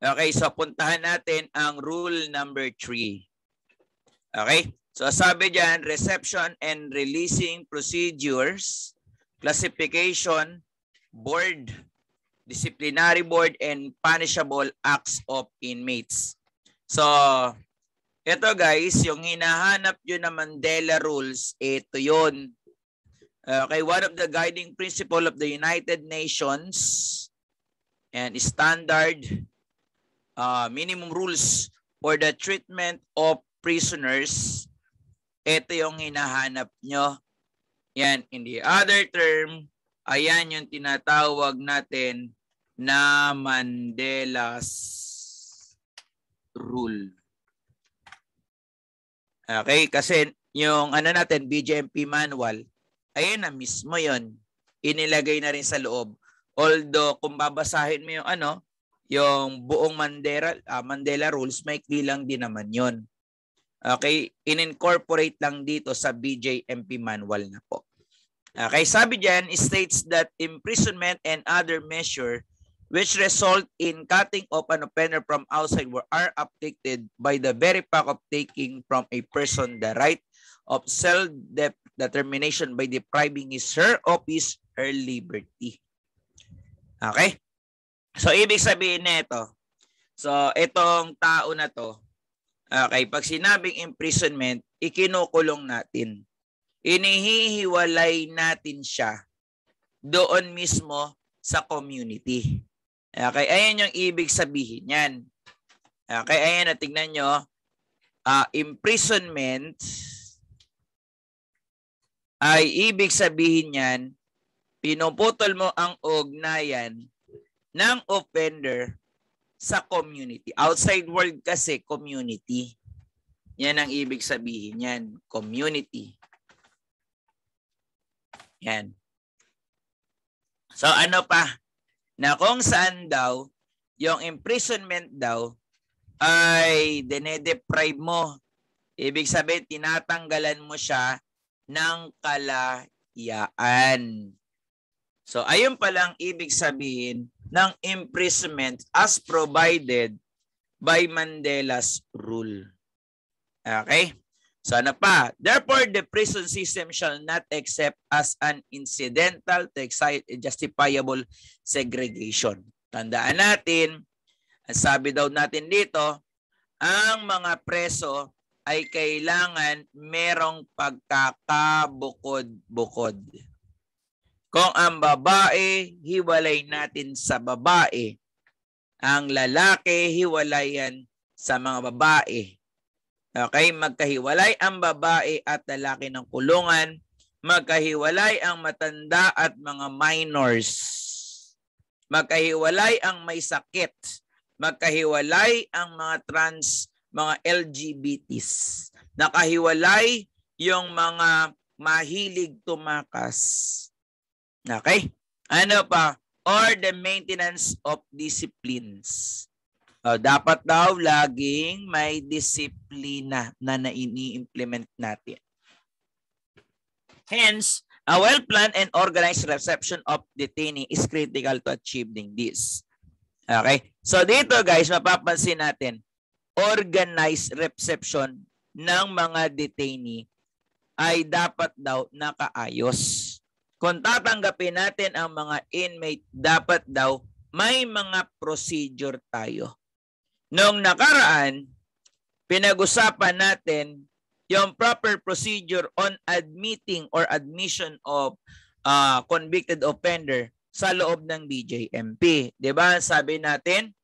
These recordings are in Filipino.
Okay, so puntahan natin ang rule number 3. Okay? So sabi diyan, reception and releasing procedures, classification, board, disciplinary board, and punishable acts of inmates. So, ito guys, yung hinahanap yun na Mandela Rules, ito yun. Okay, one of the guiding principle of the United Nations and standard uh, minimum rules for the treatment of prisoners. Ito yung hinahanap nyo. Yan, in the other term, ayan yung tinatawag natin na Mandela's rule. Okay, kasi yung ano natin, BJMP manual, ayun na mismo yon Inilagay na rin sa loob. Although, kung babasahin mo yung ano, yung buong Mandela, uh, Mandela Rules, maikli lang din naman yon. Okay, in-incorporate lang dito sa BJMP manual na po. Okay, sabi dyan, states that imprisonment and other measure which result in cutting off an offender from outside were are affected by the very fact of taking from a person the right of self-determination by depriving his or of his her liberty. Okay? So, ibig sabihin nito, so itong tao na to, okay, pag sinabing imprisonment, ikinukulong natin. Inihihiwalay natin siya doon mismo sa community. Okay, ayan yung ibig sabihin niyan. Okay, ayan na tingnan nyo. Uh, imprisonment ay ibig sabihin niyan, pinuputol mo ang ugnayan ng offender sa community. Outside world kasi community. Yan ang ibig sabihin yan, community. Yan. So ano pa? Na kung saan daw, yung imprisonment daw ay dinedeprive mo. Ibig sabihin, tinatanggalan mo siya ng kalayaan. So ayun palang ibig sabihin ng imprisonment as provided by Mandela's rule. Okay? Sana pa? Therefore, the prison system shall not accept as an incidental to excite justifiable segregation. Tandaan natin, ang sabi daw natin dito, ang mga preso ay kailangan merong pagkakabukod-bukod. Kung ang babae, hiwalay natin sa babae. Ang lalaki, hiwalayan sa mga babae. Okay, magkahiwalay ang babae at lalaki ng kulungan. Magkahiwalay ang matanda at mga minors. Magkahiwalay ang may sakit. Magkahiwalay ang mga trans, mga LGBTs. Nakahiwalay yung mga mahilig tumakas. Okay? Ano pa? Or the maintenance of disciplines. Uh, dapat daw laging may disiplina na naini-implement natin. Hence, a well-planned and organized reception of detainee is critical to achieving this. Okay? So dito guys, mapapansin natin, organized reception ng mga detainee ay dapat daw nakaayos. Kung tatanggapin natin ang mga inmate, dapat daw may mga procedure tayo. Noong nakaraan, pinag-usapan natin yung proper procedure on admitting or admission of uh, convicted offender sa loob ng BJMP. 'Di ba? Sabi natin,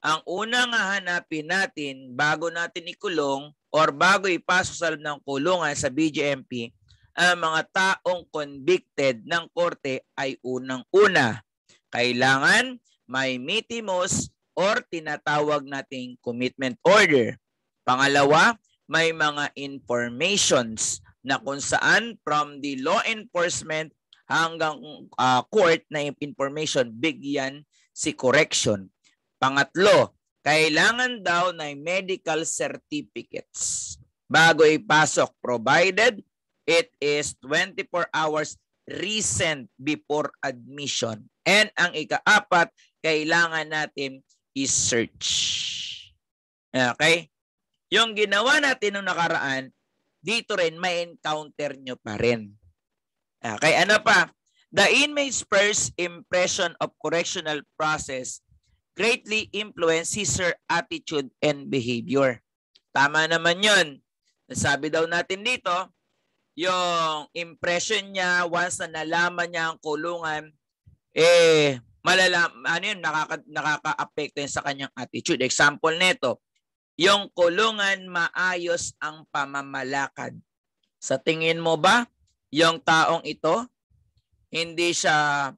ang unang hahanapin natin bago natin ikulong or bago ipasok sa loob ng kulungan sa BJMP ang mga taong convicted ng korte ay unang-una. Kailangan may mitimos or tinatawag nating commitment order. Pangalawa, may mga informations na kung saan from the law enforcement hanggang uh, court na information bigyan si correction. Pangatlo, kailangan daw ng medical certificates bago ipasok provided It is 24 hours recent before admission. And ang ikaapat, kailangan natin is search. Okay? Yung ginawa natin noong nakaraan, dito rin may encounter nyo pa rin. Okay, ano pa? The inmate's first impression of correctional process greatly influences her attitude and behavior. Tama naman yun. Nasabi daw natin dito, yung impression niya once na nalaman niya ang kulungan, eh, malalam, ano yun, nakaka, nakaka-apekto yun sa kanyang attitude. Example nito, yung kulungan maayos ang pamamalakad. Sa tingin mo ba, yung taong ito, hindi siya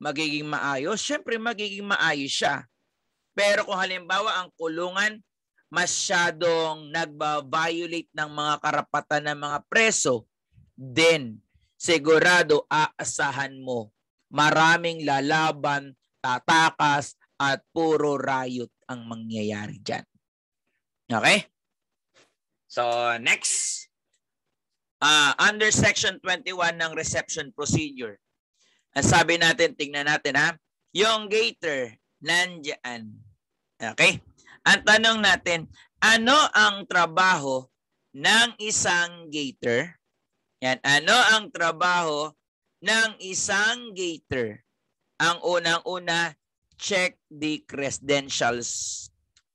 magiging maayos? Siyempre, magiging maayos siya. Pero kung halimbawa ang kulungan masyadong nagba-violate ng mga karapatan ng mga preso, din. Sigurado aasahan mo. Maraming lalaban, tatakas, at puro riot ang mangyayari dyan. Okay? So, next. Uh, under section 21 ng reception procedure. Ang sabi natin, tingnan natin ha. Yung gator, nandyan. Okay? Ang tanong natin, ano ang trabaho ng isang gator? Yan. Ano ang trabaho ng isang gater? Ang unang-una, check the credentials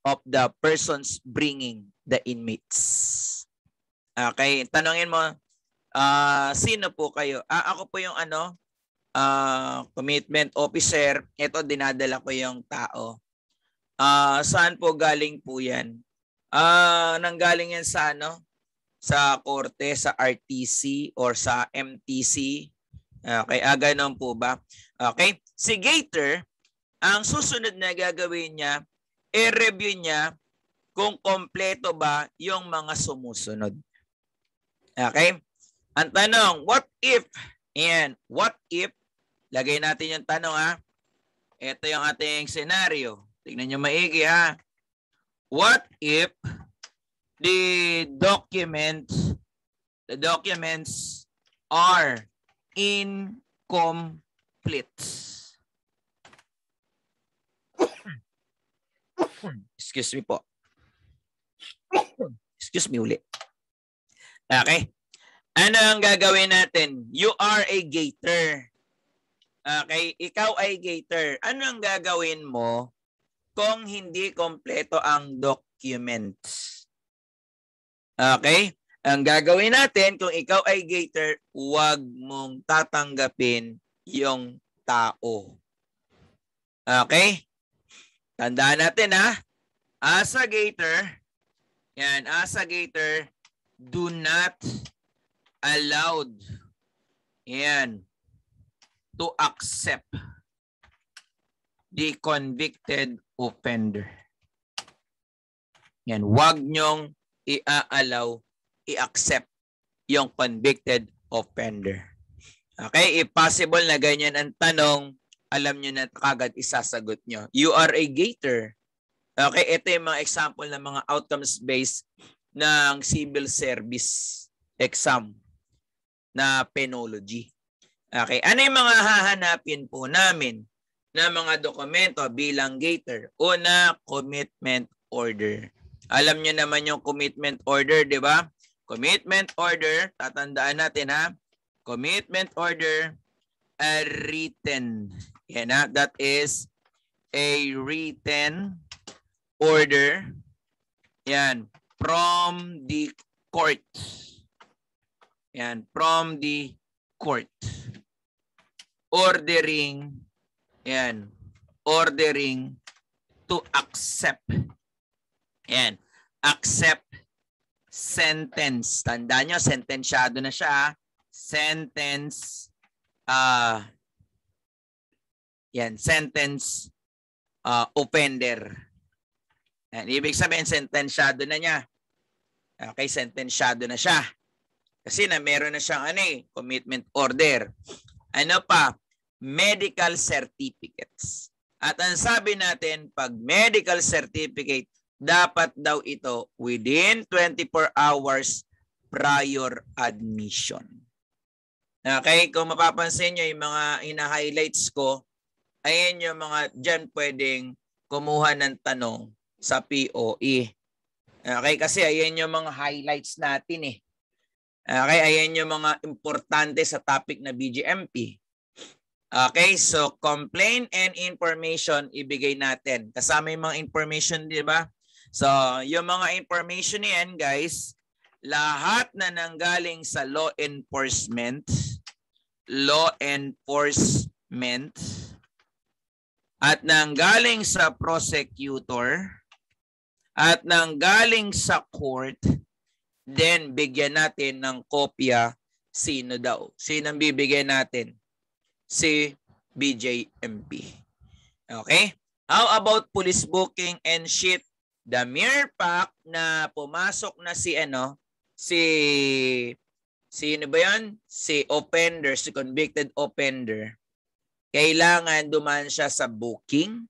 of the persons bringing the inmates. Okay, tanongin mo, uh, sino po kayo? Ah, ako po yung ano, uh, commitment officer. Ito, dinadala ko yung tao. Uh, saan po galing po yan? Uh, nanggaling yan sa ano? sa korte, sa RTC or sa MTC. Okay, ah, ganun po ba? Okay, si Gator, ang susunod na gagawin niya, i-review niya kung kompleto ba yung mga sumusunod. Okay? Ang tanong, what if? Ayan, what if? Lagay natin yung tanong ha. Ah. Ito yung ating senaryo. Tingnan nyo maigi ha. Ah. What if the documents the documents are incomplete. Excuse me po. Excuse me uli. Okay. Ano ang gagawin natin? You are a gator. Okay, ikaw ay gator. Ano ang gagawin mo kung hindi kompleto ang documents? Okay? Ang gagawin natin, kung ikaw ay gator, huwag mong tatanggapin yung tao. Okay? Tandaan natin ha. As a gator, yan, as a gator, do not allowed yan to accept the convicted offender. Yan, huwag nyong i-allow, i-accept yung convicted offender. Okay, if possible na ganyan ang tanong, alam nyo na kagad isasagot nyo. You are a gator. Okay, ito yung mga example ng mga outcomes-based ng civil service exam na penology. Okay, ano yung mga hahanapin po namin na mga dokumento bilang gator? Una, commitment order. Alam niyo naman yung commitment order, di ba? Commitment order, tatandaan natin ha. Commitment order, a written. Yan ha, that is a written order. Yan, from the court. Yan, from the court. Ordering, yan, ordering to accept yan. Accept sentence. Tanda nyo, sentensyado na siya. Sentence. Uh, yan, sentence uh, offender. Yan. Ibig sabihin, sentensyado na niya. Okay, sentensyado na siya. Kasi na meron na siyang ano eh, commitment order. Ano pa? Medical certificates. At ang sabi natin, pag medical certificate dapat daw ito within 24 hours prior admission. Okay, kung mapapansin nyo yung mga ina-highlights ko, ayan yung mga dyan pwedeng kumuha ng tanong sa POE. Okay, kasi ayan yung mga highlights natin eh. Okay, ayan yung mga importante sa topic na BGMP. Okay, so complaint and information ibigay natin. Kasama yung mga information, di ba? So, yung mga information niyan, guys, lahat na nanggaling sa law enforcement, law enforcement, at nanggaling sa prosecutor, at nanggaling sa court, then bigyan natin ng kopya sino daw. Sino ang bibigyan natin? Si BJMP. Okay? How about police booking and sheet the mere fact na pumasok na si ano, si sino ba yan? Si offender, si convicted offender. Kailangan duman siya sa booking.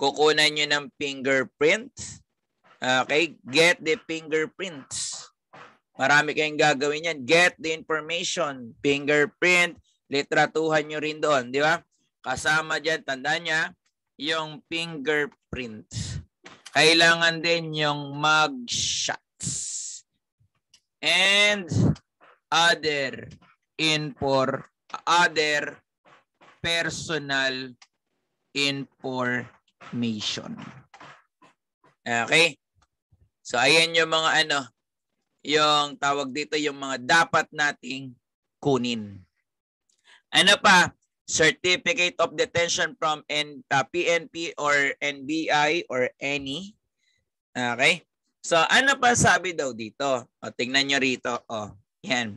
Kukunan niyo ng fingerprint. Okay, get the fingerprints. Marami kayong gagawin yan. Get the information, fingerprint, litratuhan niyo rin doon, di ba? Kasama diyan tandaan niya, yung fingerprints kailangan din yung mag shots and other infor other personal information. Okay? So ayan yung mga ano, yung tawag dito yung mga dapat nating kunin. Ano pa? certificate of detention from N, uh, PNP or NBI or any. Okay? So ano pa sabi daw dito? O, tingnan nyo rito. O, yan.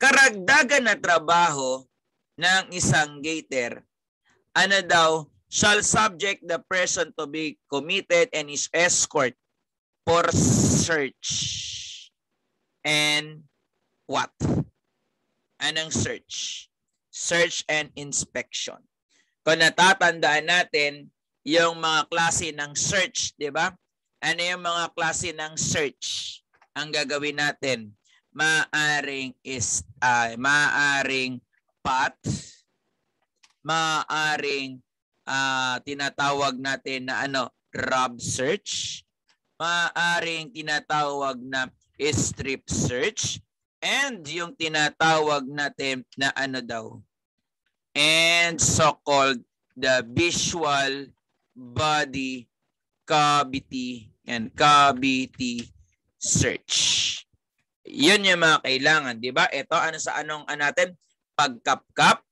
Karagdagan na trabaho ng isang gater, ano daw, shall subject the person to be committed and his escort for search. And what? Anong search? search and inspection. Kung natatandaan natin yung mga klase ng search, di ba? Ano yung mga klase ng search ang gagawin natin? Maaring is uh, maaring path, maaring uh, tinatawag natin na ano, rob search, maaring tinatawag na strip search, and yung tinatawag natin na ano daw and so-called the visual body cavity and cavity search. Yun yung mga kailangan, di ba? Ito, ano sa anong ano natin? Pagkapkap,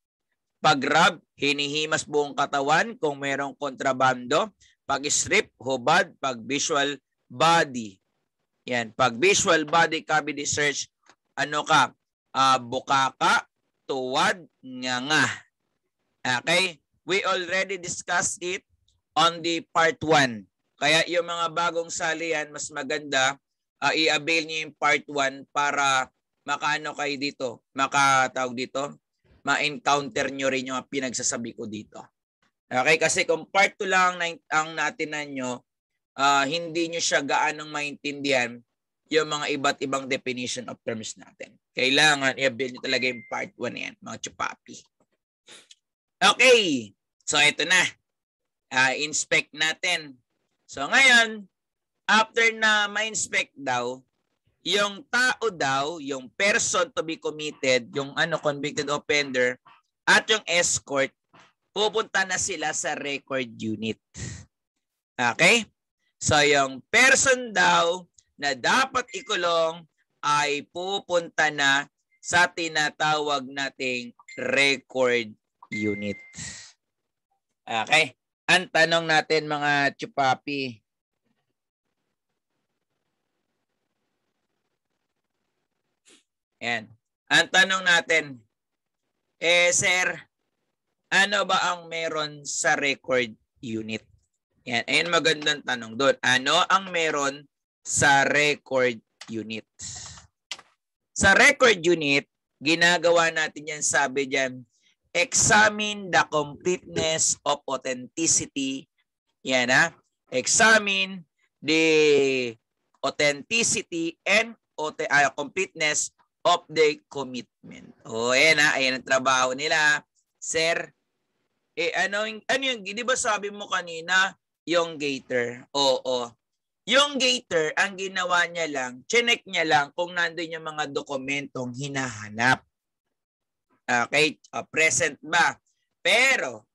pagrab, hinihimas buong katawan kung merong kontrabando, pag-strip, hubad, pag-visual body. Yan, pag-visual body cavity search, ano ka, uh, ah, bukaka, tuwad, nga. Okay? We already discussed it on the part 1. Kaya yung mga bagong salian, mas maganda uh, i-avail niyo yung part 1 para makaano kayo dito, makatawag dito, ma-encounter nyo rin yung pinagsasabi ko dito. Okay? Kasi kung part 2 lang ang natinan nyo, uh, hindi nyo siya gaanong maintindihan, yung mga iba't ibang definition of terms natin. Kailangan i-build nyo talaga yung part 1 yan, mga chupapi. Okay, so ito na. Uh, inspect natin. So ngayon, after na ma-inspect daw, yung tao daw, yung person to be committed, yung ano convicted offender, at yung escort, pupunta na sila sa record unit. Okay? So yung person daw, na dapat ikulong ay pupunta na sa tinatawag nating record unit. Okay. Ang tanong natin mga chupapi. Yan. Ang tanong natin, eh sir, ano ba ang meron sa record unit? Yan. Ayan magandang tanong doon. Ano ang meron sa record unit. Sa record unit, ginagawa natin yan, sabi dyan, examine the completeness of authenticity. Yan ha. Examine the authenticity and uh, completeness of the commitment. O, oh, yan ha. Ayan ang trabaho nila. Sir, eh, ano, yung, ano yung, di ba sabi mo kanina, yung gator? Oo, oh, oo. Oh. Yung gator, ang ginawa niya lang, chinek niya lang kung nandoon yung mga dokumentong hinahanap. Okay, uh, present ba? Pero,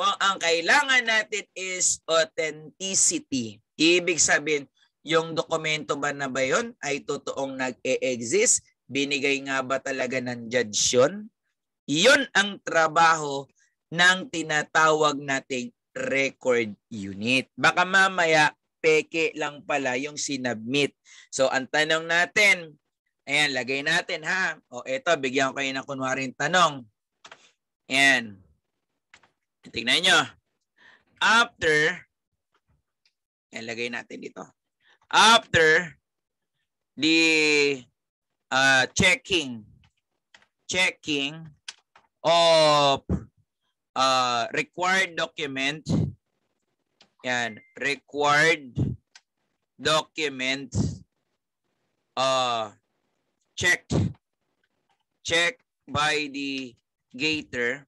kung ang kailangan natin is authenticity. Ibig sabihin, yung dokumento ba na ba yun ay totoong nag-e-exist? Binigay nga ba talaga ng judge yun? Yun ang trabaho ng tinatawag nating record unit. Baka mamaya, peke lang pala yung sinubmit. So ang tanong natin, ayan, lagay natin ha. O eto, bigyan ko kayo ng kunwaring tanong. Ayan. Tingnan nyo. After, ayan, lagay natin dito. After the uh, checking, checking of uh, required document And Required documents uh, checked. Checked by the gator.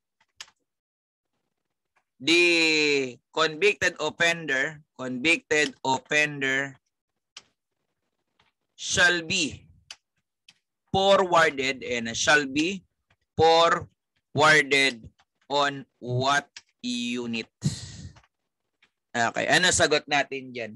The convicted offender, convicted offender shall be forwarded and shall be forwarded on what unit? Okay, ano sagot natin diyan?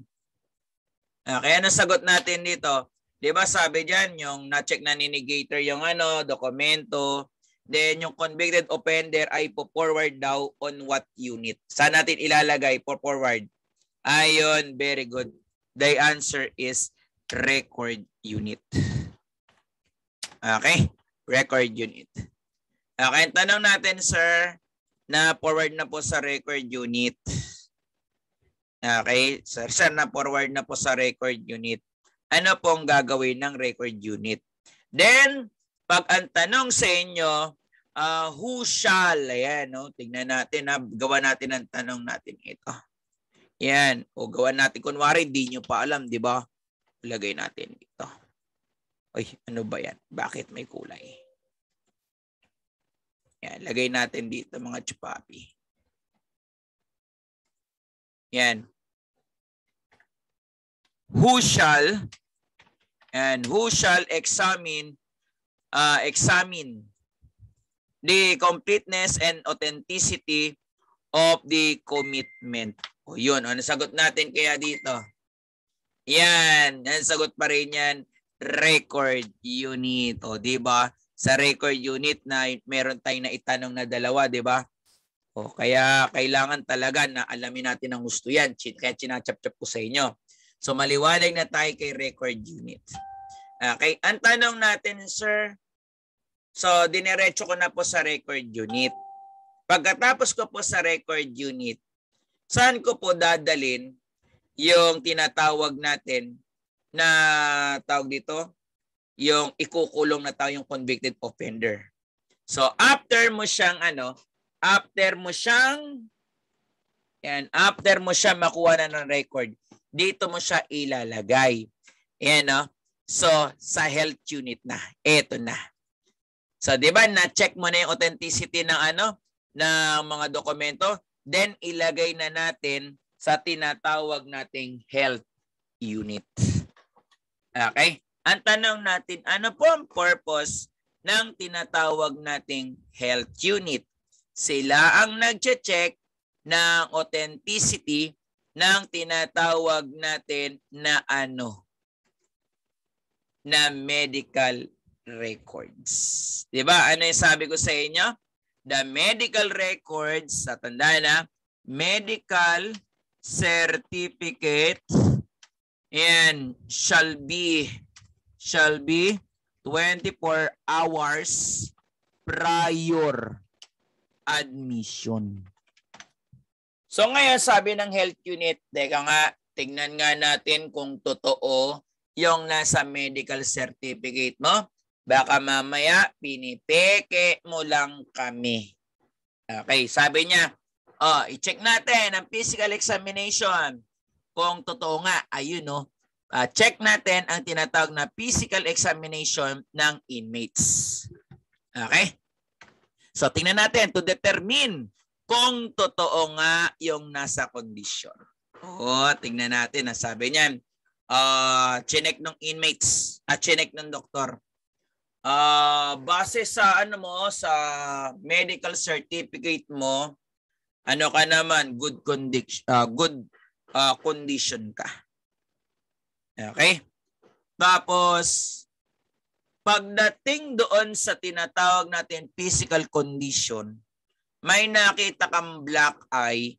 Okay, ano sagot natin dito? 'Di ba sabi diyan yung na-check na ni negator yung ano, dokumento, then yung convicted offender ay po forward daw on what unit. Saan natin ilalagay po forward? Ayun, very good. The answer is record unit. Okay, record unit. Okay, tanong natin sir na forward na po sa record unit. Okay, sir, sir na forward na po sa record unit. Ano po ang gagawin ng record unit? Then, pag ang tanong sa inyo, uh, who shall, ayan, no? tignan natin, ha? gawa natin ang tanong natin ito. Yan, o gawa natin, kunwari, di nyo pa alam, di ba? Lagay natin dito. Uy, ano ba yan? Bakit may kulay? Yan, lagay natin dito mga chupapi. Yan who shall and who shall examine uh, examine the completeness and authenticity of the commitment. O yun, ano sagot natin kaya dito? Yan, ang sagot pa rin yan, record unit. O, di ba? Sa record unit na meron tayong na itanong na dalawa, di ba? O, kaya kailangan talaga na alamin natin ang gusto yan. Kaya chinachap-chap ko sa inyo. So maliwalay na tayo kay record unit. Okay, ang tanong natin sir, so dinerecho ko na po sa record unit. Pagkatapos ko po sa record unit, saan ko po dadalin yung tinatawag natin na tawag dito, yung ikukulong na tao yung convicted offender. So after mo siyang ano, after mo siyang and after mo siya makuha na ng record, dito mo siya ilalagay. Ayan, no? So, sa health unit na. Ito na. So, di ba, na-check mo na yung authenticity ng ano, ng mga dokumento. Then, ilagay na natin sa tinatawag nating health unit. Okay? Ang tanong natin, ano po ang purpose ng tinatawag nating health unit? Sila ang nagche-check ng authenticity ng tinatawag natin na ano? Na medical records. 'Di ba? Ano 'yung sabi ko sa inyo? The medical records, tatandaan na, medical certificate and shall be shall be 24 hours prior admission. So ngayon sabi ng health unit, teka nga, tingnan nga natin kung totoo yung nasa medical certificate mo. Baka mamaya pinipeke mo lang kami. Okay, sabi niya, oh, i-check natin ang physical examination kung totoo nga. Ayun no, uh, check natin ang tinatawag na physical examination ng inmates. Okay? So tingnan natin to determine kung totoo nga yung nasa kondisyon. Oo, tingnan natin. Sabi niyan, uh, chinek ng inmates at uh, chinek ng doktor. Uh, base sa ano mo, sa medical certificate mo, ano ka naman, good condition, uh, good uh, condition ka. Okay? Tapos, pagdating doon sa tinatawag natin physical condition, may nakita kang black eye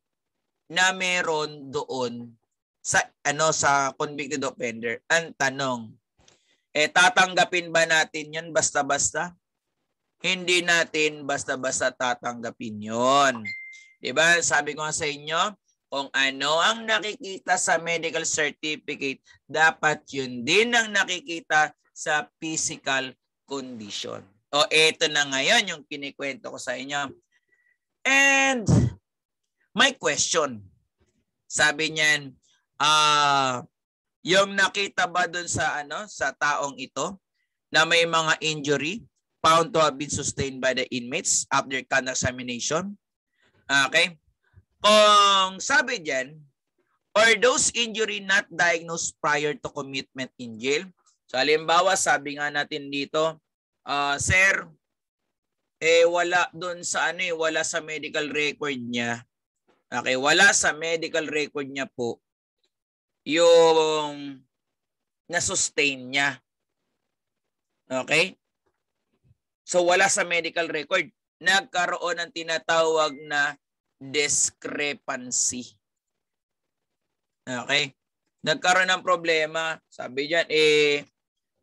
na meron doon sa ano sa convicted offender. Ang tanong, eh tatanggapin ba natin 'yon basta-basta? Hindi natin basta-basta tatanggapin 'yon. 'Di ba? Sabi ko sa inyo, kung ano ang nakikita sa medical certificate, dapat 'yun din ang nakikita sa physical condition. O eto na ngayon yung kinikwento ko sa inyo And my question, sabi niyan, uh, yung nakita ba doon sa ano sa taong ito na may mga injury found to have been sustained by the inmates after conduct examination? Okay? Kung sabi diyan, or those injury not diagnosed prior to commitment in jail. So halimbawa, sabi nga natin dito, uh, sir, eh wala doon sa ano eh, wala sa medical record niya. Okay, wala sa medical record niya po yung na-sustain niya. Okay? So wala sa medical record. Nagkaroon ng tinatawag na discrepancy. Okay? Nagkaroon ng problema. Sabi diyan eh,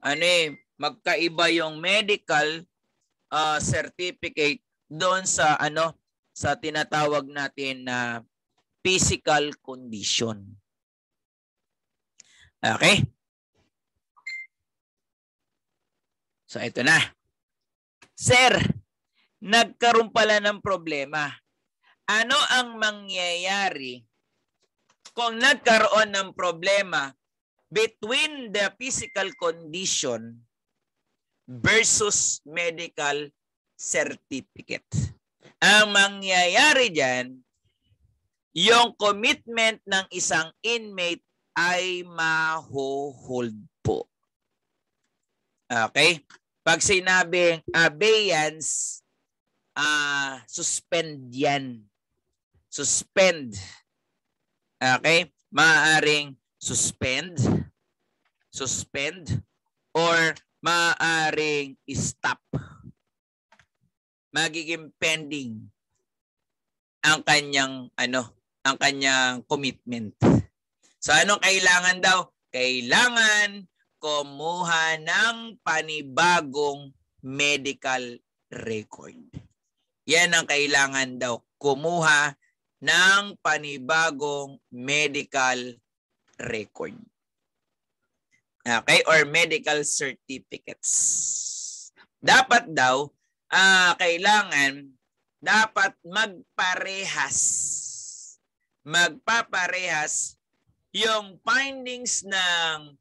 ano eh, magkaiba yung medical uh, certificate doon sa ano sa tinatawag natin na physical condition. Okay? So ito na. Sir, nagkaroon pala ng problema. Ano ang mangyayari kung nagkaroon ng problema between the physical condition versus medical certificate. Ang mangyayari dyan, yung commitment ng isang inmate ay mahuhold po. Okay? Pag sinabing abeyance, uh, suspend yan. Suspend. Okay? Maaring suspend, suspend, or maaring stop. Magiging pending ang kanyang ano, ang kanyang commitment. So ano kailangan daw? Kailangan kumuha ng panibagong medical record. Yan ang kailangan daw kumuha ng panibagong medical record. Okay? Or medical certificates. Dapat daw, uh, kailangan, dapat magparehas. Magpaparehas yung findings ng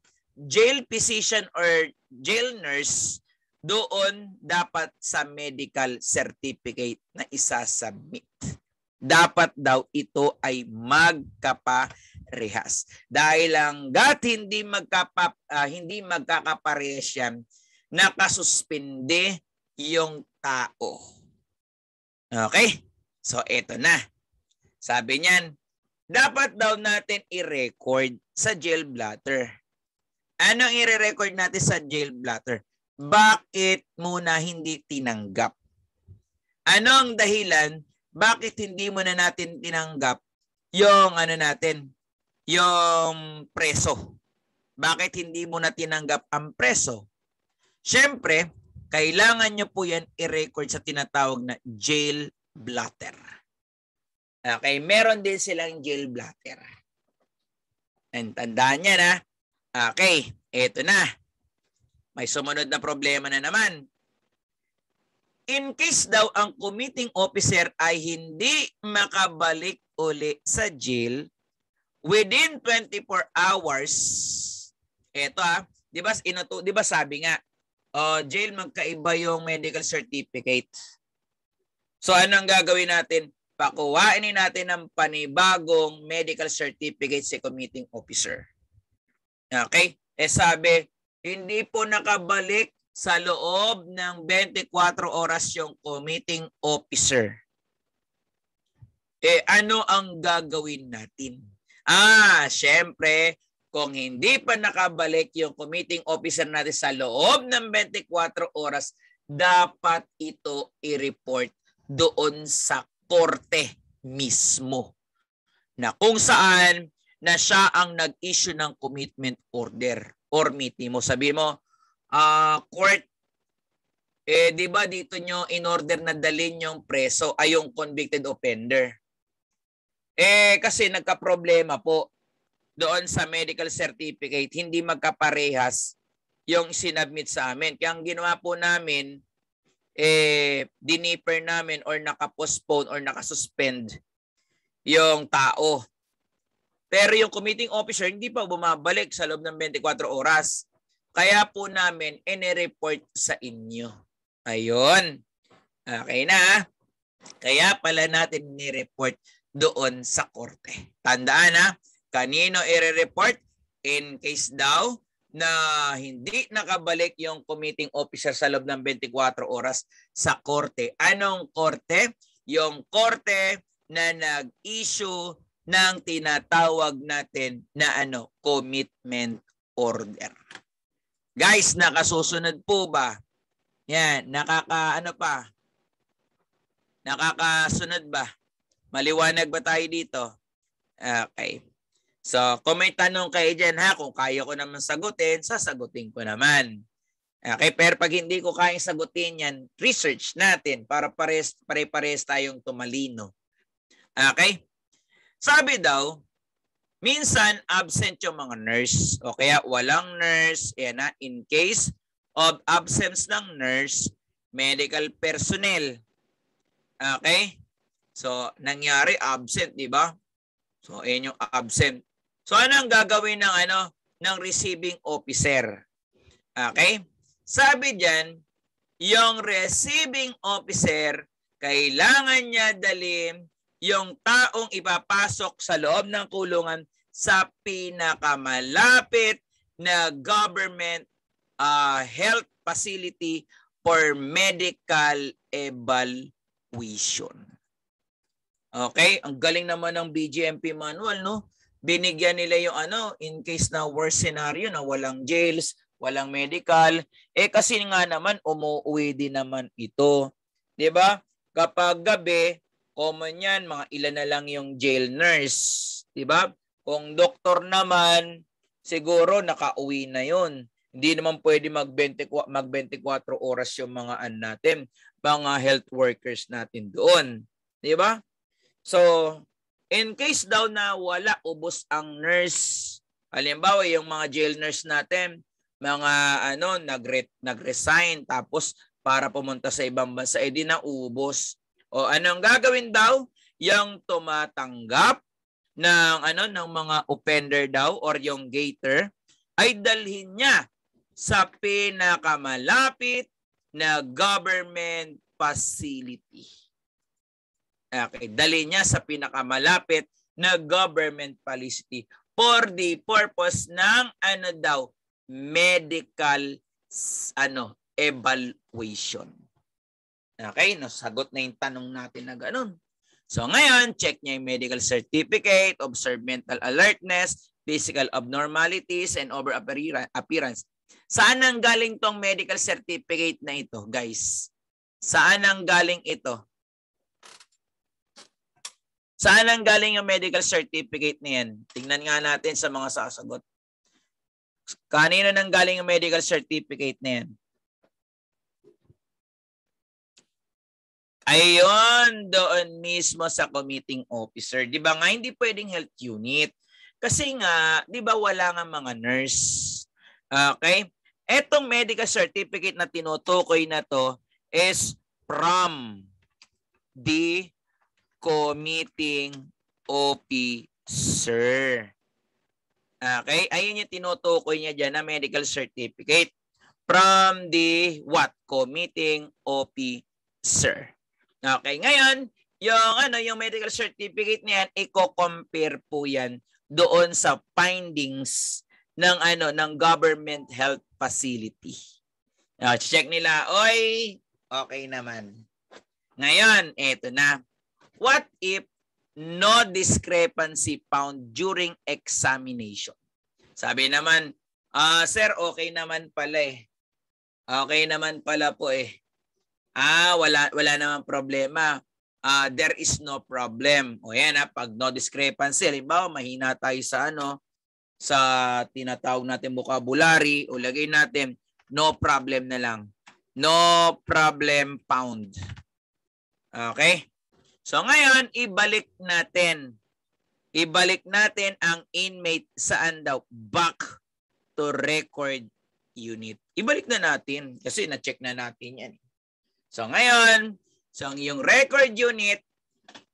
jail physician or jail nurse doon dapat sa medical certificate na isasubmit. Dapat daw ito ay magkapa parehas. Dahil hanggat hindi, magkapa, uh, hindi magkakaparehas yan, nakasuspinde yung tao. Okay? So, eto na. Sabi niyan, dapat daw natin i-record sa jail blatter. Anong i-record natin sa jail blotter? Bakit muna hindi tinanggap? Anong dahilan bakit hindi mo na natin tinanggap yung ano natin, yung preso. Bakit hindi mo na tinanggap ang preso? Siyempre, kailangan nyo po yan i-record sa tinatawag na jail blotter. Okay, meron din silang jail blotter. And tandaan nyo na. Okay, eto na. May sumunod na problema na naman. In case daw ang committing officer ay hindi makabalik uli sa jail, within 24 hours, eto ah, 'di ba? Inuto, 'di ba sabi nga, uh, jail magkaiba yung medical certificate. So ano ang gagawin natin? Pakuhain natin ng panibagong medical certificate sa si committing officer. Okay? Eh sabi, hindi po nakabalik sa loob ng 24 oras yung committing officer. Eh ano ang gagawin natin? Ah, syempre, kung hindi pa nakabalik yung committing officer natin sa loob ng 24 oras, dapat ito i-report doon sa korte mismo. Na kung saan na siya ang nag-issue ng commitment order or meeting mo. Sabi mo, uh, court, eh, di ba dito nyo in order na dalin yung preso ay yung convicted offender. Eh kasi nagka-problema po doon sa medical certificate, hindi magkaparehas yung sinabmit sa amin. Kaya ang ginawa po namin, eh, diniper namin or nakapostpone or nakasuspend yung tao. Pero yung committing officer hindi pa bumabalik sa loob ng 24 oras. Kaya po namin ine-report sa inyo. Ayun. Okay na. Ah. Kaya pala natin ni-report doon sa korte. Tandaan ha, kanino i-report in case daw na hindi nakabalik yung committing officer sa loob ng 24 oras sa korte. Anong korte? Yung korte na nag-issue ng tinatawag natin na ano, commitment order. Guys, nakasusunod po ba? Yan, nakaka ano pa? Nakakasunod ba? Maliwanag ba tayo dito? Okay. So, kung may tanong kayo dyan ha, kung kaya ko naman sagutin, sasagutin ko naman. Okay, pero pag hindi ko kayang sagutin yan, research natin para pares, pare-pares tayong tumalino. Okay? Sabi daw, minsan absent yung mga nurse o kaya walang nurse. Yan na, in case of absence ng nurse, medical personnel. Okay? So, nangyari absent, di ba? So, ayan yung absent. So, ano ang gagawin ng ano ng receiving officer? Okay? Sabi diyan, yung receiving officer kailangan niya dalhin yung taong ipapasok sa loob ng kulungan sa pinakamalapit na government uh, health facility for medical evaluation. Okay? Ang galing naman ng BGMP manual, no? Binigyan nila yung ano, in case na worst scenario na walang jails, walang medical. Eh kasi nga naman, umuwi din naman ito. 'Di ba? Kapag gabi, common yan, mga ilan na lang yung jail nurse. 'di ba? Kung doktor naman, siguro nakauwi na 'yon. Hindi naman pwede mag 20 mag 24 oras yung mga an natin, mga health workers natin doon. 'Di ba? So, in case daw na wala ubos ang nurse, halimbawa yung mga jail nurse natin, mga ano, nagre- nag-resign tapos para pumunta sa ibang bansa, eh di O ano ang gagawin daw? Yung tumatanggap ng ano ng mga offender daw or yung gator ay dalhin niya sa pinakamalapit na government facility okay, dali niya sa pinakamalapit na government facility for the purpose ng ano daw medical ano evaluation. Okay, nasagot na yung tanong natin na ganun. So ngayon, check niya yung medical certificate, observe mental alertness, physical abnormalities, and over appearance. Saan ang galing tong medical certificate na ito, guys? Saan ang galing ito? Saan ang galing yung medical certificate na yan? Tingnan nga natin sa mga sasagot. Kanino nang galing yung medical certificate na yan? Ayon doon mismo sa committing officer. Di ba nga, hindi pwedeng health unit. Kasi nga, di ba wala nga mga nurse. Okay? Etong medical certificate na tinutukoy na to is from the committing officer. Okay? Ayun yung tinutukoy niya dyan na medical certificate from the what? Committing officer. Okay, ngayon, yung ano yung medical certificate niyan, i-compare po 'yan doon sa findings ng ano ng government health facility. Uh, check nila, oy, okay naman. Ngayon, eto na. What if no discrepancy found during examination? Sabi naman, uh, sir, okay naman pala eh. Okay naman pala po eh. Ah, wala, wala naman problema. Uh, there is no problem. O yan ha, ah, pag no discrepancy, halimbawa mahina tayo sa ano, sa tinatawag natin vocabulary o lagay natin no problem na lang. No problem found. Okay? So ngayon, ibalik natin. Ibalik natin ang inmate saan daw? Back to record unit. Ibalik na natin kasi na-check na natin yan. So ngayon, so ang iyong record unit,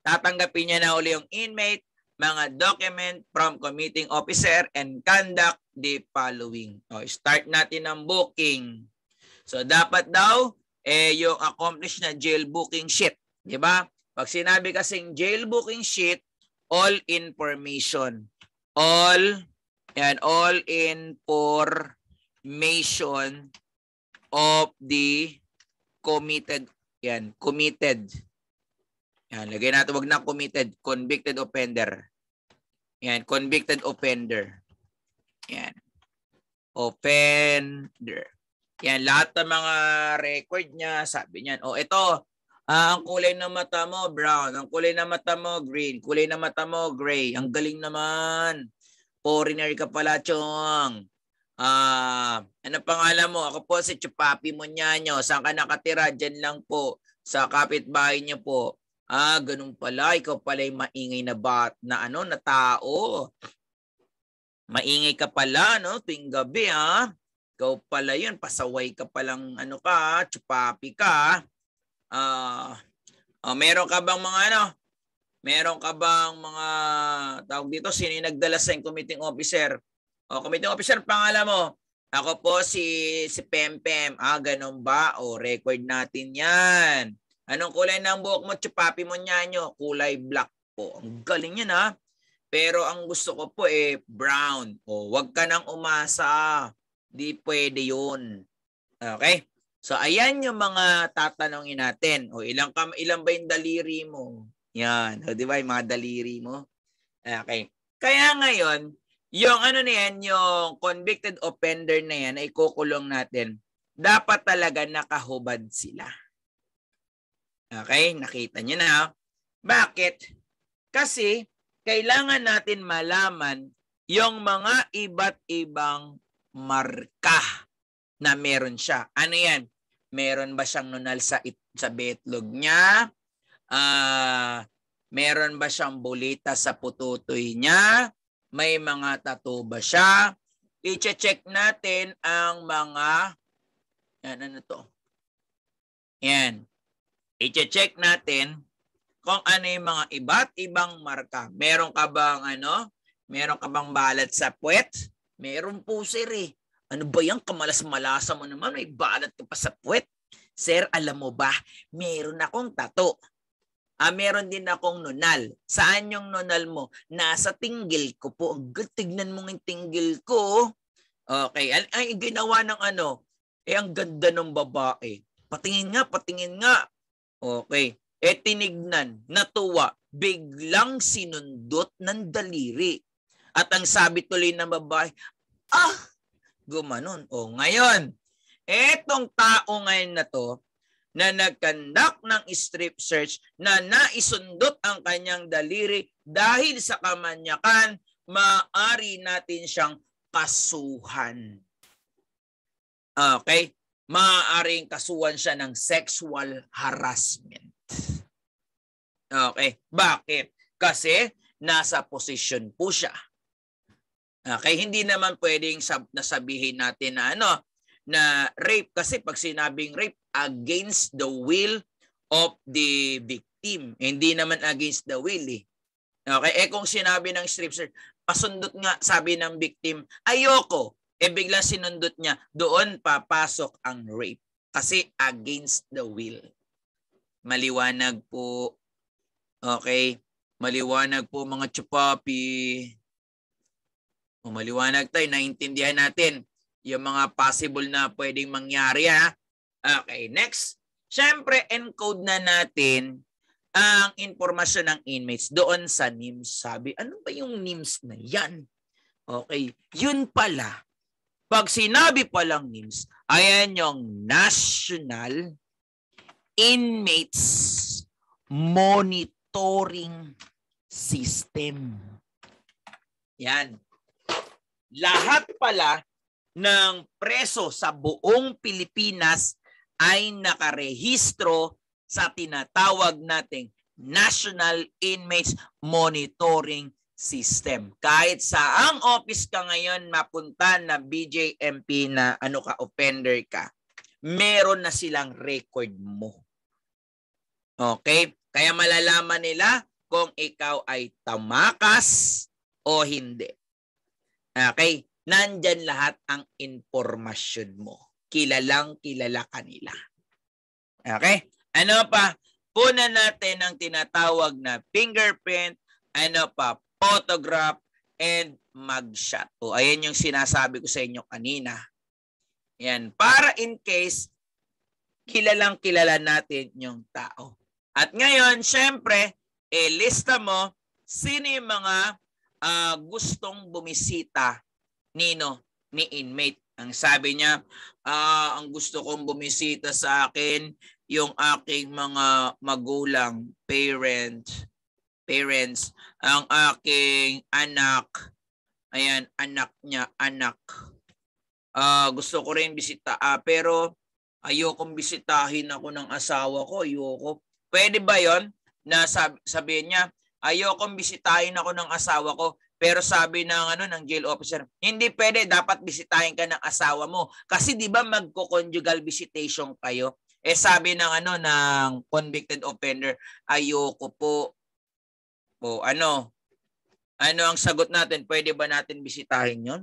tatanggapin niya na uli yung inmate, mga document from committing officer, and conduct the following. O, start natin ang booking. So dapat daw, eh, yung accomplished na jail booking sheet. Di ba? Pag sinabi kasing jailbooking sheet, all information. All, yan, all information of the committed, yan, committed. Yan, lagay natin, wag na committed, convicted offender. Yan, convicted offender. Yan. Offender. Yan, lahat ng mga record niya, sabi niyan, oh, ito, Ah, ang kulay ng mata mo, brown. Ang kulay ng mata mo, green. Kulay ng mata mo, gray. Ang galing naman. Foreigner ka pala, Chong. Ah, ano pangalan mo? Ako po si Chupapi Monyanyo. Saan ka nakatira? Diyan lang po. Sa kapitbahay niyo po. Ah, ganun pala. Ikaw pala yung maingay na bat na ano, na tao. Maingay ka pala, no? Tuwing gabi, ha? Ah. Ikaw pala yun. Pasaway ka palang ano ka, chupapi ka uh, uh, meron ka bang mga ano? Meron ka bang mga tawag dito? Sino yung nagdala sa yung committing officer? O, committing officer, pangalan mo? Ako po si, si Pempem. Ah, ganun ba? O, record natin yan. Anong kulay ng buhok mo, chupapi mo nyanyo? Kulay black po. Ang galing yan ha. Pero ang gusto ko po eh brown. O, wag ka nang umasa. Di pwede yun. Okay? So ayan yung mga tatanungin natin. O ilang kam ilang ba yung daliri mo? Yan, o di ba yung mga daliri mo? Okay. Kaya ngayon, yung ano na yan, yung convicted offender na yan ay kukulong natin. Dapat talaga nakahubad sila. Okay, nakita niyo na. Bakit? Kasi kailangan natin malaman yung mga iba't ibang marka na meron siya. Ano yan? meron ba siyang nunal sa, it, sa betlog niya? Uh, meron ba siyang bulita sa pututoy niya? May mga tattoo ba siya? I-check natin ang mga yan, ano to? Yan. I-check natin kung ano yung mga iba't ibang marka. Meron ka bang ano? Meron ka bang balat sa puwet? Meron po sir eh. Ano ba yung kamalas-malasa mo naman? May balat ka pa sa puwet. Sir, alam mo ba, meron akong tato. Ah, meron din akong nonal. Saan yung nonal mo? Nasa tinggil ko po. Ang tignan mo ng tinggil ko. Okay. Ay, ang ginawa ng ano? Eh, ang ganda ng babae. Patingin nga, patingin nga. Okay. Eh, tinignan, natuwa, biglang sinundot ng daliri. At ang sabi tuloy ng babae, ah, gumanon. O ngayon, etong tao ngayon na to na nagkandak ng strip search na naisundot ang kanyang daliri dahil sa kamanyakan, maari natin siyang kasuhan. Okay? Maaaring kasuhan siya ng sexual harassment. Okay? Bakit? Kasi nasa position po siya Okay, hindi naman pwedeng sab- nasabihin natin na ano na rape kasi pag sinabing rape against the will of the victim, hindi naman against the will. Eh. Okay, eh kung sinabi ng strip pasundot nga sabi ng victim, ayoko. Eh bigla sinundot niya, doon papasok ang rape kasi against the will. Maliwanag po. Okay, maliwanag po mga chupapi. Umaliwanag tayo, naintindihan natin yung mga possible na pwedeng mangyari ha. Okay, next. Siyempre, encode na natin ang impormasyon ng inmates doon sa NIMS. Sabi, ano ba yung NIMS na yan? Okay, yun pala. Pag sinabi palang NIMS, ayan yung National Inmates Monitoring System. Yan lahat pala ng preso sa buong Pilipinas ay nakarehistro sa tinatawag nating National Inmates Monitoring System. Kahit saang office ka ngayon mapunta na BJMP na ano ka offender ka, meron na silang record mo. Okay? Kaya malalaman nila kung ikaw ay tamakas o hindi. Okay? Nandyan lahat ang impormasyon mo. Kilalang kilala kanila. Okay? Ano pa? Punan natin ang tinatawag na fingerprint, ano pa, photograph, and mugshot. O ayan yung sinasabi ko sa inyo kanina. Yan. Para in case, kilalang kilala natin yung tao. At ngayon, syempre, ilista e, mo sino yung mga uh, gustong bumisita nino ni inmate. Ang sabi niya, uh, ang gusto kong bumisita sa akin yung aking mga magulang, parent, parents, ang aking anak, ayan, anak niya, anak. Uh, gusto ko rin bisita, uh, pero ayokong bisitahin ako ng asawa ko, ayoko. Pwede ba yon na sabi, sabihin niya, ayokong bisitahin ako ng asawa ko. Pero sabi ng ano ng jail officer, hindi pwede dapat bisitahin ka ng asawa mo kasi 'di ba magko-conjugal visitation kayo. Eh sabi ng ano ng convicted offender, ayoko po. Po ano? Ano ang sagot natin? Pwede ba natin bisitahin 'yon?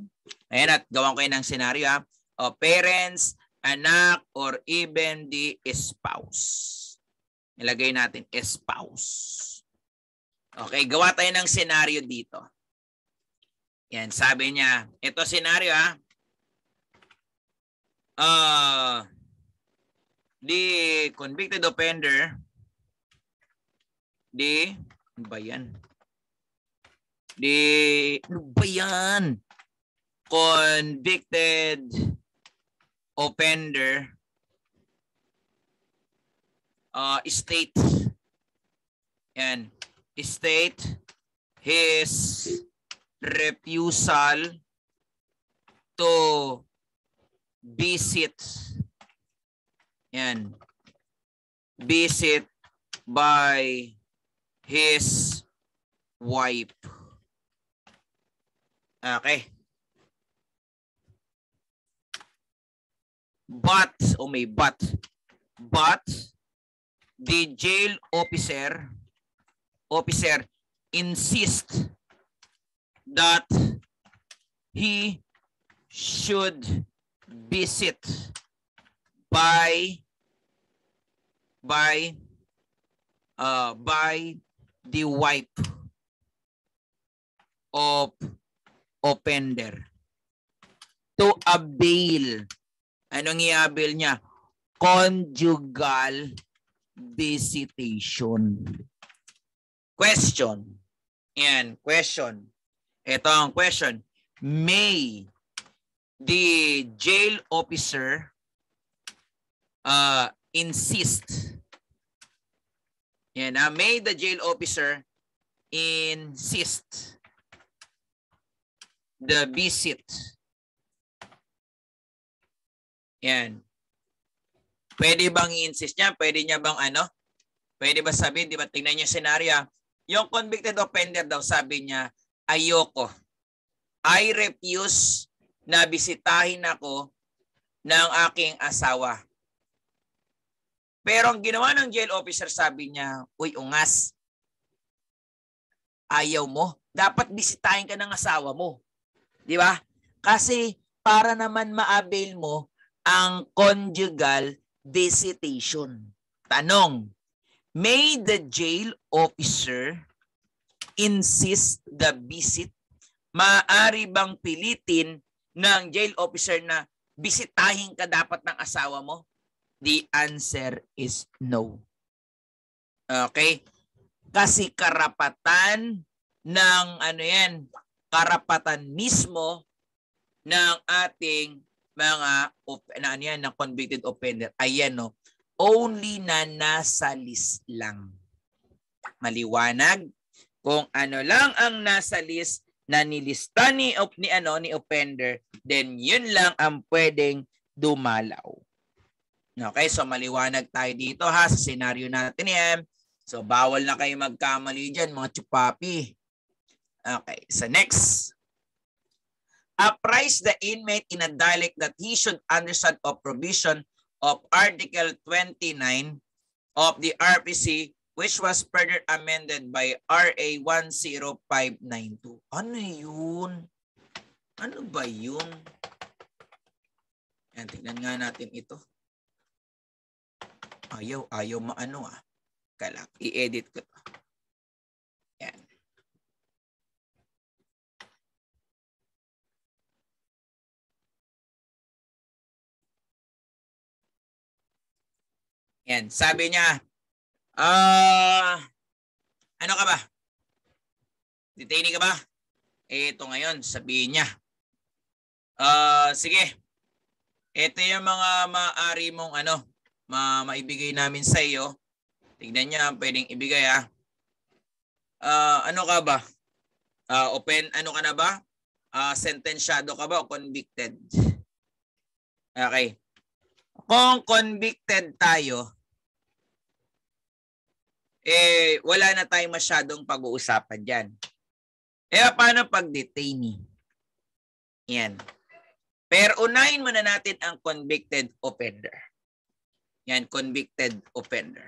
Ayan at gawan ko 'yan ng scenario ha. O, parents, anak, or even the spouse. Ilagay natin spouse. Okay, gawa tayo ng senaryo dito. Yan, sabi niya, ito senaryo ha. Uh, the ah, convicted offender, the, ano ba yan? The, ano ba yan? Convicted offender uh, state. Yan state his refusal to visit and visit by his wife. Okay. But, oh may but, but the jail officer officer insist that he should visit by by uh, by the wife of offender to avail anong i-avail niya conjugal visitation Question. Yan, question. Ito ang question. May the jail officer uh, insist yan, uh, may the jail officer insist the visit. Yan. Pwede bang i-insist niya? Pwede niya bang ano? Pwede ba sabihin, di ba, tingnan niyo yung senaryo, ah. Yung convicted offender daw, sabi niya, ayoko. I refuse na bisitahin ako ng aking asawa. Pero ang ginawa ng jail officer, sabi niya, Uy, ungas, ayaw mo. Dapat bisitahin ka ng asawa mo. Di ba? Kasi para naman ma-avail mo ang conjugal visitation. Tanong, may the jail officer insist the visit? Maari bang pilitin ng jail officer na bisitahin ka dapat ng asawa mo? The answer is no. Okay? Kasi karapatan ng ano yan, karapatan mismo ng ating mga na ano yan, ng convicted offender. Ayan no, only na nasa list lang. Maliwanag kung ano lang ang nasa list na nilista ni op, ni ano ni offender, then yun lang ang pwedeng dumalaw. Okay, so maliwanag tayo dito ha sa scenario natin ni eh. So bawal na kayo magkamali diyan mga chupapi. Okay, so next. Apprise the inmate in a dialect that he should understand of provision of Article 29 of the RPC which was further amended by RA 10592. Ano yun? Ano ba yun? Yan, tignan nga natin ito. Ayaw, ayaw maano ah. Kalap, i-edit ko to. Yan, sabi niya, uh, ano ka ba? Detainee ka ba? Ito ngayon, sabi niya. uh, sige. Ito yung mga maaari mong ano, ma maibigay namin sa iyo. Tignan niya, pwedeng ibigay ah. Uh, ano ka ba? Uh, open, ano ka na ba? Uh, sentensyado ka ba o convicted? Okay. Kung convicted tayo, eh wala na tayong masyadong pag-uusapan diyan. Eh paano pag detainee? Yan. Pero unahin muna natin ang convicted offender. Yan, convicted offender.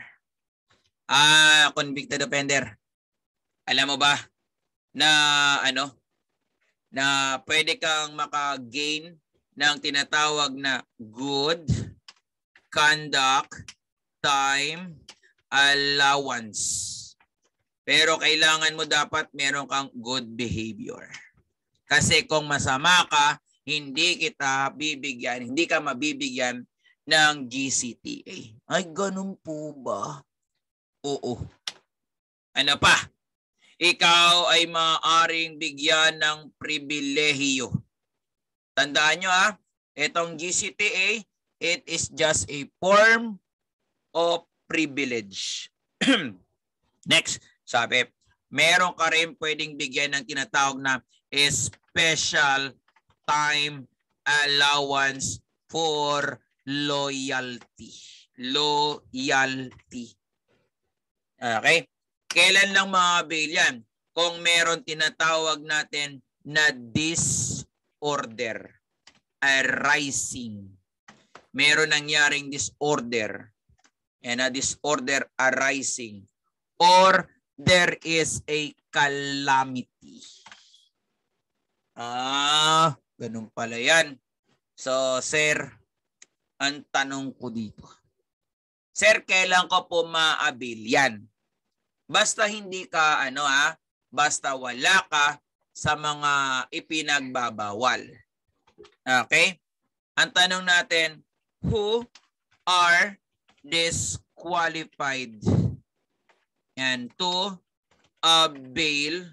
Ah, convicted offender. Alam mo ba na ano na pwede kang maka-gain ng tinatawag na good conduct time allowance. Pero kailangan mo dapat meron kang good behavior. Kasi kung masama ka, hindi kita bibigyan, hindi ka mabibigyan ng GCTA. Ay, ganun po ba? Oo. Ano pa? Ikaw ay maaaring bigyan ng pribilehiyo. Tandaan nyo ha, ah, itong GCTA, it is just a form of privilege. Next, sabi, meron ka rin pwedeng bigyan ng tinatawag na special time allowance for loyalty. Loyalty. Okay? Kailan lang maabil yan? Kung meron tinatawag natin na disorder arising. Meron nangyaring disorder and a disorder arising or there is a calamity. Ah, ganun pala yan. So, sir, ang tanong ko dito. Sir, kailan ko po maabil yan? Basta hindi ka, ano ha, basta wala ka sa mga ipinagbabawal. Okay? Ang tanong natin, who are disqualified. Yan, to avail.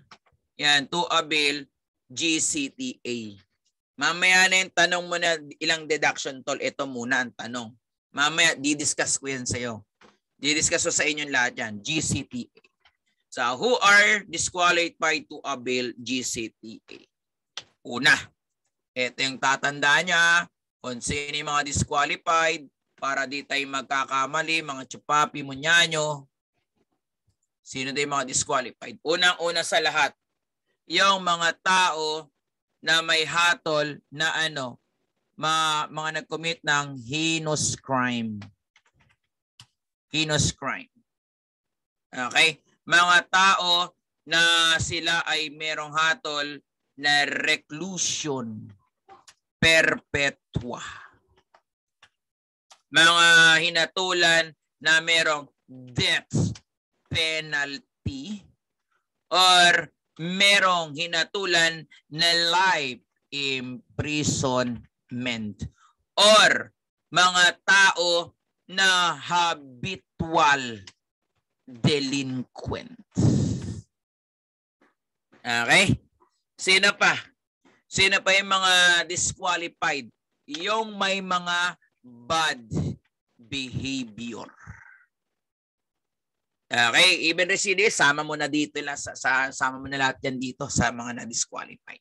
Yan, to avail GCTA. Mamaya na yung tanong mo na ilang deduction tol. Ito muna ang tanong. Mamaya, didiscuss ko yan sa'yo. Didiscuss ko sa inyong lahat yan. GCTA. So, who are disqualified to avail GCTA? Una, ito yung tatandaan niya kung sino yung mga disqualified para di tayo magkakamali, mga Chupapi, mo nyo. sino din mga disqualified. Unang-una sa lahat, yung mga tao na may hatol na ano, ma, mga nag-commit ng heinous crime. Heinous crime. Okay? Mga tao na sila ay merong hatol na reclusion perpetua mga hinatulan na merong death penalty or merong hinatulan na life imprisonment or mga tao na habitual delinquent. Okay? Sino pa? Sino pa yung mga disqualified? Yung may mga bad behavior. Okay, even residue, sama mo na dito la sa, sa sama mo na lahat yan dito sa mga na-disqualify.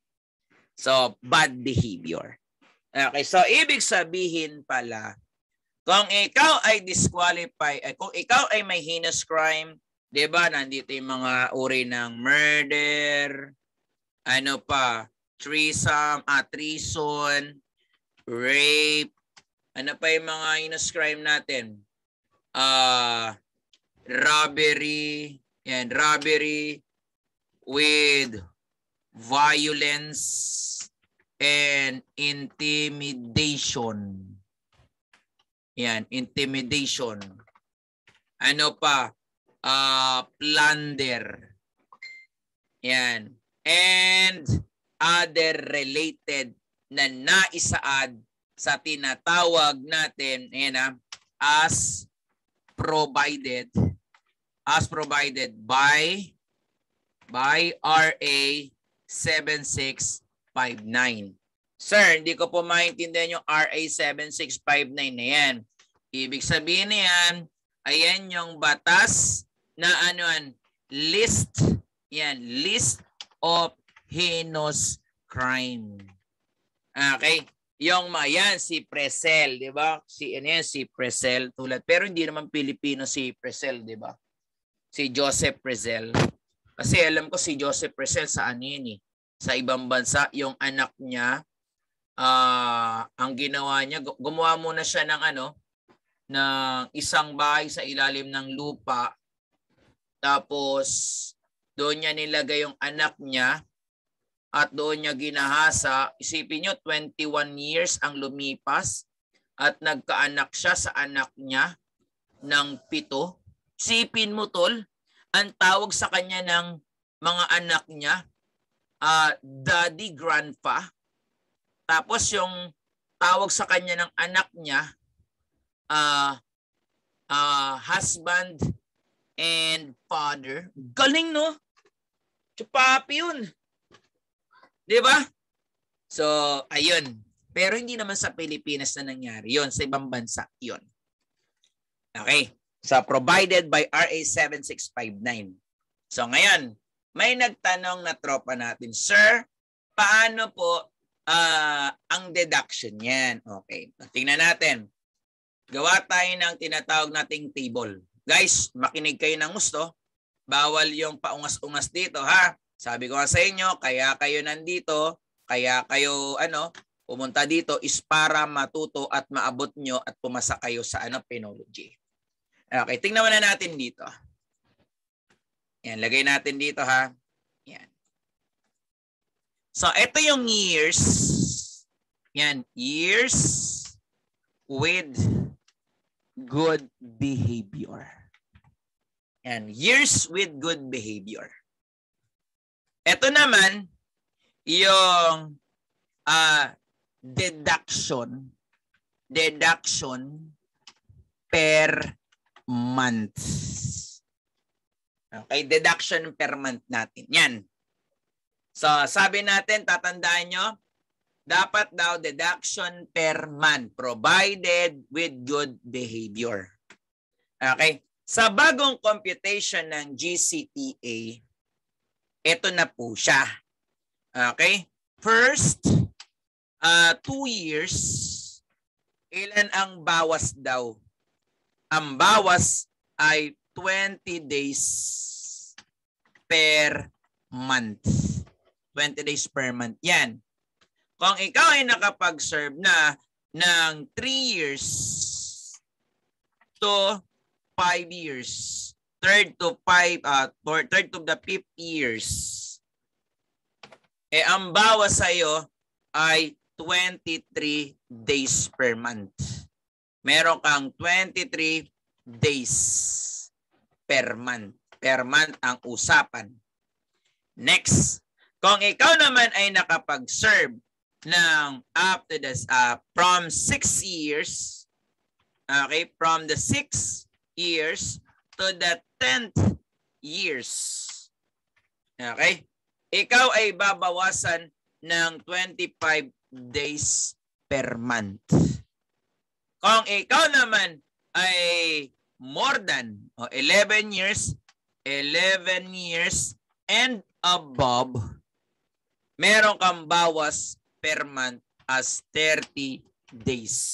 So, bad behavior. Okay, so ibig sabihin pala kung ikaw ay disqualify, eh, kung ikaw ay may heinous crime, 'di ba? Nandito 'yung mga uri ng murder, ano pa, treason, ah, treason, rape, ano pa yung mga crime natin? Uh, robbery, yan, robbery with violence and intimidation. Yan, intimidation. Ano pa? Uh, plunder. Yan. And other related na naisaad sa tinatawag natin ayan na, ah, as provided as provided by by RA 7659. Sir, hindi ko po maintindihan yung RA 7659 na yan. Ibig sabihin niyan, ayan yung batas na ano yan, list, yan, list of heinous crime. Ah, okay? Yung mayan, si Presel, di ba? Si, ano si Presel tulad. Pero hindi naman Pilipino si Presel, di ba? Si Joseph Presel. Kasi alam ko si Joseph Presel sa ano yun eh? Sa ibang bansa, yung anak niya, uh, ang ginawa niya, gumawa muna siya ng ano, ng isang bahay sa ilalim ng lupa. Tapos, doon niya nilagay yung anak niya at doon niya ginahasa. Isipin niyo, 21 years ang lumipas at nagkaanak siya sa anak niya ng pito. Isipin mo, Tol, ang tawag sa kanya ng mga anak niya, uh, daddy, grandpa. Tapos yung tawag sa kanya ng anak niya, uh, uh, husband and father. Galing, no? Chupapi yun. Di ba? So, ayun. Pero hindi naman sa Pilipinas na nangyari yon Sa ibang bansa yon Okay. So, provided by RA 7659. So, ngayon, may nagtanong na tropa natin, Sir, paano po uh, ang deduction yan? Okay. Tingnan natin. Gawa tayo ng tinatawag nating table. Guys, makinig kayo ng gusto. Bawal yung paungas-ungas dito, ha? Sabi ko sa inyo, kaya kayo nandito, kaya kayo ano, pumunta dito is para matuto at maabot nyo at pumasa kayo sa ano, penology. Okay, tingnan na natin dito. Yan, lagay natin dito ha. Yan. So, ito yung years. Yan, years with good behavior. And years with good behavior. Ito naman, yung uh, deduction, deduction per month. Okay, deduction per month natin. Yan. So, sabi natin, tatandaan nyo, dapat daw deduction per month provided with good behavior. Okay? Sa bagong computation ng GCTA, ito na po siya. Okay? First, uh, two years, ilan ang bawas daw? Ang bawas ay 20 days per month. 20 days per month. Yan. Kung ikaw ay nakapag-serve na ng 3 years to 5 years, third to five, uh, or third to the fifth years. Eh, ang bawas sa'yo ay 23 days per month. Meron kang 23 days per month. Per month ang usapan. Next, kung ikaw naman ay nakapag-serve ng up to the, uh, from 6 years, okay, from the 6 years to the 10 years. Okay? Ikaw ay babawasan ng 25 days per month. Kung ikaw naman ay more than o 11 years, 11 years and above, meron kang bawas per month as 30 days.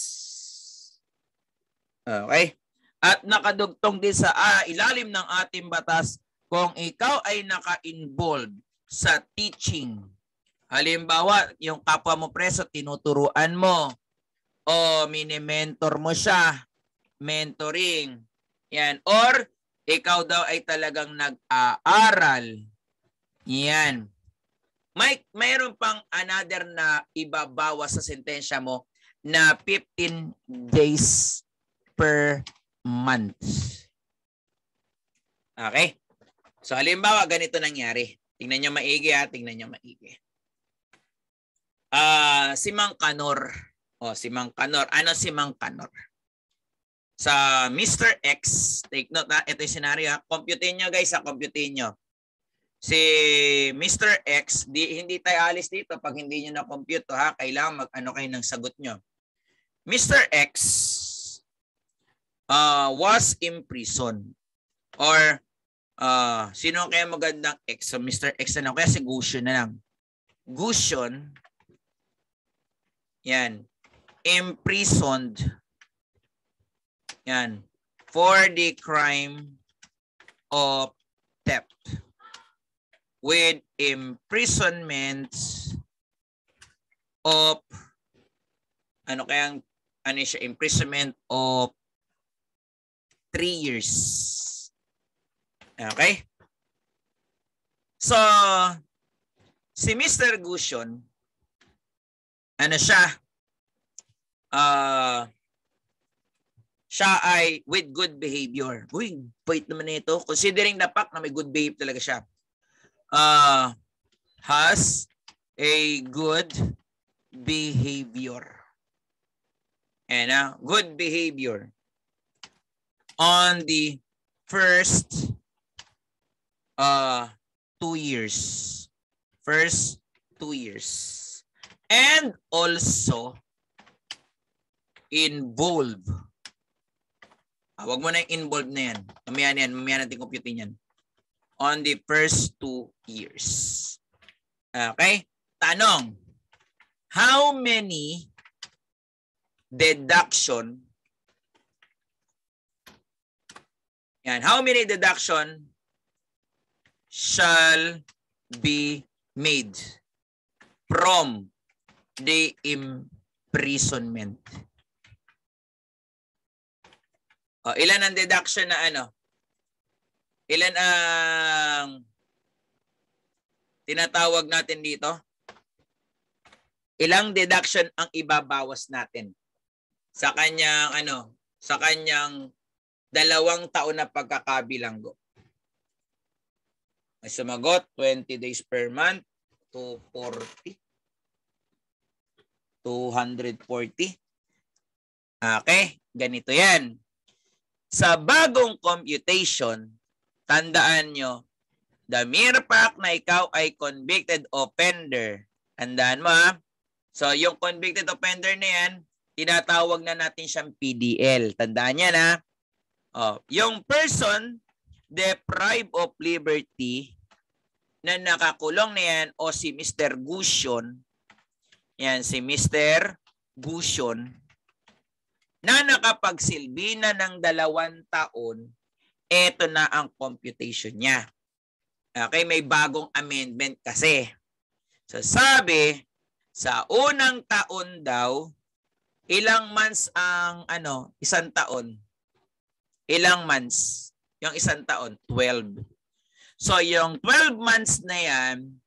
Okay? at nakadugtong din sa ah, ilalim ng ating batas kung ikaw ay naka-involved sa teaching. Halimbawa, yung kapwa mo preso, tinuturuan mo o mini-mentor mo siya, mentoring. Yan. Or ikaw daw ay talagang nag-aaral. Yan. May, mayroon pang another na ibabawas sa sentensya mo na 15 days per months. Okay? So halimbawa, ganito nangyari. Tingnan nyo maigi ha, tingnan nyo maigi. Uh, si Mang Kanor. O, oh, si Mang Kanor. Ano si Mang Kanor? Sa Mr. X, take note ha, ito yung scenario ha. Computein nyo guys ha, computein nyo. Si Mr. X, di, hindi tayo alis dito pag hindi nyo na-compute ha. Kailangan mag-ano kayo ng sagot nyo. Mr. X, uh, was in prison. Or uh, sino kaya magandang ex? Mr. X na lang. Kaya si Gusion na lang. Gusion, yan, imprisoned, yan, for the crime of theft with imprisonment of ano kaya ano siya imprisonment of three years. Okay? So, si Mr. Gushon, ano siya, uh, siya ay with good behavior. Uy, bait naman ito. Considering the fact na may good behavior talaga siya. Uh, has a good behavior. And uh, ah, good behavior on the first uh, two years. First two years. And also involve. Ah, wag mo na yung involve na yan. Mamaya na yan. Mamaya natin computing yan. On the first two years. Okay? Tanong. How many deduction Yan. How many deduction shall be made from the imprisonment? O, oh, ilan ang deduction na ano? Ilan ang tinatawag natin dito? Ilang deduction ang ibabawas natin sa kanyang ano, sa kanyang dalawang taon na pagkakabilanggo. May sumagot, 20 days per month, 240. 240. Okay, ganito yan. Sa bagong computation, tandaan nyo, the mere fact na ikaw ay convicted offender. Tandaan mo ha. So yung convicted offender na yan, tinatawag na natin siyang PDL. Tandaan yan ha Oh, yung person deprived of liberty na nakakulong na yan o si Mr. Gushon, yan si Mr. Gushon, na nakapagsilbi na ng dalawang taon, eto na ang computation niya. Okay, may bagong amendment kasi. So sabi, sa unang taon daw, ilang months ang ano, isang taon? Ilang months? Yung isang taon, 12. So yung 12 months na yan,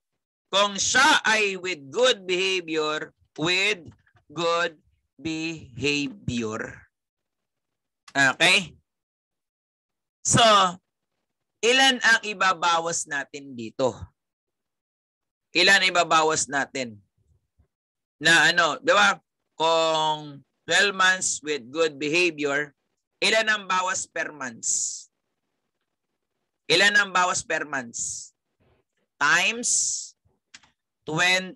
kung siya ay with good behavior, with good behavior. Okay? So, ilan ang ibabawas natin dito? Ilan ang ibabawas natin? Na ano, di ba? Kung 12 months with good behavior, Ilan ang bawas per months? Ilan ang bawas per months? Times 20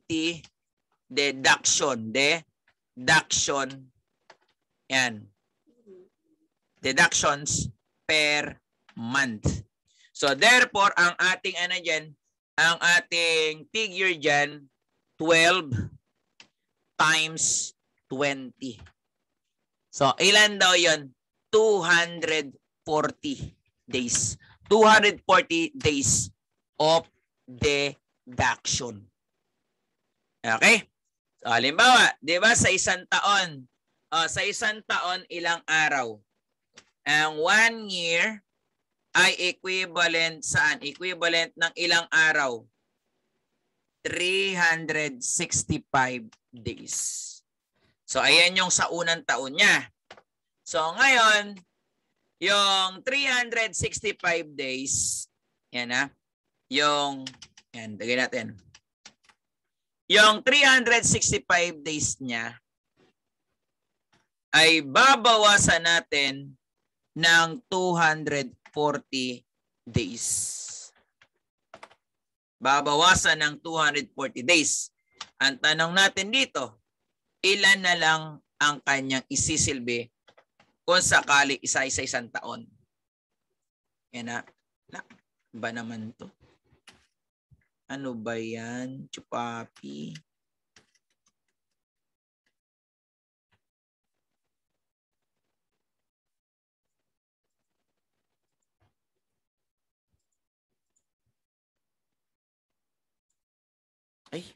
deduction. Deduction. Yan. Deductions per month. So therefore, ang ating ano dyan, ang ating figure dyan, 12 times 20. So ilan daw yon 240 days. 240 days of deduction. Okay? So, halimbawa, di ba sa isang taon, uh, sa isang taon ilang araw? Ang one year ay equivalent saan? Equivalent ng ilang araw? 365 days. So ayan yung sa unang taon niya. So ngayon, yung 365 days, yan ha, yung, yan, tagay natin. Yung 365 days niya ay babawasan natin ng 240 days. Babawasan ng 240 days. Ang tanong natin dito, ilan na lang ang kanyang isisilbi kung sakali isa-isa isang taon. Yan na. na ba naman to? Ano ba yan? Chupapi. Ay,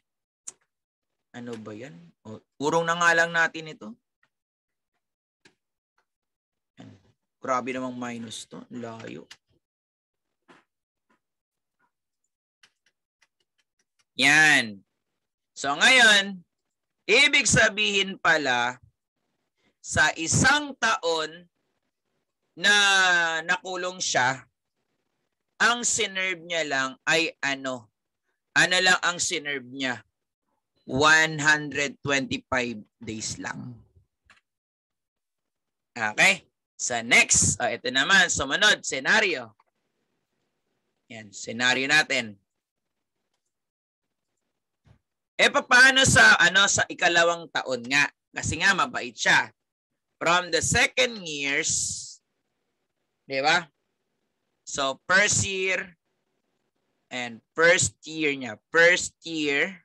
ano ba yan? O, urong na nga lang natin ito. Grabe namang minus to. Layo. Yan. So ngayon, ibig sabihin pala, sa isang taon na nakulong siya, ang sinerve niya lang ay ano? Ano lang ang sinerve niya? 125 days lang. Okay? Sa next, uh, ito naman, sumunod, scenario. Yan, scenario natin. E paano sa ano sa ikalawang taon nga? Kasi nga mabait siya. From the second years, 'di ba? So first year and first year niya, first year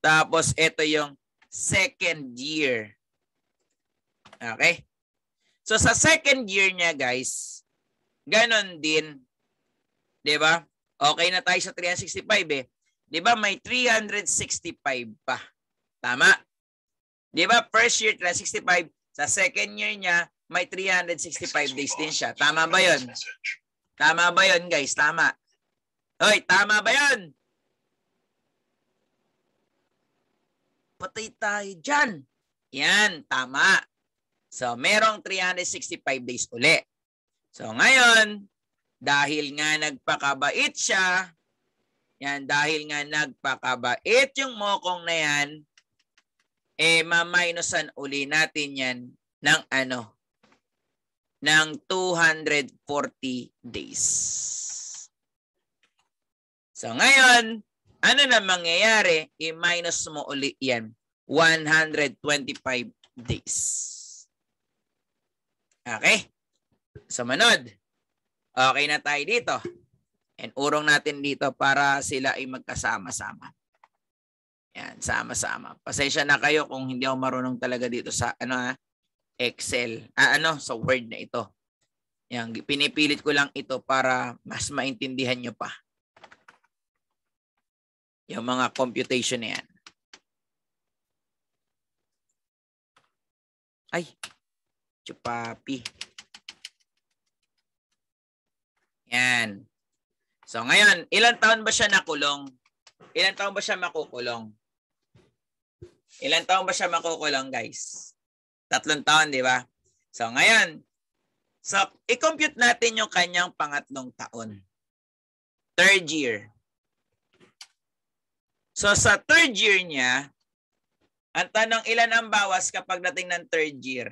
Tapos ito yung second year. Okay? So sa second year niya guys, ganon din. 'Di ba? Okay na tayo sa 365 eh. 'Di ba may 365 pa. Tama? 'Di ba? First year 365, sa second year niya may 365 days din siya. Tama ba 'yon? Tama ba 'yon guys? Tama. Hoy, tama ba 'yon? Patay tayo dyan. Yan, tama. So, merong 365 days uli. So, ngayon, dahil nga nagpakabait siya, yan, dahil nga nagpakabait yung mokong na yan, eh, maminusan uli natin yan ng ano, ng 240 days. So, ngayon, ano na mangyayari? I-minus mo uli yan. 125 days. Okay? Sumunod. Okay na tayo dito. And urong natin dito para sila ay magkasama-sama. Yan, sama-sama. Pasensya na kayo kung hindi ako marunong talaga dito sa ano ha, ah, Excel. Ah, ano, sa Word na ito. Yan, pinipilit ko lang ito para mas maintindihan nyo pa. Yung mga computation na yan. Ay, chupapi. Yan. So ngayon, ilan taon ba siya nakulong? Ilan taon ba siya makukulong? Ilan taon ba siya makukulong, guys? Tatlong taon, di ba? So ngayon, so i-compute natin yung kanyang pangatlong taon. Third year. So sa third year niya, ang tanong ilan ang bawas kapag dating ng third year?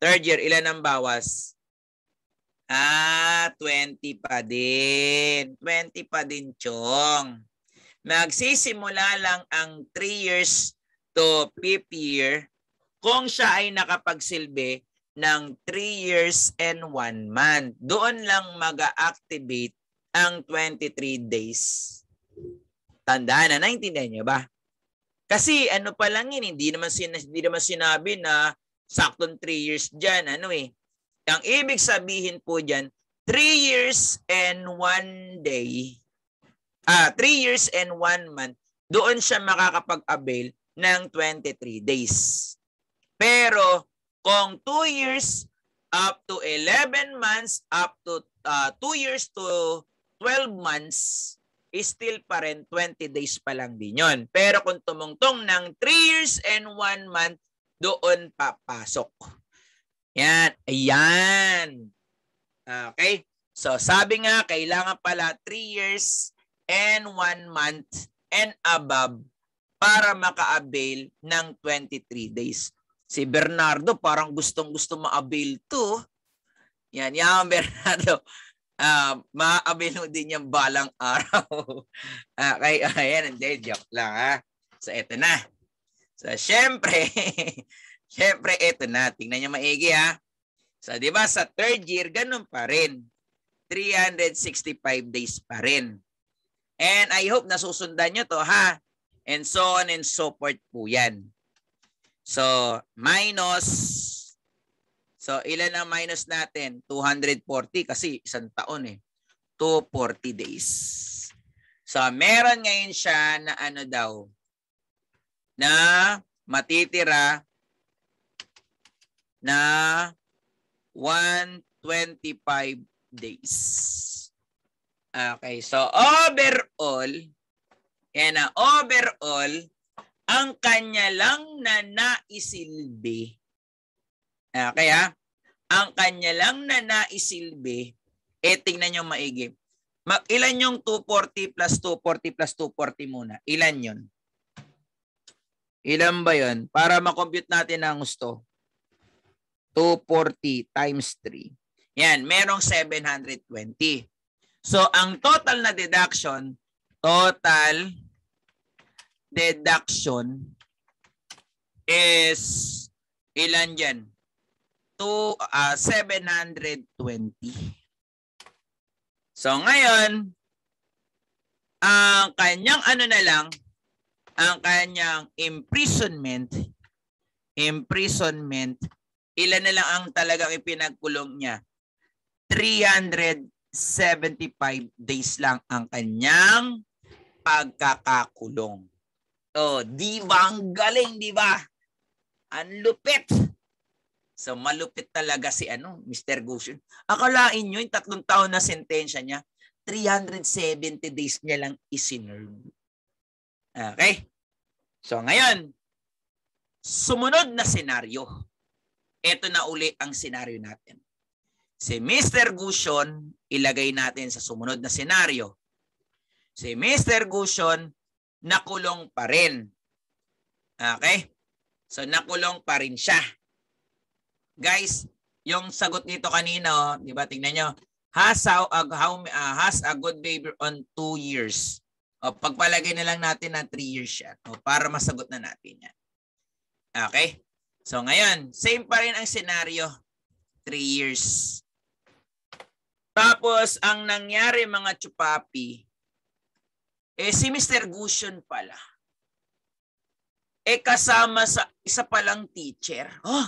Third year, ilan ang bawas? Ah, 20 pa din. 20 pa din, Chong. Nagsisimula lang ang 3 years to 5 year kung siya ay nakapagsilbi ng 3 years and 1 month. Doon lang mag-activate ang 23 days Tandaan na, naintindihan niyo ba? Kasi ano pa lang yun, hindi naman, sin- hindi naman sinabi na saktong 3 years dyan. Ano eh. Ang ibig sabihin po dyan, 3 years and 1 day, ah, 3 years and 1 month, doon siya makakapag-avail ng 23 days. Pero kung 2 years up to 11 months, up to uh, ah, 2 years to 12 months, still pa rin 20 days pa lang din yon. Pero kung tumungtong ng 3 years and 1 month, doon papasok. Yan. Ayan. Okay? So sabi nga, kailangan pala 3 years and 1 month and above para maka-avail ng 23 days. Si Bernardo parang gustong-gusto ma-avail to. Yan, yan Bernardo uh, um, ma-avail din yung balang araw. uh, kay, ayan, hindi, joke lang ha. So, eto na. So, syempre, syempre, eto na. Tingnan nyo maigi ha. So, di ba, sa third year, ganun pa rin. 365 days pa rin. And I hope nasusundan nyo to ha. And so on and so forth po yan. So, minus So, ilan ang minus natin? 240 kasi isang taon eh. 240 days. So, meron ngayon siya na ano daw, na matitira na 125 days. Okay, so overall, yan na overall, ang kanya lang na naisilbi Uh, kaya, ang kanya lang na naisilbi, eh tingnan nyo maigi. Mag, ilan yung 240 plus 240 plus 240 muna? Ilan yon? Ilan ba yon? Para makompute natin ang gusto. 240 times 3. Yan, merong 720. So, ang total na deduction, total deduction is ilan dyan? to uh, ah, 720. So ngayon, ang kanyang ano na lang, ang kanyang imprisonment, imprisonment, ilan na lang ang talagang ipinagkulong niya? 375 days lang ang kanyang pagkakakulong. Oh, di ba ang galing, di ba? Ang lupit. So malupit talaga si ano, Mr. Gusion. Akalain nyo, yung tatlong taon na sentensya niya, 370 days niya lang isinerve. Okay? So ngayon, sumunod na senaryo. Ito na uli ang senaryo natin. Si Mr. Gusion, ilagay natin sa sumunod na senaryo. Si Mr. Gusion, nakulong pa rin. Okay? So nakulong pa rin siya. Guys, yung sagot dito kanino, di ba, tingnan nyo, has, how, uh, how, uh, has a good baby on two years. O, pagpalagay na lang natin na three years siya. O, para masagot na natin yan. Okay? So, ngayon, same pa rin ang senaryo. Three years. Tapos, ang nangyari mga chupapi, eh si Mr. Gusion pala. Eh kasama sa isa palang teacher. Oh,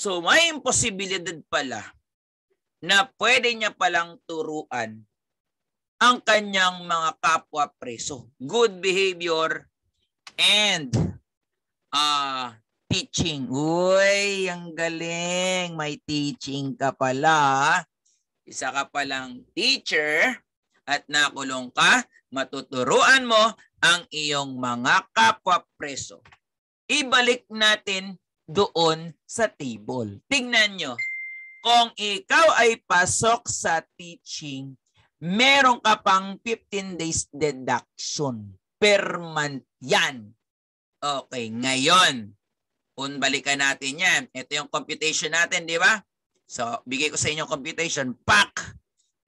So may imposibilidad pala na pwede niya palang turuan ang kanyang mga kapwa preso. Good behavior and uh, teaching. Uy, ang galing. May teaching ka pala. Ah. Isa ka palang teacher at nakulong ka, matuturuan mo ang iyong mga kapwa preso. Ibalik natin doon sa table. Tingnan nyo. Kung ikaw ay pasok sa teaching, meron ka pang 15 days deduction per month yan. Okay, ngayon, kung balikan natin yan, ito yung computation natin, di ba? So, bigay ko sa inyo computation, pack,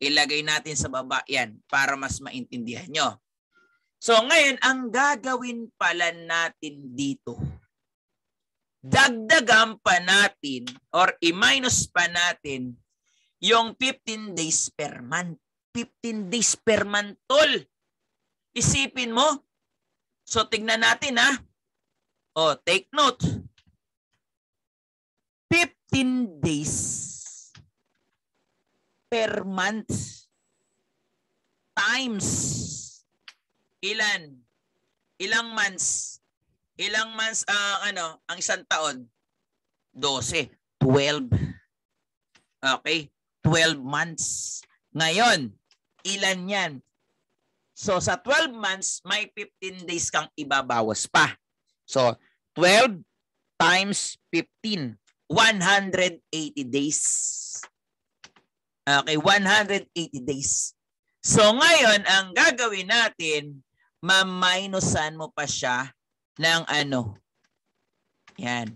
ilagay natin sa baba yan para mas maintindihan nyo. So, ngayon, ang gagawin pala natin dito, dagdagan pa natin or i-minus pa natin yung 15 days per month. 15 days per month, tol. Isipin mo. So, tignan natin, ha? O, take note. 15 days per month times ilan? Ilang months? Ilang months uh, ano, ang isang taon? 12, 12. Okay, 12 months. Ngayon, ilan 'yan? So sa 12 months, may 15 days kang ibabawas pa. So 12 times 15, 180 days. Okay, 180 days. So ngayon, ang gagawin natin, maminusan mo pa siya ng ano. Yan.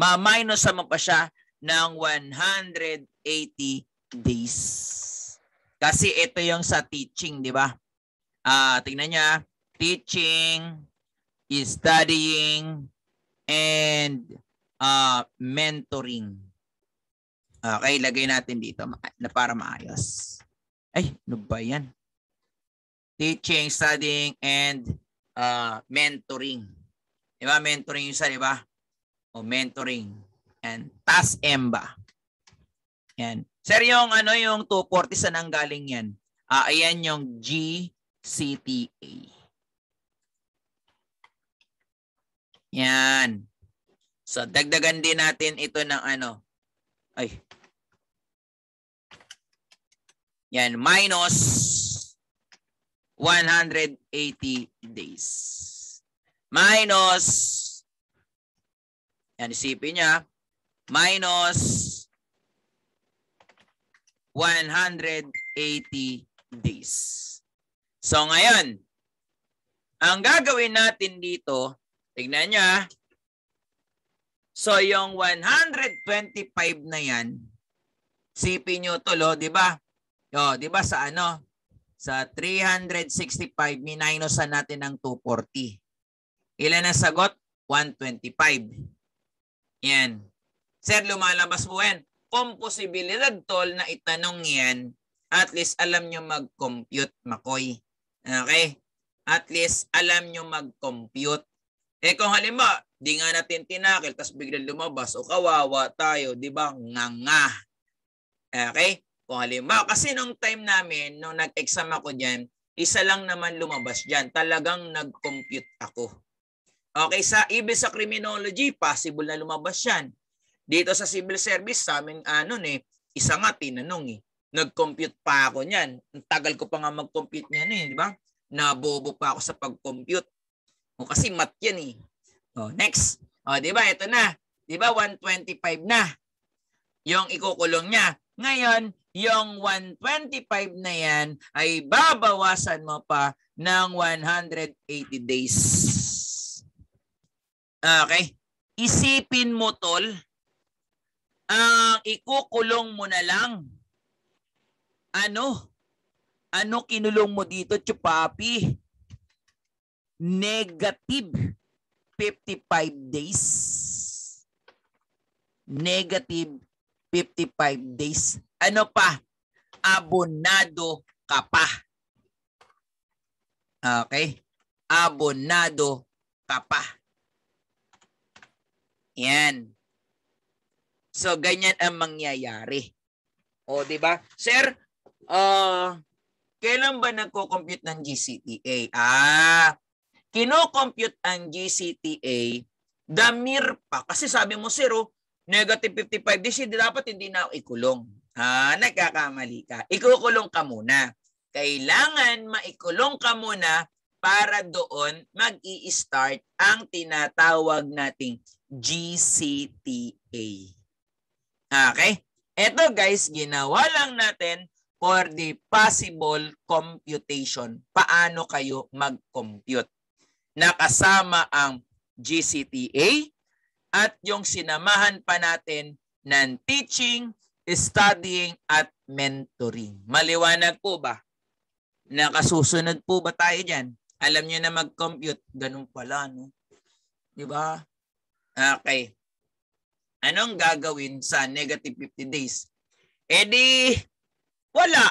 Ma-minus naman pa siya ng 180 days. Kasi ito yung sa teaching, di ba? Ah, uh, tingnan niya. Teaching, studying, and uh, mentoring. Okay, lagay natin dito na para maayos. Ay, ano ba yan? Teaching, studying, and uh, mentoring. Di ba? Mentoring yung isa, di ba? O mentoring. And task emba. Yan. Sir, yung ano yung 240 sa nang galing yan? Ah, ayan yung GCTA. Yan. So dagdagan din natin ito ng ano. Ay. Yan, minus 180 days minus, yan isipin niya, minus 180 days. So ngayon, ang gagawin natin dito, tignan niya, so yung 125 na yan, sipin to lo di ba? yo di ba sa ano? Sa 365, minusan natin ang 240. Ilan ang sagot? 125. Yan. Sir, lumalabas po yan. Kung tol, na itanong yan, at least alam nyo mag-compute, Makoy. Okay? At least alam nyo mag-compute. Eh kung halimbawa, di nga natin tinakil, tapos biglang lumabas, o kawawa tayo, di ba? Nga nga. Okay? Kung halimbawa, kasi nung time namin, nung nag-exam ako dyan, isa lang naman lumabas dyan. Talagang nag-compute ako. Okay, sa even sa criminology, possible na lumabas yan. Dito sa civil service, sa amin, ano eh, isa nga tinanong eh. Nag-compute pa ako niyan. Ang tagal ko pa nga mag-compute niyan eh, di ba? Nabobo pa ako sa pag-compute. O, kasi math yan eh. Oh, next. Oh, di ba? Ito na. Di ba? 125 na. Yung ikukulong niya. Ngayon, yung 125 na yan ay babawasan mo pa ng 180 days. Ah, okay? Isipin mo, tol, ang uh, ikukulong mo na lang. Ano? Ano kinulong mo dito, chupapi? Negative 55 days. Negative 55 days. Ano pa? Abonado ka pa. Okay? Abonado ka pa. Yan. So ganyan ang mangyayari. O di ba? Sir, uh, kailan ba nagko-compute ng GCTA? Ah, kino-compute ang GCTA the mere pa. Kasi sabi mo, sir, oh, negative 55 DC dapat hindi na ikulong. Ah, nagkakamali ka. Ikukulong ka muna. Kailangan maikulong ka muna para doon mag-i-start ang tinatawag nating GCTA. Okay? Ito guys, ginawa lang natin for the possible computation. Paano kayo mag-compute? Nakasama ang GCTA at yung sinamahan pa natin ng teaching, studying at mentoring. Maliwanag po ba? Nakasusunod po ba tayo dyan? alam niyo na mag-compute, ganun pala, no? 'Di ba? Okay. Anong gagawin sa negative 50 days? Eh wala.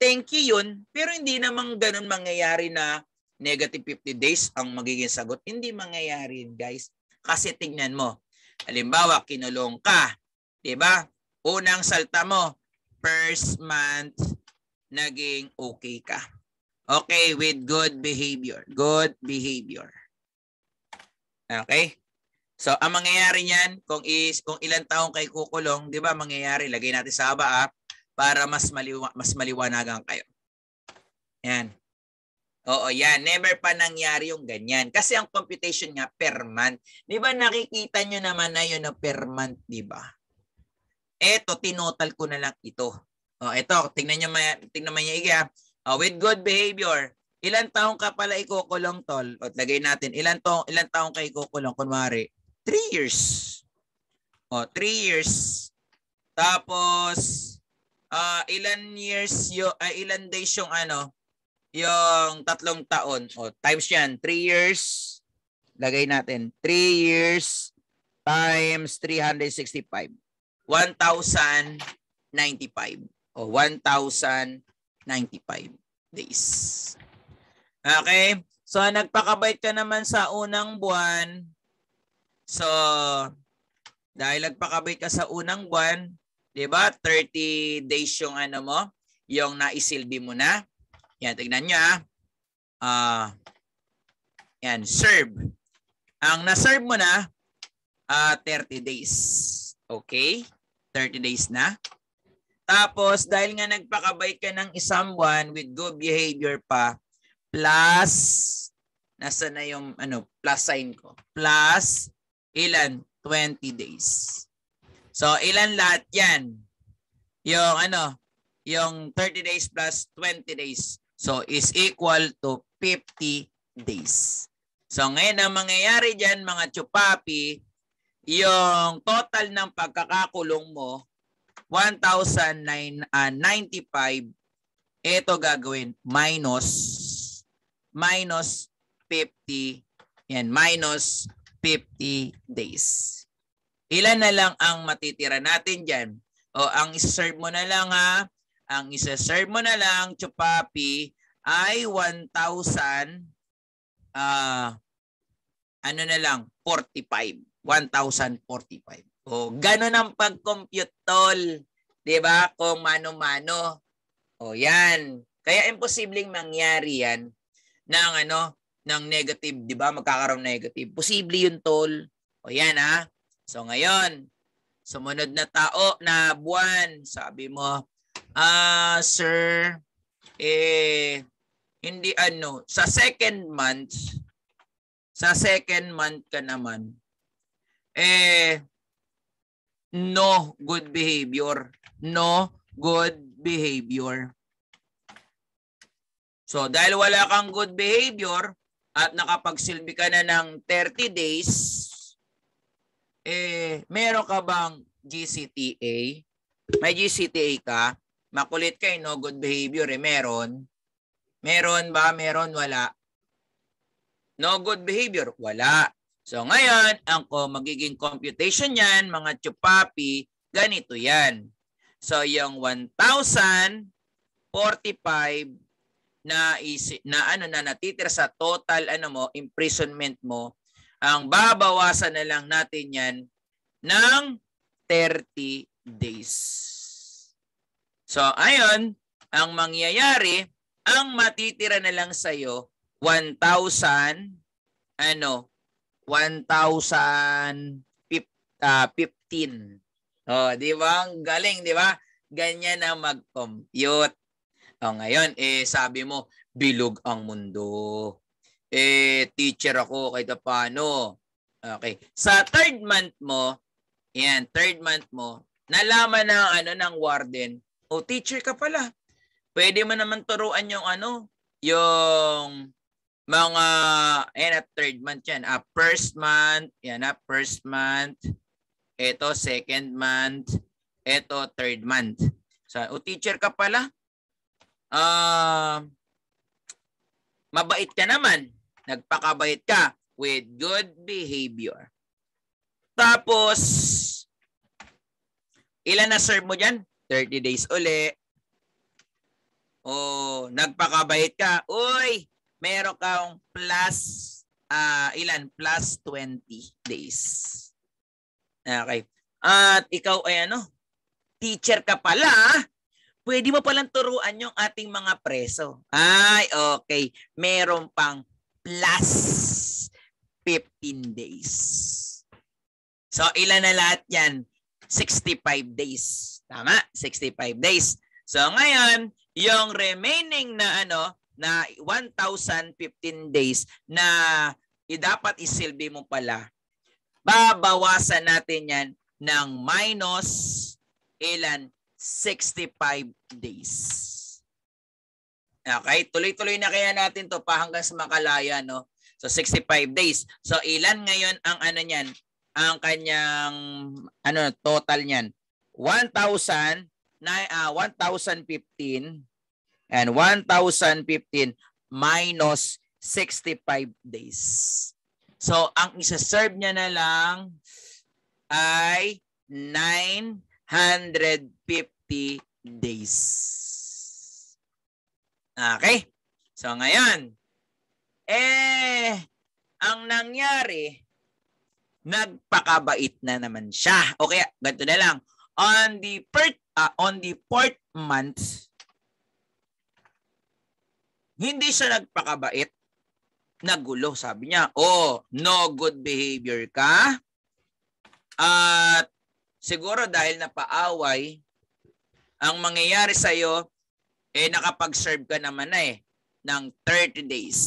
Thank you yun. Pero hindi namang ganun mangyayari na negative 50 days ang magiging sagot. Hindi mangyayari guys. Kasi tingnan mo. Halimbawa, kinulong ka. 'di ba? Unang salta mo, first month, naging okay ka. Okay, with good behavior. Good behavior. Okay? So, ang mangyayari niyan, kung, is, kung ilang taong kay kukulong, di ba, mangyayari, lagay natin sa haba, ah, para mas, maliwa, mas maliwanagan kayo. Yan. Oo, yan. Never pa nangyari yung ganyan. Kasi ang computation nga, per month. Di ba nakikita nyo naman na yun na per month, di ba? Eto, tinotal ko na lang ito. O, oh, eto, tingnan nyo, tingnan mo niya iga. Ah. Oh, with good behavior. Ilan taong ka pala ikukulong, tol? O, lagay natin, ilan taong, ilan taong ka ikukulong? Kunwari, 3 years. O, 3 years. Tapos, uh, ilan years, yo, uh, ilan days yung ano, yung tatlong taon. O, times yan, 3 years. Lagay natin, 3 years times 365. 1,095. O, 1,095. 95 days. Okay? So, nagpakabait ka naman sa unang buwan. So, dahil nagpakabait ka sa unang buwan, di ba? 30 days yung ano mo, yung naisilbi mo na. Yan, tignan nyo ah. Uh, yan, serve. Ang na-serve mo na, uh, ah, 30 days. Okay? 30 days na. Tapos, dahil nga nagpakabait ka ng isang someone with good behavior pa, plus, nasa na yung ano, plus sign ko, plus, ilan? 20 days. So, ilan lahat yan? Yung ano, yung 30 days plus 20 days. So, is equal to 50 days. So, ngayon ang mangyayari dyan, mga chupapi, yung total ng pagkakakulong mo 1,095. Ito ah, gagawin minus minus 50. Yan, minus 50 days. Ilan na lang ang matitira natin diyan? O ang iserve mo na lang ha, ang iserve mo na lang, Chupapi, ay 1,000 uh, ah, ano na lang, 45. 1,045. O, oh, ganun ang pag-compute, tol. ba diba? Kung mano-mano. O, oh, yan. Kaya imposibleng mangyari yan ng ano, ng negative, 'di ba? Magkakaroon negative. Posible 'yun, tol. O oh, yan ha. So ngayon, sumunod na tao na buwan, sabi mo, ah, uh, sir, eh hindi ano, sa second month, sa second month ka naman, eh no good behavior. No good behavior. So dahil wala kang good behavior at nakapagsilbi ka na ng 30 days, eh meron ka bang GCTA? May GCTA ka? Makulit ka eh, no good behavior eh, meron. Meron ba? Meron, wala. No good behavior? Wala. So ngayon, ang magiging computation niyan, mga chupapi, ganito yan. So yung 1,045 na isi, na ano na natitira sa total ano mo imprisonment mo, ang babawasan na lang natin yan ng 30 days. So ayon, ang mangyayari, ang matitira na lang sa iyo 1,000 ano 1,015. Ah, oh, di ba? Ang galing, di ba? Ganyan ang mag-compute. Oh, ngayon, eh, sabi mo, bilog ang mundo. Eh, teacher ako, kahit paano. Okay. Sa third month mo, yan, third month mo, nalaman na ano ng warden, oh, teacher ka pala. Pwede mo naman turuan yung ano, yung mga, yan at ah, third month yan. Ah, first month, yan na, ah, first month. Ito, second month. Ito, third month. So, o teacher ka pala. Ah, uh, mabait ka naman. Nagpakabait ka with good behavior. Tapos, ilan na serve mo diyan 30 days uli. O, oh, nagpakabait ka. Uy, meron kang plus uh, ilan? Plus 20 days. Okay. At ikaw ay ano, teacher ka pala, pwede mo palang turuan yung ating mga preso. Ay, okay. Meron pang plus 15 days. So, ilan na lahat yan? 65 days. Tama? 65 days. So, ngayon, yung remaining na ano, na 1,015 days na dapat isilbi mo pala, babawasan natin yan ng minus ilan? 65 days. Okay, tuloy-tuloy na kaya natin to pa hanggang sa makalaya, no? So 65 days. So ilan ngayon ang ano niyan? Ang kanyang ano total niyan? 1,000 na uh, 1,015 and 1,015 minus 65 days. So, ang isa-serve niya na lang ay 950 days. Okay? So, ngayon, eh, ang nangyari, nagpakabait na naman siya. Okay, ganito na lang. On the, per, uh, ah, on the fourth month, hindi siya nagpakabait. Nagulo, sabi niya. Oh, no good behavior ka. At siguro dahil napaaway, ang mangyayari sa'yo, eh nakapag-serve ka naman na eh ng 30 days.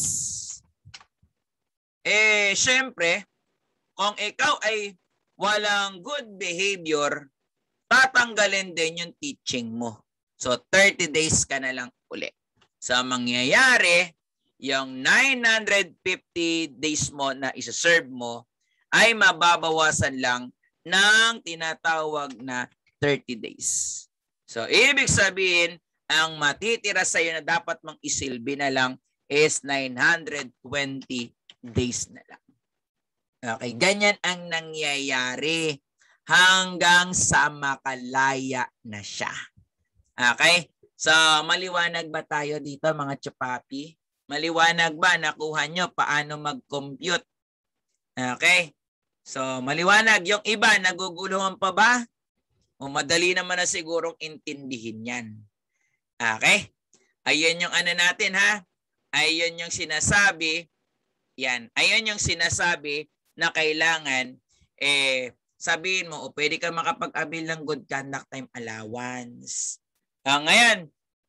Eh, syempre, kung ikaw ay walang good behavior, tatanggalin din yung teaching mo. So, 30 days ka na lang uli sa mangyayari, yung 950 days mo na isa-serve mo ay mababawasan lang ng tinatawag na 30 days. So, ibig sabihin, ang matitira sa iyo na dapat mong isilbi na lang is 920 days na lang. Okay, ganyan ang nangyayari hanggang sa makalaya na siya. Okay? So, maliwanag ba tayo dito mga chupapi? Maliwanag ba nakuha nyo paano mag-compute? Okay? So, maliwanag. Yung iba, naguguluhan pa ba? O madali naman na sigurong intindihin yan. Okay? Ayan yung ano natin ha. Ayan yung sinasabi. Yan. Ayan yung sinasabi na kailangan eh sabihin mo o pwede ka makapag-avail ng good conduct time allowance. Uh, ngayon,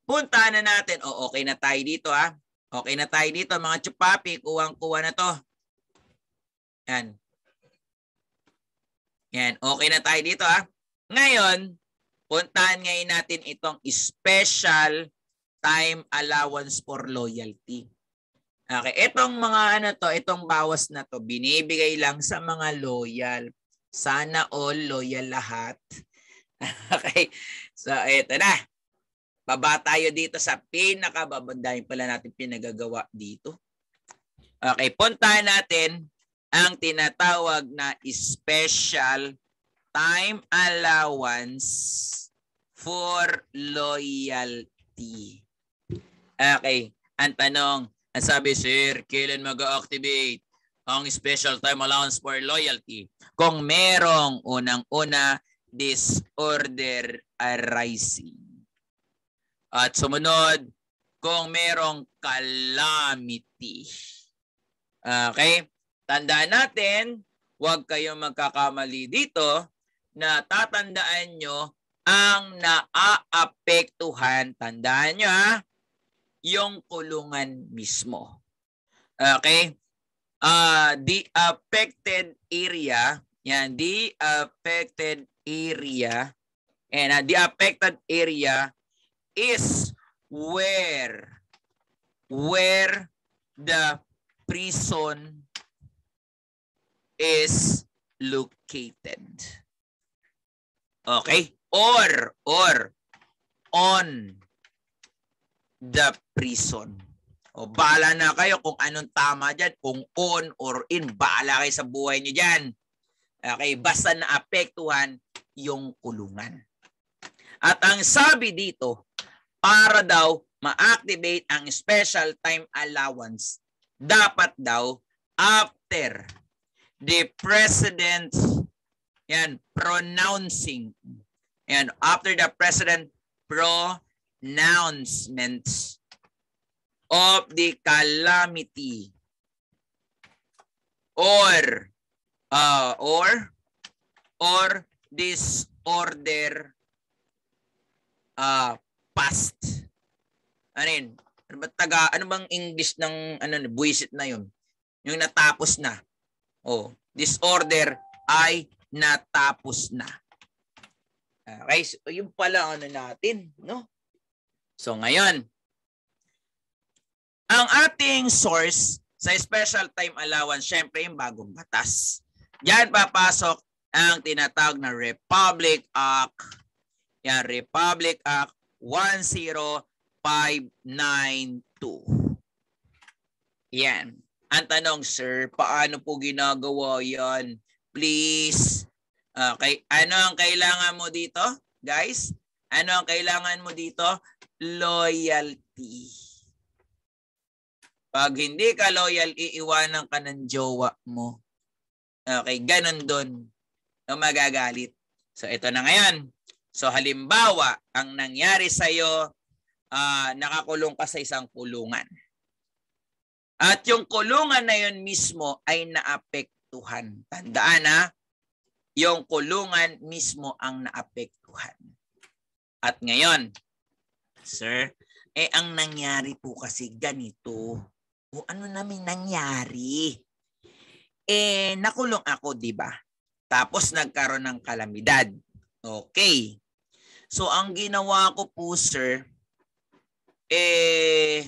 punta na natin. O, okay na tayo dito ah. Okay na tayo dito mga chupapi. Kuwang-kuwa na to. Yan. Yan. Okay na tayo dito ah. Ngayon, puntahan ngayon natin itong special time allowance for loyalty. Okay, itong mga ano to, itong bawas na to, binibigay lang sa mga loyal. Sana all loyal lahat. Okay, so ito na. Baba tayo dito sa pinakababandahin pala natin pinagagawa dito. Okay, puntahan natin ang tinatawag na special time allowance for loyalty. Okay, ang tanong, ang sabi, Sir, kailan mag-activate ang special time allowance for loyalty? Kung merong unang-una disorder arising. At sumunod, kung merong calamity. Ah, okay? Tandaan natin, huwag kayong magkakamali dito na tatandaan nyo ang naaapektuhan. Tandaan nyo ha, ah, yung kulungan mismo. Okay? Uh, the affected area, yan, the affected area, and uh, the affected area is where where the prison is located. Okay? Or, or, on the prison. O bahala na kayo kung anong tama dyan, kung on or in, bahala kayo sa buhay nyo dyan. Okay, basta naapektuhan yung kulungan. At ang sabi dito, para daw ma-activate ang special time allowance, dapat daw after the president yan, pronouncing. Yan, after the president pronouncements of the calamity or uh, or or disorder uh, past. Ano yun? Ano ba taga, ano bang English ng ano, buwisit na yun? Yung natapos na. Oh, this order ay natapos na. Okay, so yung pala ano natin, no? So ngayon, ang ating source sa special time allowance, syempre yung bagong batas. Diyan papasok ang tinatawag na Republic Act yan, Republic Act 10592. Yan. Ang tanong, sir, paano po ginagawa yan? Please. Okay. Ah, ano ang kailangan mo dito, guys? Ano ang kailangan mo dito? Loyalty. Pag hindi ka loyal, iiwanan ka ng jowa mo. Okay, ganun doon. magagalit. So, ito na ngayon. So halimbawa, ang nangyari sa iyo, uh, ah, nakakulong ka sa isang kulungan. At yung kulungan na yun mismo ay naapektuhan. Tandaan na, yung kulungan mismo ang naapektuhan. At ngayon, sir, eh ang nangyari po kasi ganito. O ano namin nangyari? Eh nakulong ako, 'di ba? Tapos nagkaroon ng kalamidad. Okay. So ang ginawa ko po sir, eh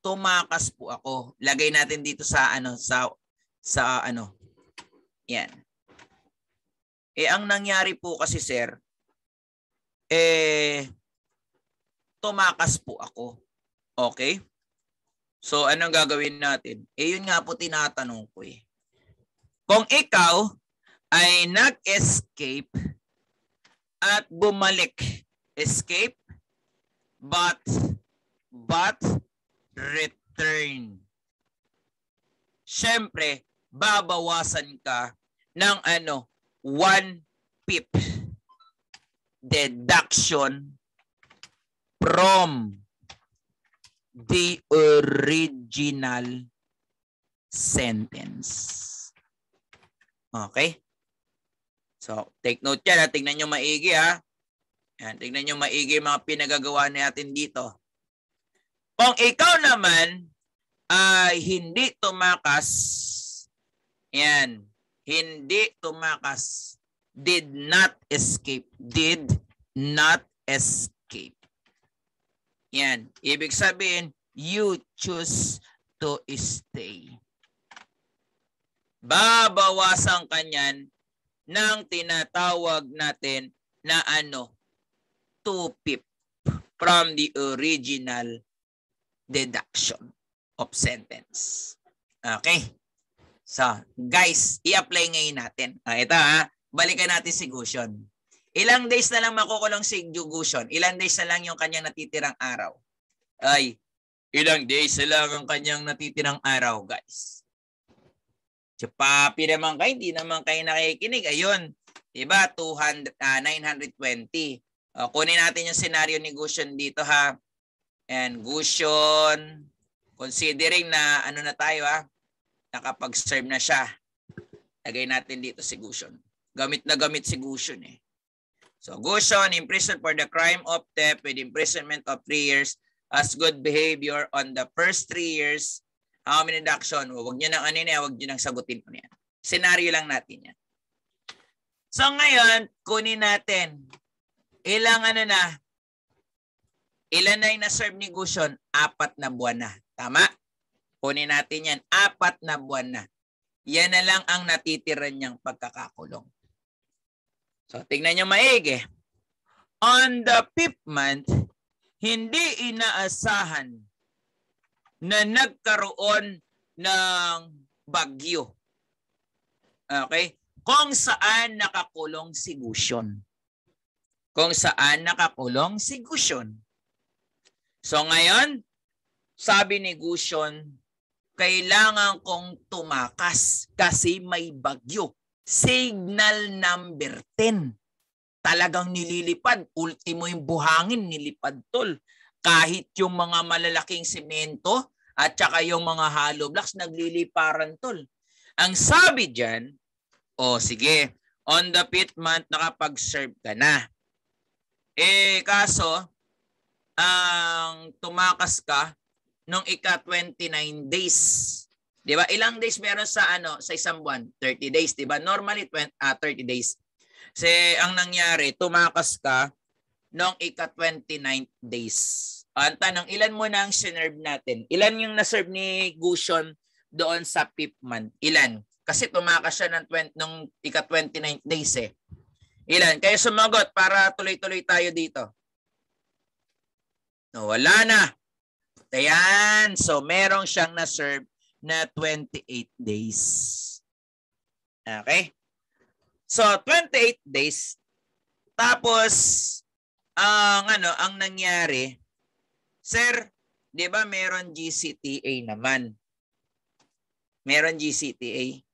tumakas po ako. Lagay natin dito sa ano sa sa ano. Yan. Eh ang nangyari po kasi sir, eh tumakas po ako. Okay? So anong gagawin natin? Eh yun nga po tinatanong ko eh. Kung ikaw ay nag-escape at bumalik. Escape, but, but, return. Siyempre, babawasan ka ng ano, one pip deduction from the original sentence. Okay? So, take note yan. Tingnan nyo maigi ha. Yan, tingnan nyo maigi mga pinagagawa natin dito. Kung ikaw naman ay uh, hindi tumakas, yan, hindi tumakas, did not escape, did not escape. Yan, ibig sabihin, you choose to stay. Babawasan kanyan ng tinatawag natin na ano, two-pip from the original deduction of sentence. Okay? So, guys, i-apply ngayon natin. Ah, ito ha, balikan natin si Gushon. Ilang days na lang makukulong si Gushon? Ilang days na lang yung kanyang natitirang araw? Ay, ilang days na lang ang kanyang natitirang araw, guys. So, papi naman kayo, hindi naman kayo nakikinig. Ayun, diba? 200, uh, 920. Uh, kunin natin yung scenario ni Gusyon dito ha. And Gusion, considering na ano na tayo ha, nakapag-serve na siya. Lagay natin dito si Gusion. Gamit na gamit si Gusion eh. So Gusion, imprisoned for the crime of theft with imprisonment of 3 years as good behavior on the first 3 years How um, many deduction? Huwag oh, nyo nang ano huwag eh, nyo nang sagutin mo yan. Senaryo lang natin yan. So ngayon, kunin natin. Ilang ano na? Ilan na yung na-serve ni Gusion? Apat na buwan na. Tama? Kunin natin yan. Apat na buwan na. Yan na lang ang natitira niyang pagkakakulong. So tingnan niyo maigi. On the fifth month, hindi inaasahan na nagkaroon ng bagyo. Okay? Kung saan nakakulong si Gusion. Kung saan nakakulong si Gusion. So ngayon, sabi ni Gusion, kailangan kong tumakas kasi may bagyo. Signal number 10. Talagang nililipad. Ultimo yung buhangin, nilipad tol kahit yung mga malalaking semento at saka yung mga hollow blocks nagliliparan tol. Ang sabi diyan, o oh, sige, on the fifth month nakapag-serve ka na. Eh kaso, ang tumakas ka nung ika-29 days. 'Di ba? Ilang days meron sa ano, sa isang buwan? 30 days, 'di ba? Normally 20, ah, 30 days. Kasi ang nangyari, tumakas ka nung ika-29 days. Ang tanong, ilan mo na ang sinerve natin? Ilan yung naserve ni Gushon doon sa Pipman? Ilan? Kasi tumakas siya ng 20, nung ika-29 days eh. Ilan? Kaya sumagot para tuloy-tuloy tayo dito. No, wala na. Ayan. So, merong siyang na-serve na 28 days. Okay? So, 28 days. Tapos, ang ano, ang nangyari, Sir, di ba meron GCTA naman? Meron GCTA?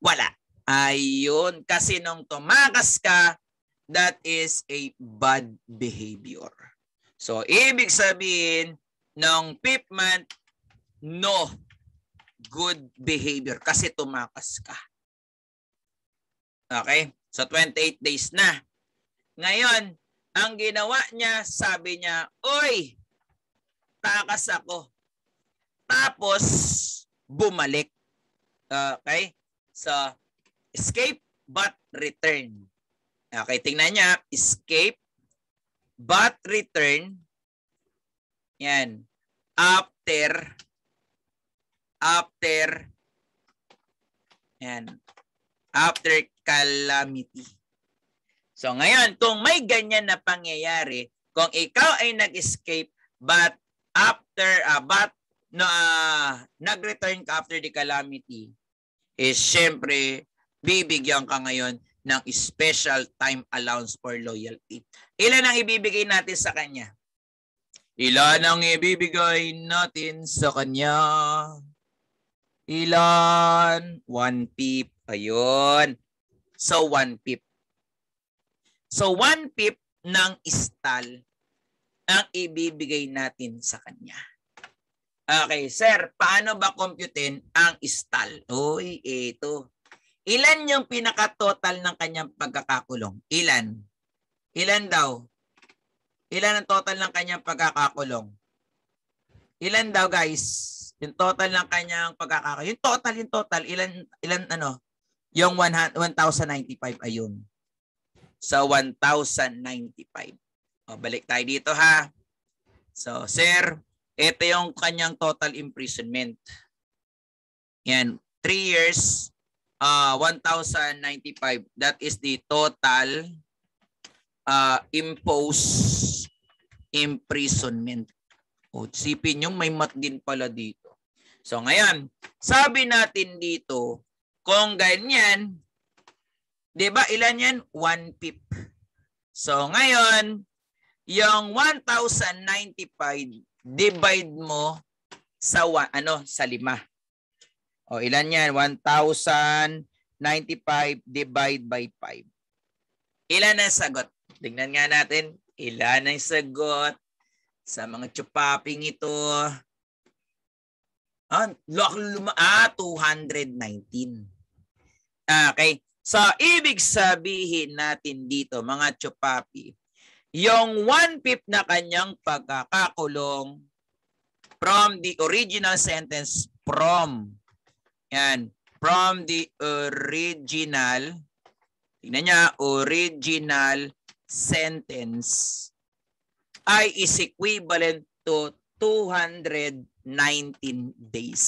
Wala. Ayun, kasi nung tumakas ka, that is a bad behavior. So, ibig sabihin, nung pipman, no good behavior kasi tumakas ka. Okay? So, 28 days na. Ngayon, ang ginawa niya, sabi niya, Oy, takas ako. Tapos, bumalik. Ah, okay? So, escape but return. Okay, tingnan niya. Escape but return. Yan. After after yan. After calamity. So ngayon, kung may ganyan na pangyayari, kung ikaw ay nag-escape but after uh, but na uh, nag-return ka after the calamity is eh, syempre bibigyan ka ngayon ng special time allowance for loyalty. Ilan ang ibibigay natin sa kanya? Ilan ang ibibigay natin sa kanya? Ilan? One pip. Ayun. So, one pip. So, one pip ng stall ang ibibigay natin sa Kanya. Okay, sir, paano ba computein ang stall? Uy, ito. Ilan yung pinaka-total ng kanyang pagkakakulong? Ilan? Ilan daw? Ilan ang total ng kanyang pagkakakulong? Ilan daw, guys? Yung total ng kanyang pagkakakulong. Yung total, yung total. Ilan, ilan ano? Yung 1,095, ayun. Sa so, 1,095. O, balik tayo dito ha. So, sir, ito yung kanyang total imprisonment. Yan, 3 years, uh, 1,095. That is the total uh, imposed imprisonment. O, sipin yung may mat din pala dito. So, ngayon, sabi natin dito, kung ganyan, 'di ba ilan 'yan? 1 pip. So ngayon, yung 1,095 divide mo sa ano sa 5. O ilan 'yan? 1,095 divide by 5. Ilan ang sagot? Tingnan nga natin. Ilan ang sagot sa mga chupaping ito? Ah, luma ah 219. Ah, okay. So, ibig sabihin natin dito, mga chupapi, yung one-fifth na kanyang pagkakakulong from the original sentence from. Yan. From the original, tingnan niya, original sentence ay is equivalent to 219 days.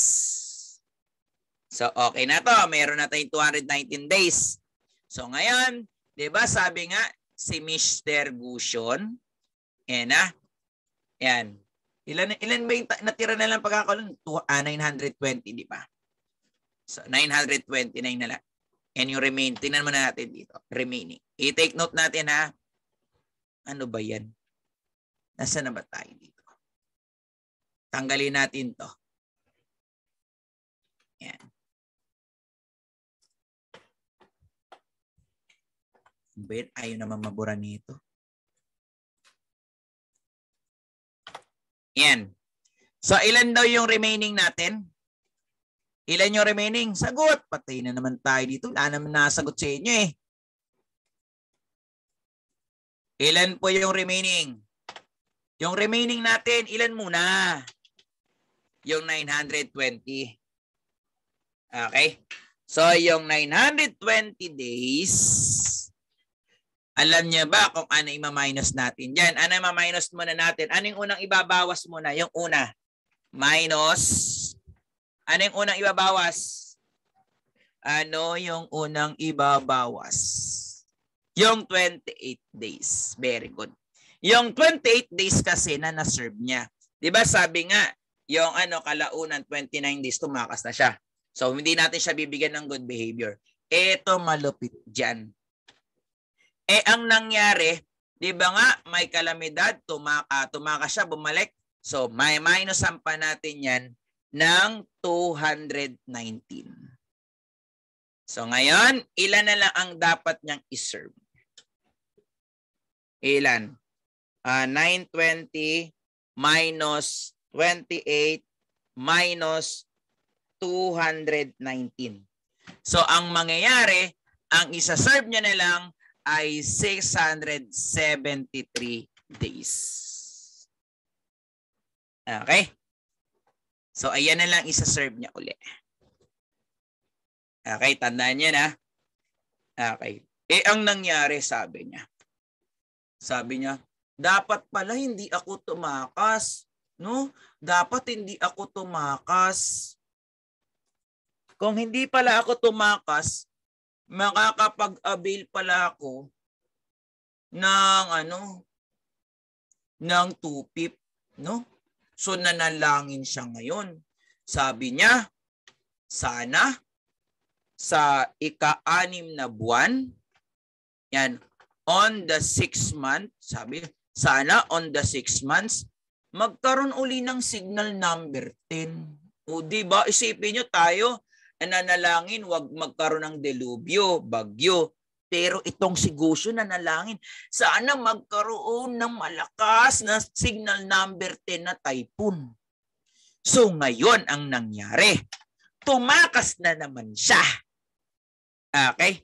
So okay na to, meron na tayong 219 days. So ngayon, 'di ba sabi nga si Mr. Gushon. Ayan ah. Ayan. Ilan, ilan ba yung natira na lang pagkakaroon? Ah, 920, di ba? So, 929 na lang. And yung remain, tingnan mo na natin dito. Remaining. I-take note natin ha. Ah. Ano ba yan? Nasaan na ba tayo dito? Tanggalin natin to. Yan. ba yun? Ayaw naman mabura nito. Yan. So, ilan daw yung remaining natin? Ilan yung remaining? Sagot. Patay na naman tayo dito. Wala naman nasagot sa inyo eh. Ilan po yung remaining? Yung remaining natin, ilan muna? Yung 920. Okay? So, yung 920 days, alam niya ba kung ano yung minus natin diyan Ano yung minus muna natin? Ano yung unang ibabawas muna? Yung una, minus. Ano yung unang ibabawas? Ano yung unang ibabawas? Yung 28 days. Very good. Yung 28 days kasi na na-serve niya. 'Di ba sabi nga, yung ano kalaunan 29 days tumakas na siya. So hindi natin siya bibigyan ng good behavior. Ito malupit diyan. Eh ang nangyari, 'di ba nga may kalamidad, tumaka, ah, tumaka siya, bumalik. So may minus pa natin 'yan ng 219. So ngayon, ilan na lang ang dapat niyang iserve? Ilan? Uh, ah, 920 minus 28 minus 219. So ang mangyayari, ang isa-serve niya na lang ay 673 days. Okay? So, ayan na lang isa-serve niya uli. Okay, tandaan niya na. Okay. Eh, ang nangyari, sabi niya. Sabi niya, dapat pala hindi ako tumakas. No? Dapat hindi ako tumakas. Kung hindi pala ako tumakas, makakapag-avail pala ako ng ano ng 2 no? So nanalangin siya ngayon. Sabi niya, sana sa ika-anim na buwan, yan, on the six month, sabi, sana on the six months, magkaroon uli ng signal number 10. O di ba isipin niyo tayo, nanalangin wag magkaroon ng delubyo, bagyo. Pero itong si Gusyo na nalangin, sana magkaroon ng malakas na signal number 10 na typhoon. So ngayon ang nangyari. Tumakas na naman siya. Okay?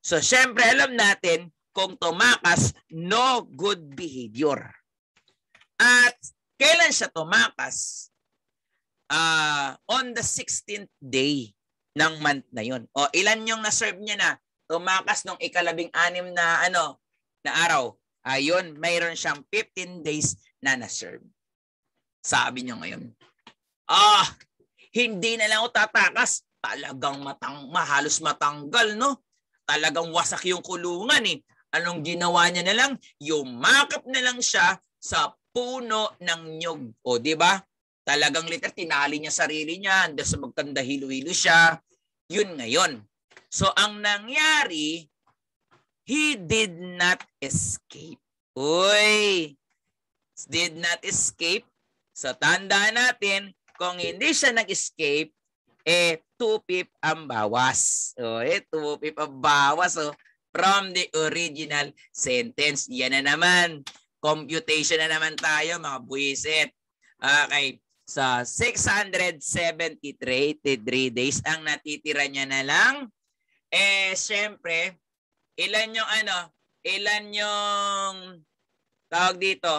So syempre alam natin kung tumakas, no good behavior. At kailan siya tumakas? Uh, on the 16th day ng month na yon. O ilan yung na-serve niya na tumakas nung ikalabing anim na ano na araw. Ayun, mayroon siyang 15 days na na-serve. Sabi niyo ngayon. Ah, hindi na lang ako tatakas. Talagang matang, mahalos matanggal, no? Talagang wasak yung kulungan, eh. Anong ginawa niya na lang? Yumakap na lang siya sa puno ng nyug. O, di ba? Talagang liter, tinali niya sarili niya, handa sa magtanda hilo-hilo siya. Yun ngayon. So ang nangyari, he did not escape. Uy! Did not escape. So tanda natin, kung hindi siya nag-escape, eh, 2-pip ang bawas. oh eh, 2-pip ang bawas. oh from the original sentence. Yan na naman. Computation na naman tayo, mga buwisit. Okay sa 673 days. Ang natitira niya na lang, eh, syempre, ilan yung ano, ilan yung tawag dito,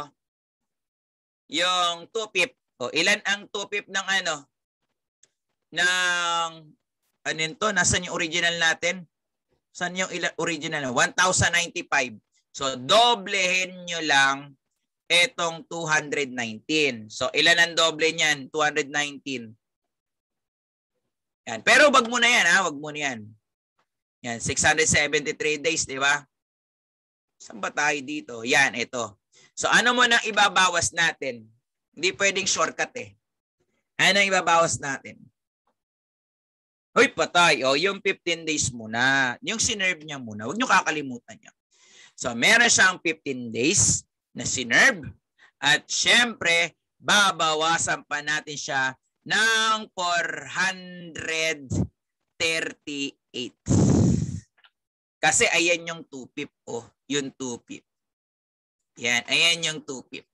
yung 2-pip. O, ilan ang 2-pip ng ano, ng, ano to, nasan yung original natin? Saan yung original? 1,095. So, doblehin nyo lang etong 219. So ilan ang doble niyan? 219. Yan. Pero wag mo na yan ha, wag mo na yan. Yan, 673 days, di ba? Saan ba tayo dito? Yan, ito. So ano mo nang ibabawas natin? Hindi pwedeng shortcut eh. Ano ang ibabawas natin? Hoy, patay. O, oh, yung 15 days muna. Yung sinerve niya muna. Huwag niyo kakalimutan niya. So meron siyang 15 days na si At syempre, babawasan pa natin siya ng 438. Kasi ayan yung 2 oh, yung 2 pip. Yan, ayan yung 2 pip.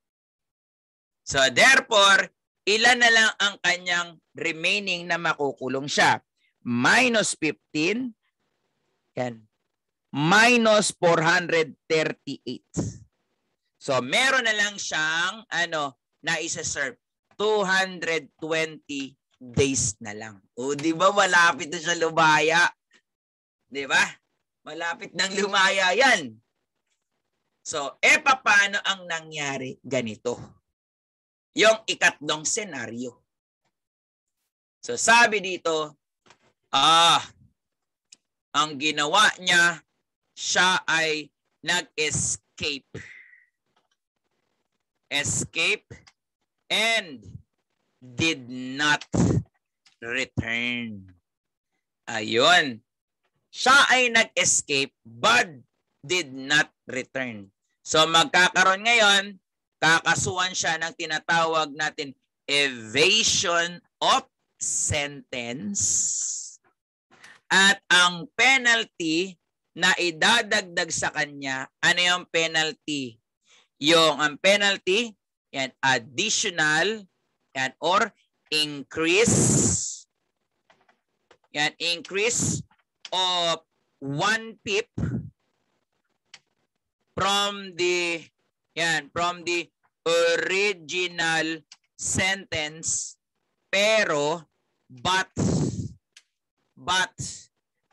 So therefore, ilan na lang ang kanyang remaining na makukulong siya? Minus 15, yan, minus 438. So, meron na lang siyang ano, na i serve 220 days na lang. O, di ba? Malapit na sa lumaya. Di ba? Malapit nang lumaya yan. So, e paano ang nangyari ganito? Yung ikatlong senaryo. So, sabi dito, ah, ang ginawa niya, siya ay nag-escape escape, and did not return. Ayun. Siya ay nag-escape but did not return. So magkakaroon ngayon, kakasuhan siya ng tinatawag natin evasion of sentence. At ang penalty na idadagdag sa kanya, ano yung penalty? Yung ang um, penalty, yan, additional, and or increase, yan, increase of one pip from the, yan, from the original sentence, pero, but, but,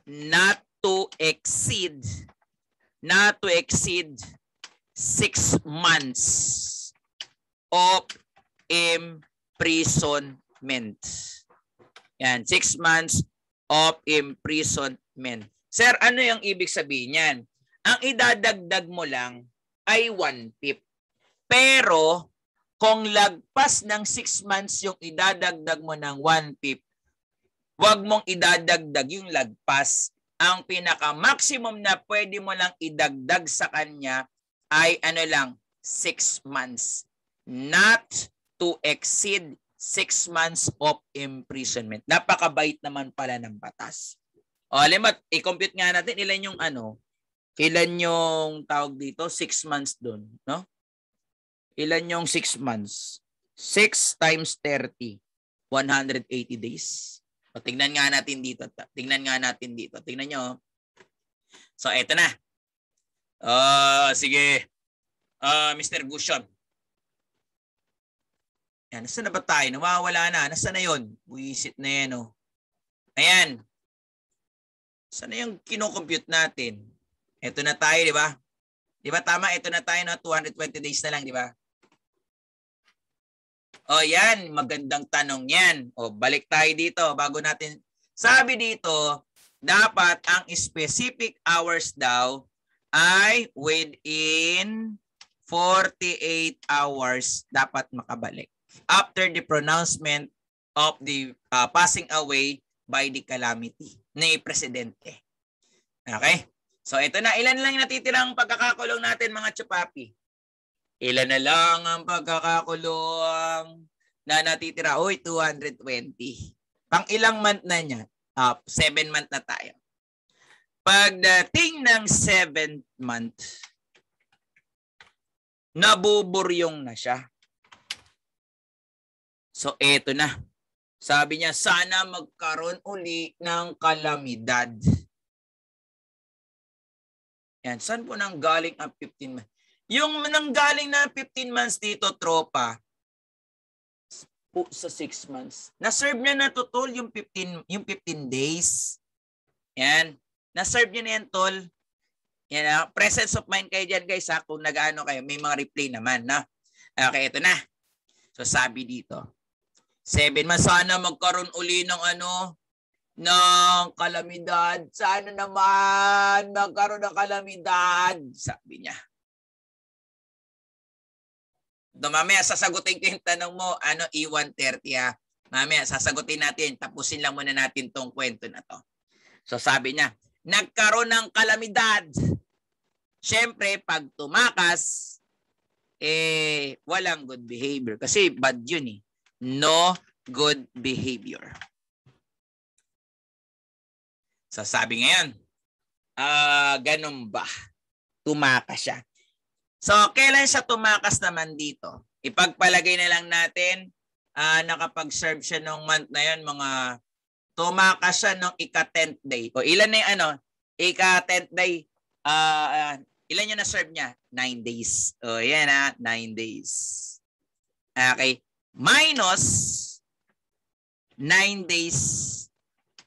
not to exceed, not to exceed six months of imprisonment. Yan, six months of imprisonment. Sir, ano yung ibig sabihin niyan? Ang idadagdag mo lang ay one-fifth. Pero, kung lagpas ng 6 months yung idadagdag mo ng 150, wag mong idadagdag yung lagpas. Ang pinaka-maximum na pwede mo lang idagdag sa kanya ay ano lang, 6 months. Not to exceed 6 months of imprisonment. Napakabait naman pala ng batas. O, alam i-compute nga natin ilan yung ano, ilan yung tawag dito, 6 months doon, no? Ilan yung 6 months? 6 times 30, 180 days. O, tignan nga natin dito. Tingnan nga natin dito. Tingnan nyo. Oh. So, eto na. Ah, uh, sige. Ah, uh, Mr. Gushab. Yan, nasa na ba tayo? Nawawala na. Nasa na yon? Buisit na yan, oh. Ayan. Saan na yung kinocompute natin? Ito na tayo, di ba? Di ba tama? Ito na tayo, no? 220 days na lang, di ba? O oh, yan, magandang tanong yan. O oh, balik tayo dito bago natin. Sabi dito, dapat ang specific hours daw ay within 48 hours dapat makabalik after the pronouncement of the uh, passing away by the calamity ni presidente. Okay? So ito na, ilan lang natitirang pagkakakulong natin mga chupapi? Ilan na lang ang pagkakakulong na natitira? Uy, 220. Pang ilang month na niya? Uh, ah, seven month na tayo. Pagdating ng seventh month, nabuburyong na siya. So eto na. Sabi niya, sana magkaroon uli ng kalamidad. Yan. Saan po nang galing ang 15 months? Yung nang galing na 15 months dito, tropa, po sa 6 months. Na-serve niya na tutol yung 15, yung 15 days. Yan. Na-serve nyo na yan, tol. Yan, uh, presence of mind kayo dyan, guys. Ha? Kung nag-ano kayo, may mga replay naman. Na? Okay, ito na. So, sabi dito. Seven man, magkaroon uli ng ano, ng kalamidad. Sana naman magkaroon ng kalamidad, sabi niya. Do, mamaya sasagutin ko yung tanong mo, ano, E130 ha. Ah. Mamaya sasagutin natin, tapusin lang muna natin tong kwento na to. So sabi niya, nagkaroon ng kalamidad. Siyempre, pag tumakas, eh, walang good behavior. Kasi bad yun eh. No good behavior. Sasabi so, ngayon, ah, uh, ganun ba? Tumakas siya. So, kailan siya tumakas naman dito? Ipagpalagay na lang natin, uh, nakapag-serve siya noong month na yon mga tumakas siya nung ika-10th day. O ilan na yung ano? Ika-10th day. Uh, ilan yung na-serve niya? 9 days. O yan ha, ah, 9 days. Okay. Minus 9 days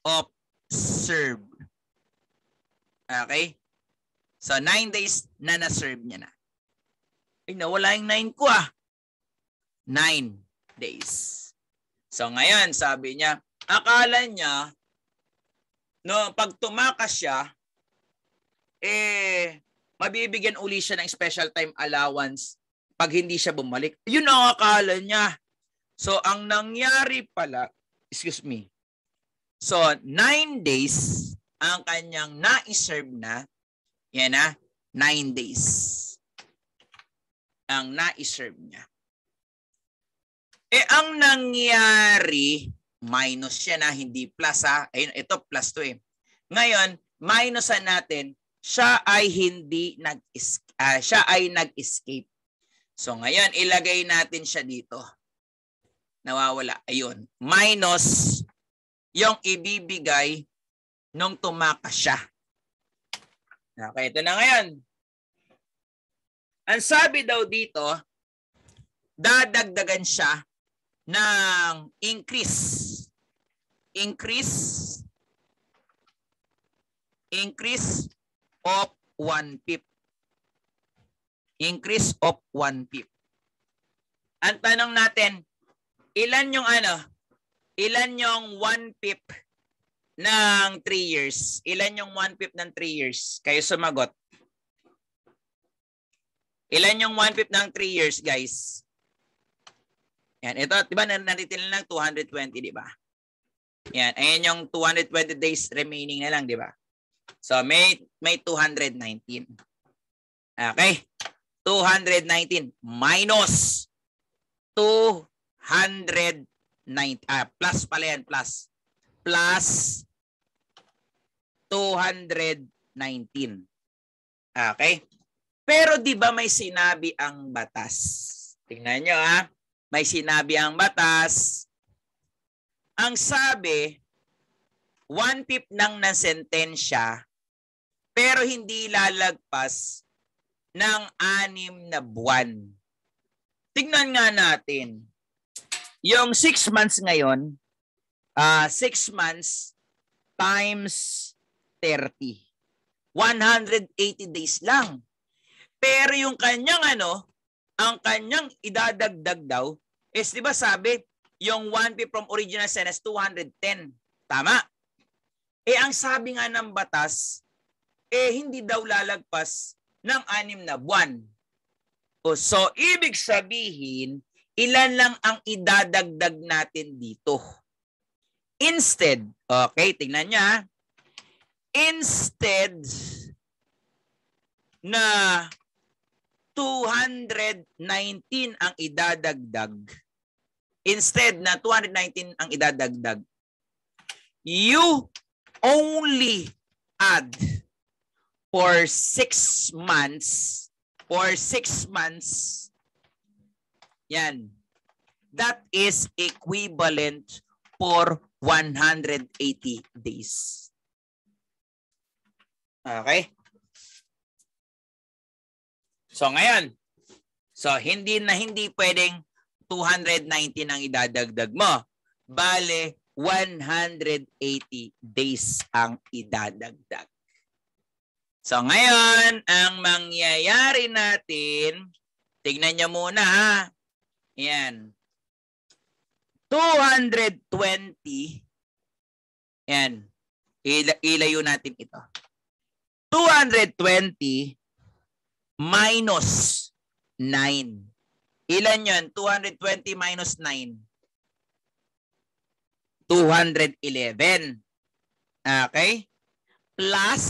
of serve. Okay? So 9 days na na-serve niya na. Ay, nawala yung 9 ko ah. 9 days. So ngayon, sabi niya, akala niya, no, pag tumakas siya, eh, mabibigyan uli siya ng special time allowance pag hindi siya bumalik. Yun ang akala niya. So, ang nangyari pala, excuse me, so, nine days ang kanyang na-serve na, yan na, nine days ang na-serve niya. Eh, ang nangyari, minus siya na, hindi plus ha. Ayun, ito plus 2 eh. Ngayon, minusan natin, siya ay hindi nag uh, ah, siya ay nag-escape. So ngayon, ilagay natin siya dito. Nawawala. Ayun. Minus yung ibibigay nung tumakas siya. Okay, ito na ngayon. Ang sabi daw dito, dadagdagan siya ng increase increase increase of 1 pip. Increase of 1 pip. Ang tanong natin, ilan yung ano? Ilan yung 1 pip ng 3 years? Ilan yung 1 pip ng 3 years? Kayo sumagot. Ilan yung 1 pip ng 3 years, guys? Yan, ito, di ba, naritin lang 220, di ba? Yan, ayan yung 220 days remaining na lang, di ba? So may may 219. Okay. 219 minus 209 ah plus pala yan plus plus 219. Okay? Pero 'di ba may sinabi ang batas? Tingnan niyo ha. May sinabi ang batas ang sabi, one-fifth ng nasentensya pero hindi lalagpas ng anim na buwan. Tignan nga natin. Yung six months ngayon, uh, six months times 30. 180 days lang. Pero yung kanyang ano, ang kanyang idadagdag daw, is di ba sabi, yung 1P from original sin is 210. Tama. Eh ang sabi nga ng batas, eh hindi daw lalagpas ng anim na buwan. O, so ibig sabihin, ilan lang ang idadagdag natin dito. Instead, okay, tingnan niya. Instead na 219 ang idadagdag, Instead na 219 ang idadagdag. You only add for 6 months for 6 months. Yan. That is equivalent for 180 days. Okay? So ngayon, so hindi na hindi pwedeng 290 ang idadagdag mo. Bale, 180 days ang idadagdag. So ngayon, ang mangyayari natin, tignan niyo muna ha. Yan. 220. Yan. Ila- ilayo natin ito. 220 minus 9. Ilan yun? 220 minus 9. 211. Okay? Plus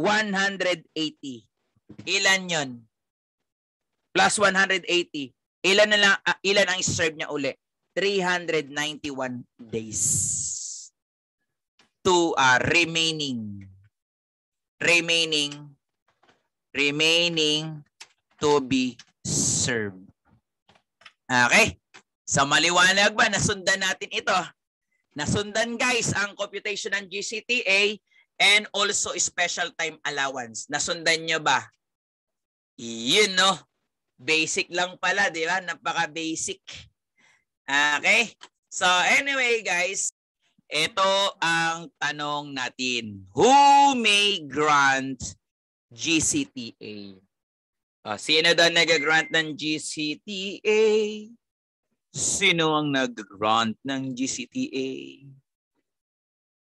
180. Ilan yun? Plus 180. Ilan, na lang, uh, ilan ang serve niya uli? 391 days to uh, ah, remaining remaining remaining to be serve. Okay? Sa maliwanag ba, nasundan natin ito. Nasundan guys ang computation ng GCTA and also special time allowance. Nasundan nyo ba? Yun no. Basic lang pala, di ba? Napaka-basic. Okay? So anyway guys, ito ang tanong natin. Who may grant GCTA? Uh, sino daw nag-grant ng GCTA? Sino ang nag-grant ng GCTA?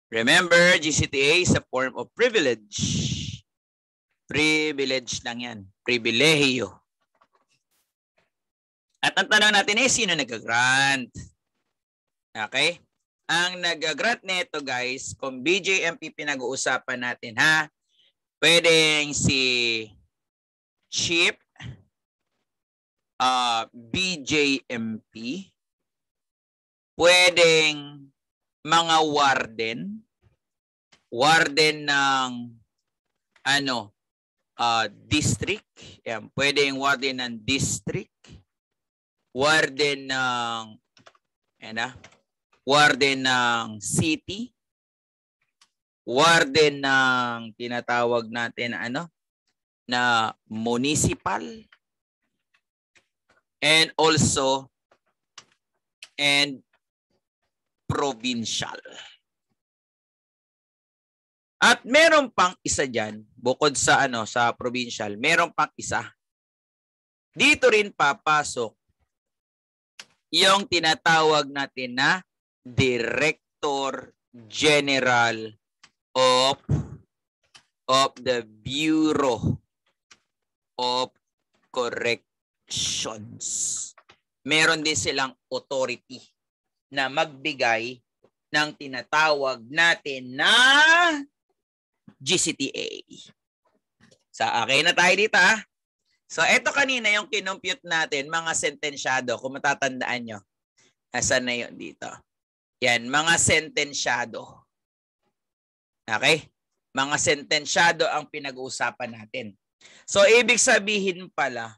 Remember, GCTA is a form of privilege. Privilege lang yan. Pribilehiyo. At ang tanong natin ay sino nag-grant? Okay? Ang nag-grant nito guys, kung BJMP pinag-uusapan natin ha, pwedeng si CHIP, uh, BJMP, pwedeng mga warden, warden ng ano, uh, district, yan, pwedeng warden ng district, warden ng yan warden ng city, warden ng tinatawag natin ano, na municipal and also and provincial. At meron pang isa diyan bukod sa ano sa provincial, meron pang isa. Dito rin papasok yung tinatawag natin na Director General of of the Bureau of Corrections. Meron din silang authority na magbigay ng tinatawag natin na GCTA. Sa so, okay na tayo dito ha. So eto kanina yung kinompute natin, mga sentensyado, kung matatandaan nyo. Asan na yun dito? Yan, mga sentensyado. Okay? Mga sentensyado ang pinag-uusapan natin. So, ibig sabihin pala,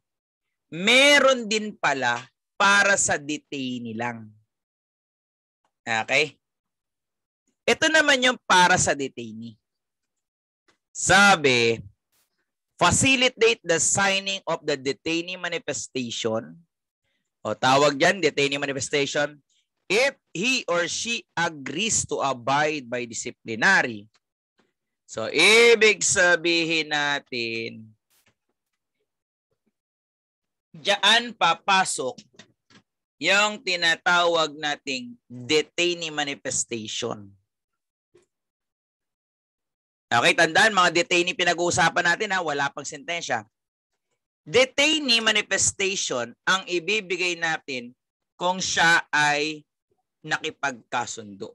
meron din pala para sa detainee lang. Okay? Ito naman yung para sa detainee. Sabi, facilitate the signing of the detainee manifestation o tawag dyan, detainee manifestation if he or she agrees to abide by disciplinary So, ibig sabihin natin, diyan papasok yung tinatawag nating detainee manifestation. Okay, tandaan mga detainee pinag-uusapan natin ha, wala pang sentensya. Detainee manifestation ang ibibigay natin kung siya ay nakipagkasundo.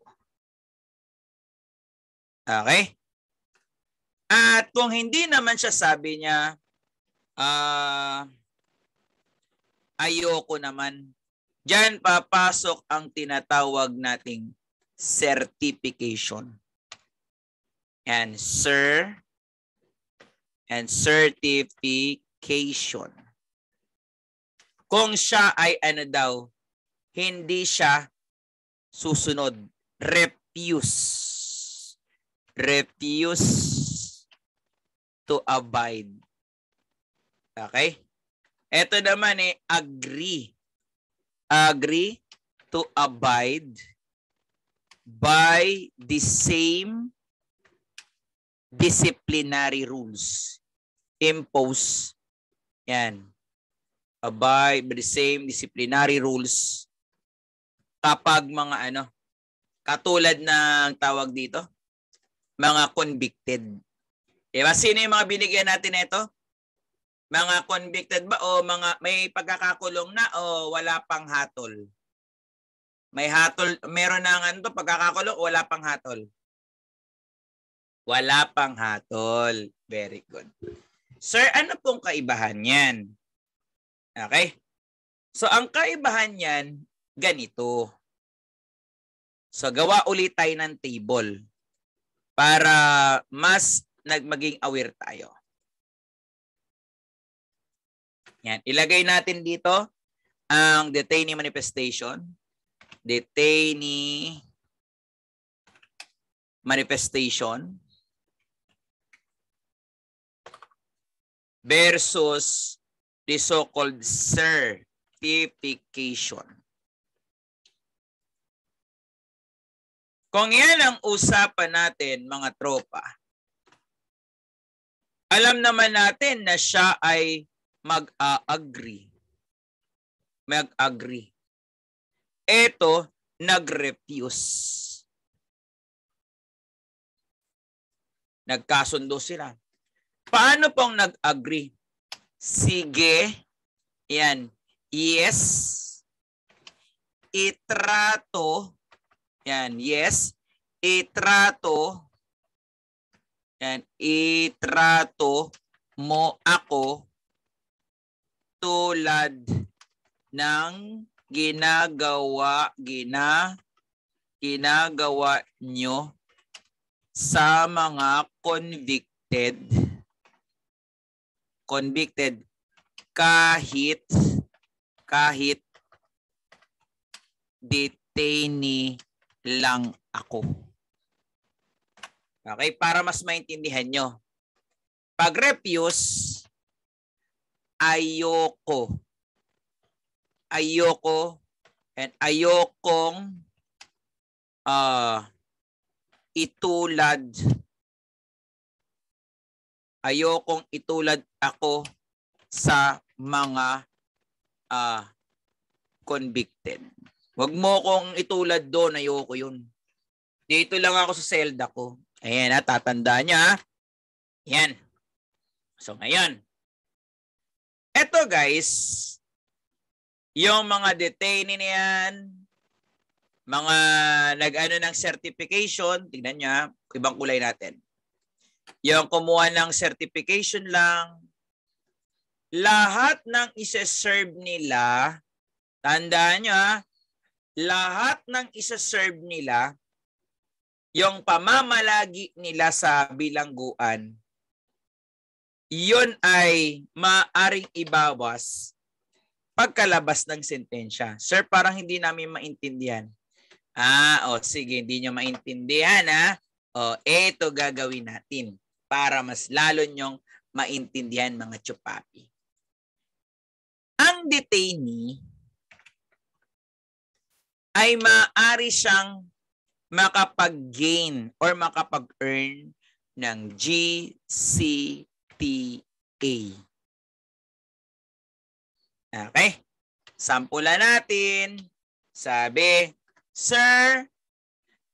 Okay? At kung hindi naman siya sabi niya, uh, ayoko naman. Diyan papasok ang tinatawag nating certification. And sir and certification. Kung siya ay ano daw, hindi siya susunod. Refuse. Refuse to abide. Okay? Ito naman eh, agree. Agree to abide by the same disciplinary rules. Impose. Yan. Abide by the same disciplinary rules. Kapag mga ano, katulad ng tawag dito, mga convicted. Diba? Sino yung mga binigyan natin ito? Mga convicted ba o mga may pagkakakulong na o wala pang hatol? May hatol, meron na nga ito, pagkakakulong o wala pang hatol? Wala pang hatol. Very good. Sir, ano pong kaibahan niyan? Okay? So ang kaibahan niyan, ganito. So gawa ulit tayo ng table para mas nag maging aware tayo. Yan, ilagay natin dito ang detainee manifestation. Detainee manifestation versus the so-called certification. Kung yan ang usapan natin, mga tropa, alam naman natin na siya ay mag-agree. Mag-agree. Ito, nag-refuse. Nagkasundo sila. Paano pong nag-agree? Sige. Yan. Yes. Itrato. Yan. Yes. Itrato yan, itrato mo ako tulad ng ginagawa gina ginagawa nyo sa mga convicted convicted kahit kahit detainee lang ako. Okay? Para mas maintindihan nyo. Pag refuse, ayoko. Ayoko and ayokong uh, itulad ayokong itulad ako sa mga uh, convicted. Huwag mo kong itulad doon, ayoko yun. Dito lang ako sa selda ko. Ayan, ha, ah, tatandaan nyo ha. Ah. Ayan. So ngayon, Ito, guys, yung mga detainee niyan. mga nag-ano ng certification, tignan niyo. ha, ah, ibang kulay natin. Yung kumuha ng certification lang, lahat ng isa-serve nila, tandaan niyo. ha, lahat ng isa-serve nila, yung pamamalagi nila sa bilangguan, yun ay maaring ibawas pagkalabas ng sentensya. Sir, parang hindi namin maintindihan. Ah, o oh, sige, hindi nyo maintindihan ha. O, oh, eto gagawin natin para mas lalo nyong maintindihan mga chupapi. Ang detainee ay maaari siyang makapag-gain or makapag-earn ng GCTA. Okay? Sampulan natin. Sabi, Sir,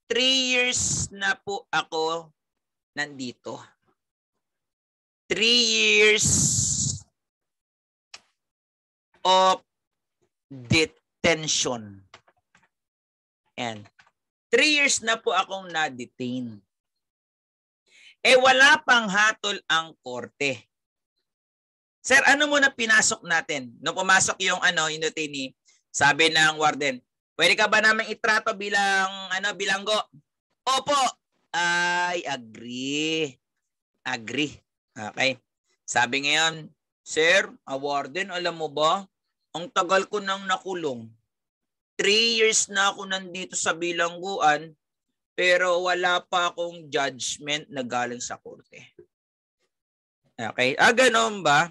three years na po ako nandito. Three years of detention. And Three years na po akong na-detain. Eh wala pang hatol ang korte. Sir, ano muna pinasok natin? Nung pumasok yung ano, yung sabi ng warden, pwede ka ba namin itrato bilang ano, bilanggo? Opo. I agree. Agree. Okay. Sabi ngayon, Sir, a warden, alam mo ba, ang tagal ko nang nakulong. Three years na ako nandito sa bilangguan, pero wala pa akong judgment na galing sa korte. Okay, ah ganoon ba?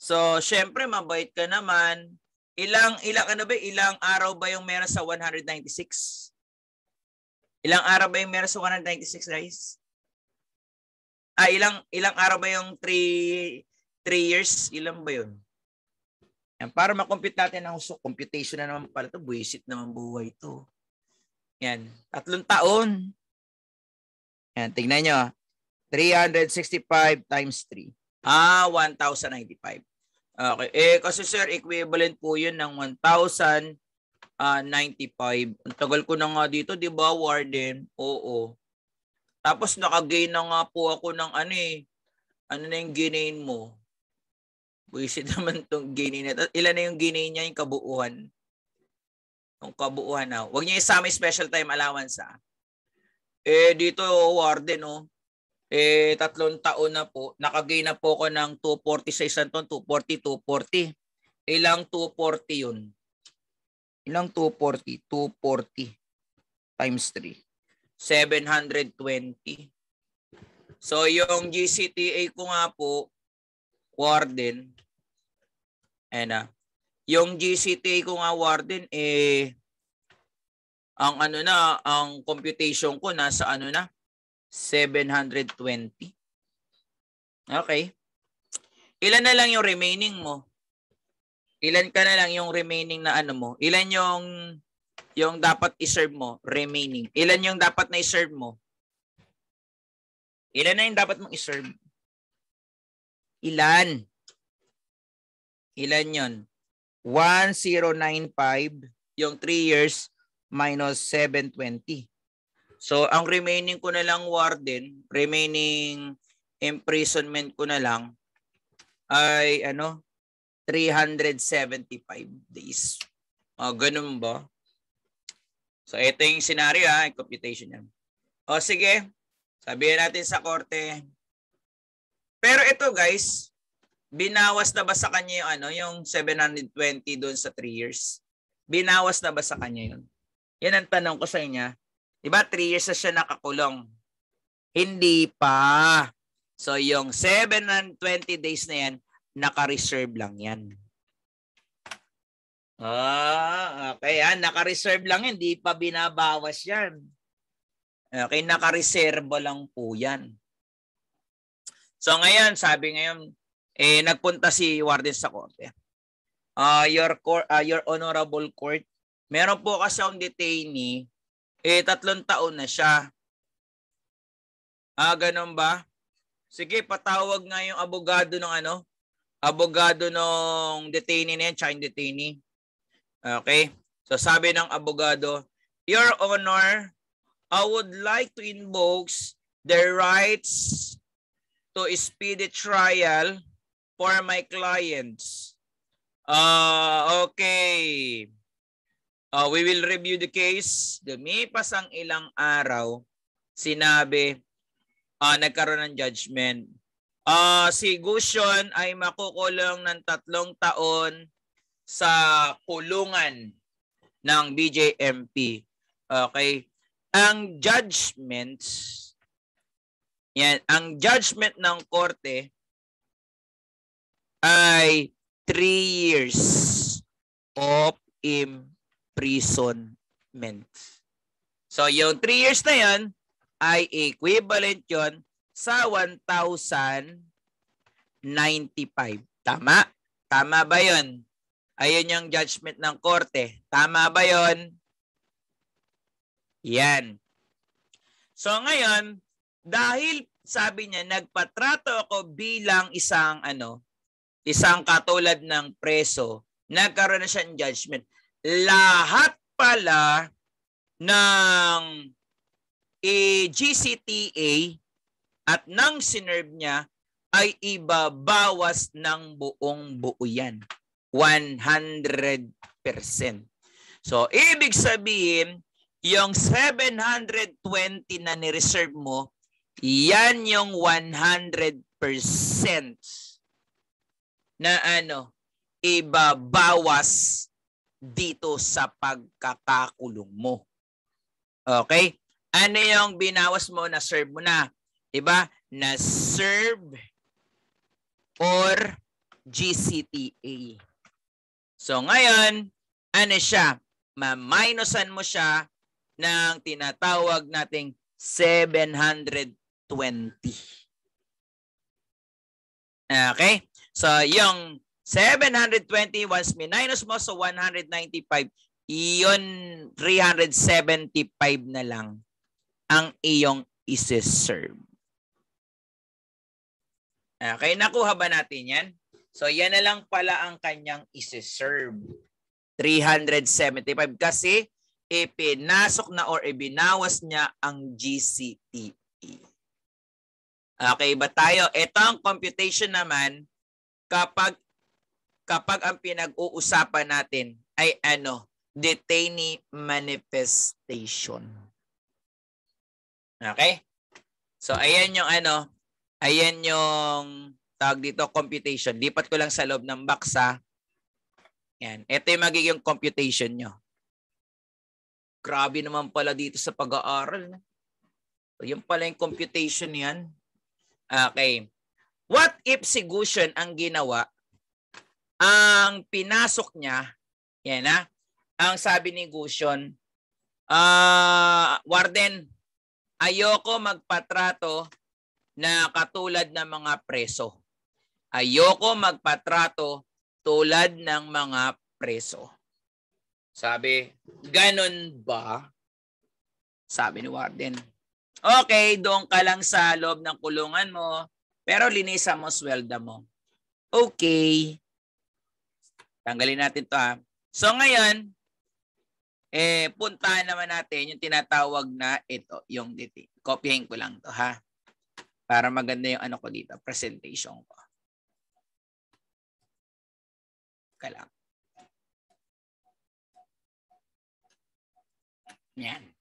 So, syempre mabait ka naman. Ilang ilang ano ba, ilang araw ba yung meron sa 196? Ilang araw ba yung meron sa 196, guys? Ah, ilang ilang araw ba yung 3 3 years? Ilan ba yun? Yan, para makompute natin ang usok, computation na naman pala ito, buwisit naman buhay ito. Yan, tatlong taon. Yan, tingnan nyo. 365 ah. times 3. Ah, 1,095. Okay. Eh, kasi sir, equivalent po yun ng 1,095. Ah, ang tagal ko na nga dito, di ba, Warden? Oo. Tapos nakagain na nga po ako ng ano eh. Ano na yung ginain mo? Buisit naman tong gini na Ilan na yung gini niya yung kabuuan? Yung kabuuan na. Ah. Huwag niya isama yung special time allowance ah. Eh dito warden oh. Eh tatlong taon na po. Nakagain na po ko ng 240 sa isang taon. 240, 240. Ilang 240 yun? Ilang 240? 240 times 3. 720. So yung GCTA ko nga po, warden. Ayan na. Yung GCTA ko nga warden, eh, ang ano na, ang computation ko nasa ano na, 720. Okay. Ilan na lang yung remaining mo? Ilan ka na lang yung remaining na ano mo? Ilan yung yung dapat i-serve mo? Remaining. Ilan yung dapat na i-serve mo? Ilan na yung dapat mong i-serve? Ilan? Ilan yon? 1095 yung 3 years minus 720. So, ang remaining ko na lang warden, remaining imprisonment ko na lang ay ano, 375 days. O, oh, ganun ba? So, ito yung scenario ha, ah, computation yan. O, sige. Sabihin natin sa korte, pero ito guys, binawas na ba sa kanya yung ano, yung 720 doon sa 3 years? Binawas na ba sa kanya yun? Yan ang tanong ko sa inya. 'Di ba 3 years na siya nakakulong? Hindi pa. So yung 720 days na yan, naka-reserve lang yan. Ah, okay. Ah, naka-reserve lang yan. Hindi pa binabawas yan. Okay, naka-reserve lang po yan. So ngayon, sabi ngayon, eh, nagpunta si Warden sa korte. Uh, your, court, uh, ah, your honorable court, meron po kasi akong detainee, eh, tatlong taon na siya. Ah, ganun ba? Sige, patawag nga yung abogado ng ano? Abogado ng detainee na yan, child detainee. Okay? So sabi ng abogado, Your Honor, I would like to invoke the rights to a speedy trial for my clients. Uh, okay. Uh, we will review the case. Dumipas ang ilang araw. Sinabi, uh, nagkaroon ng judgment. Uh, si Gushon ay makukulong ng tatlong taon sa kulungan ng BJMP. Okay. Ang judgments yan, ang judgment ng korte ay 3 years of imprisonment. So yung 3 years na yan ay equivalent yon sa 1,095. Tama? Tama ba yon? Ayun yung judgment ng korte. Tama ba yon? Yan. So ngayon, dahil sabi niya nagpatrato ako bilang isang ano, isang katulad ng preso, nagkaroon na siya ng judgment. Lahat pala ng eh, GCTA at ng sinerve niya ay ibabawas ng buong buo yan. 100%. So, ibig sabihin, yung 720 na ni-reserve mo, yan yung 100% na ano, ibabawas dito sa pagkakakulong mo. Okay? Ano yung binawas mo na serve mo na? Diba? Na serve or GCTA. So ngayon, ano siya? Ma-minusan mo siya ng tinatawag nating 700% 20. Okay? So, yung 720 once minus mo, so 195. Iyon, 375 na lang ang iyong isi-serve. Okay, nakuha ba natin yan? So, yan na lang pala ang kanyang isi-serve. 375 kasi ipinasok na or ibinawas niya ang GCTE. Okay ba tayo? Ito ang computation naman kapag kapag ang pinag-uusapan natin ay ano, detainee manifestation. Okay? So ayan yung ano, ayan yung tawag dito computation. Lipat ko lang sa loob ng box ha. Yan. Ito yung magiging computation nyo. Grabe naman pala dito sa pag-aaral. So, yun pala yung computation yan. Okay. What if si Gushen ang ginawa, ang pinasok niya, yan na, ang sabi ni Gushen, uh, Warden, ayoko magpatrato na katulad ng mga preso. Ayoko magpatrato tulad ng mga preso. Sabi, ganun ba? Sabi ni Warden. Okay, doon ka lang sa loob ng kulungan mo, pero linisan mo, swelda mo. Okay. Tanggalin natin to ha. So ngayon, eh, puntahan naman natin yung tinatawag na ito, yung dito. Copying ko lang to ha. Para maganda yung ano ko dito, presentation ko. Ka Yan.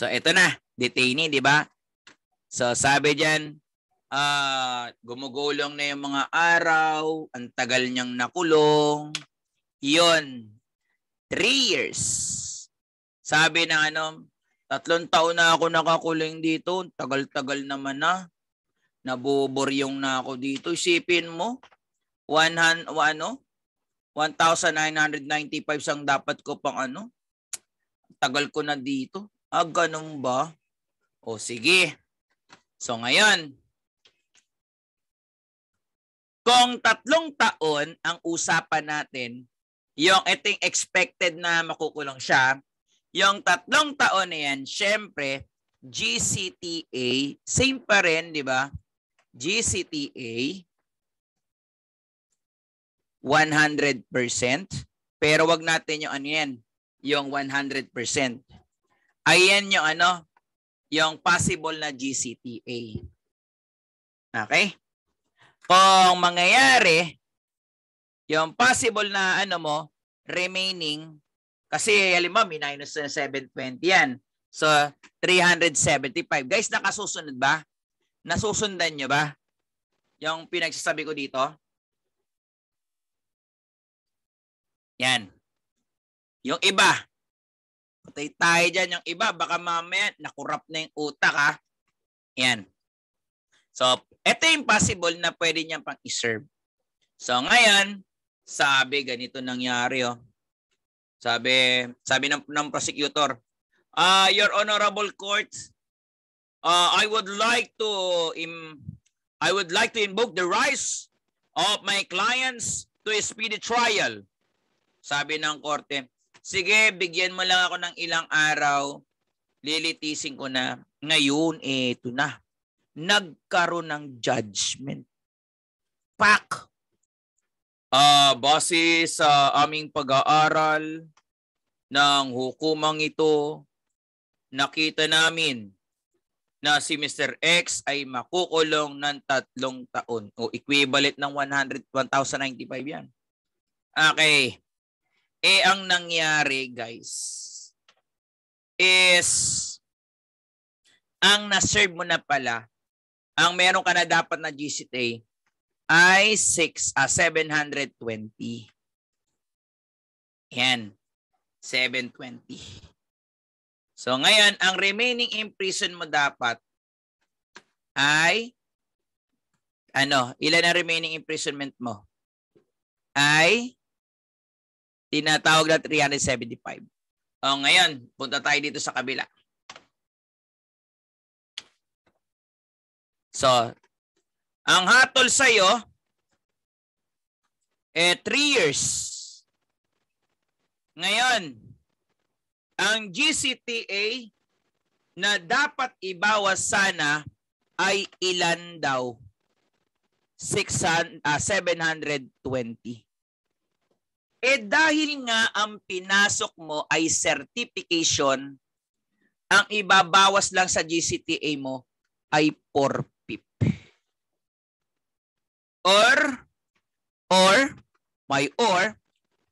So ito na, detainee, di ba? So sabi diyan, uh, ah, gumugulong na yung mga araw, ang tagal niyang nakulong. Iyon, three years. Sabi ng ano, tatlong taon na ako nakakuling dito, tagal-tagal naman na. Nabuboryong na ako dito. Isipin mo, 100, ano, 1,995 ang dapat ko pang ano, tagal ko na dito. Ah, ganun ba? O sige. So ngayon, kung tatlong taon ang usapan natin, yung iting expected na makukulong siya, yung tatlong taon na yan, syempre, GCTA, same pa rin, di ba? GCTA, 100%. Pero wag natin yung ano yan, yung 100%. Ayan yung ano, yung possible na GCTA. Okay? Kung mangyayari, yung possible na ano mo, remaining, kasi halimbawa may minus 720 yan. So, 375. Guys, nakasusunod ba? Nasusundan nyo ba? Yung pinagsasabi ko dito? Yan. Yung iba, Patay tayo dyan. Yung iba, baka mamaya nakurap na yung utak ha. Yan. So, ito yung possible na pwede niya pang iserve. So, ngayon, sabi, ganito nangyari oh. Sabi, sabi ng, ng prosecutor, uh, Your Honorable Court, uh, ah, I would like to im I would like to invoke the rights of my clients to a speedy trial. Sabi ng korte, Sige, bigyan mo lang ako ng ilang araw. Lilitisin ko na. Ngayon, eto na. Nagkaroon ng judgment. Pak! Uh, base sa aming pag-aaral ng hukumang ito, nakita namin na si Mr. X ay makukulong ng tatlong taon o equivalent ng 100, 1,095 yan. Okay. Eh ang nangyari guys is ang na-serve mo na pala, ang meron ka na dapat na GCTA ay 6, uh, 720. Yan. 720. So ngayon, ang remaining imprison mo dapat ay ano, ilan ang remaining imprisonment mo? Ay tinatawag na 375. O ngayon, punta tayo dito sa kabila. So, ang hatol sa iyo eh 3 years. Ngayon, ang GCTA na dapat ibawas sana ay ilan daw? 600, uh, 720. Eh dahil nga ang pinasok mo ay certification, ang ibabawas lang sa GCTA mo ay 4PIP. Or, or, may or,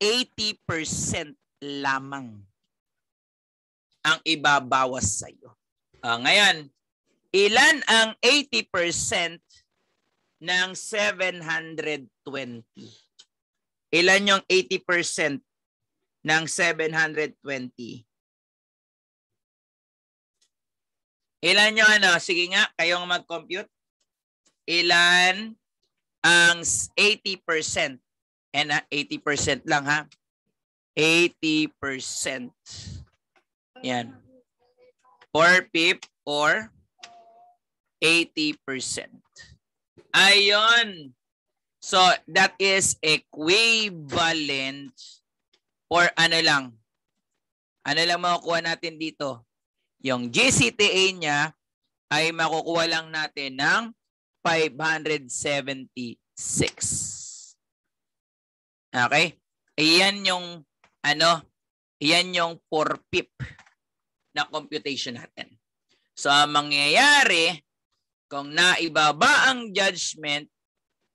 80% lamang ang ibabawas sa iyo. Uh, ah, ngayon, ilan ang 80% ng 720? Ilan yung 80% ng 720? Ilan yung ano? Sige nga, kayong mag-compute. Ilan ang 80%? And uh, 80% lang ha. 80%. Yan. 4 PIP or 80%. Ayon. So, that is equivalent or ano lang. Ano lang makukuha natin dito? Yung GCTA niya ay makukuha lang natin ng 576. Okay? Iyan yung ano, iyan yung 4 pip na computation natin. So, ang mangyayari, kung naibaba ang judgment,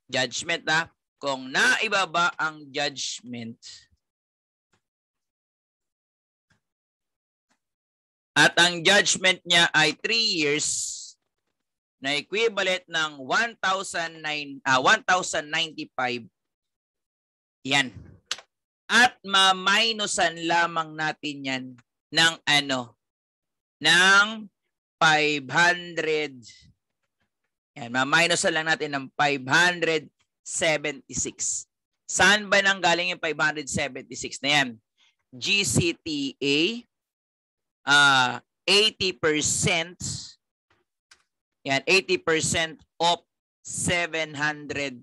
judgment na kung naibaba ang judgment at ang judgment niya ay 3 years na equivalent ng 1,095 uh, 1,095 yan at ma-minusan lamang natin yan ng ano ng 500 yan, ma-minus lang natin ng 576. Saan ba nang galing yung 576 na yan? GCTA, uh, 80%, yan, 80% of 720.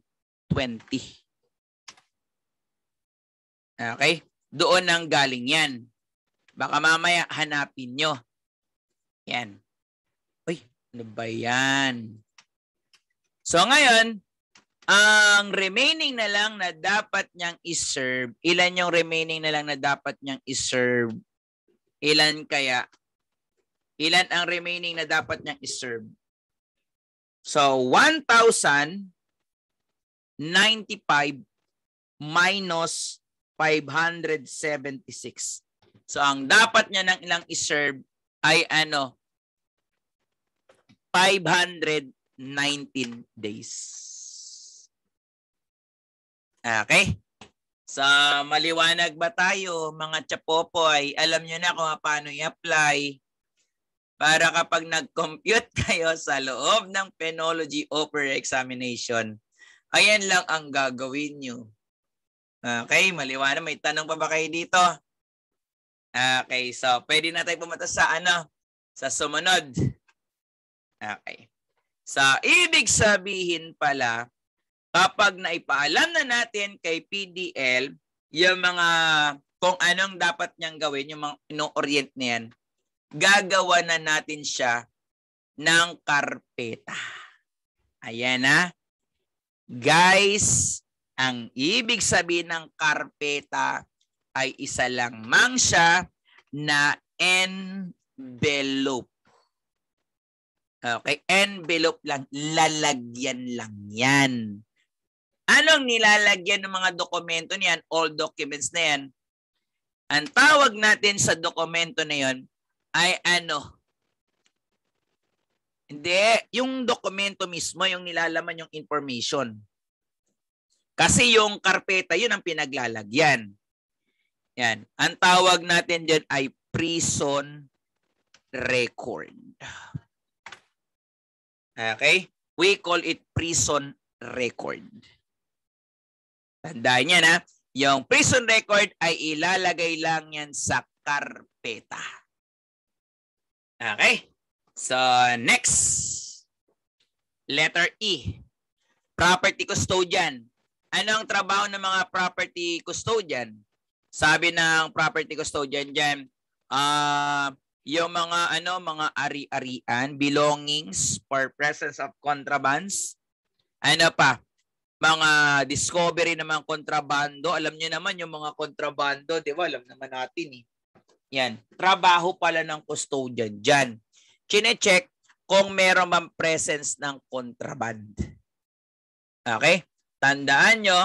Okay? Doon ang galing yan. Baka mamaya hanapin nyo. Yan. Uy, ano ba yan? So ngayon, ang remaining na lang na dapat niyang iserve, ilan yung remaining na lang na dapat niyang iserve? Ilan kaya? Ilan ang remaining na dapat niyang iserve? So 1,095 minus 576. So ang dapat niya nang ilang iserve ay ano? 576. 19 days. Okay? Sa so, maliwanag ba tayo, mga chapopoy? Alam nyo na kung paano i-apply para kapag nag-compute kayo sa loob ng penology offer examination, ayan lang ang gagawin nyo. Okay, maliwanag. May tanong pa ba kayo dito? Okay, so pwede na tayo pumunta sa ano? Sa sumunod. Okay. Sa ibig sabihin pala, kapag naipaalam na natin kay PDL, yung mga kung anong dapat niyang gawin, yung mga ino-orient na yan, gagawa na natin siya ng karpeta. Ayan na. Guys, ang ibig sabihin ng karpeta ay isa lang mang siya na envelope. Okay, envelope lang, lalagyan lang 'yan. Anong nilalagyan ng mga dokumento niyan, all documents na 'yan? Ang tawag natin sa dokumento na 'yon ay ano? Hindi, yung dokumento mismo yung nilalaman yung information. Kasi yung karpeta, yun ang pinaglalagyan. Yan. Ang tawag natin diyan ay prison record. Okay? We call it prison record. Tandaan niya na, yung prison record ay ilalagay lang yan sa karpeta. Okay? So, next. Letter E. Property custodian. Ano ang trabaho ng mga property custodian? Sabi ng property custodian dyan, uh, yung mga ano mga ari-arian, belongings for presence of contrabands. Ano pa? Mga discovery naman kontrabando. Alam niyo naman yung mga kontrabando, 'di ba? Alam naman natin eh. Yan, trabaho pala ng custodian diyan. Chine-check kung meron bang presence ng contraband. Okay? Tandaan nyo,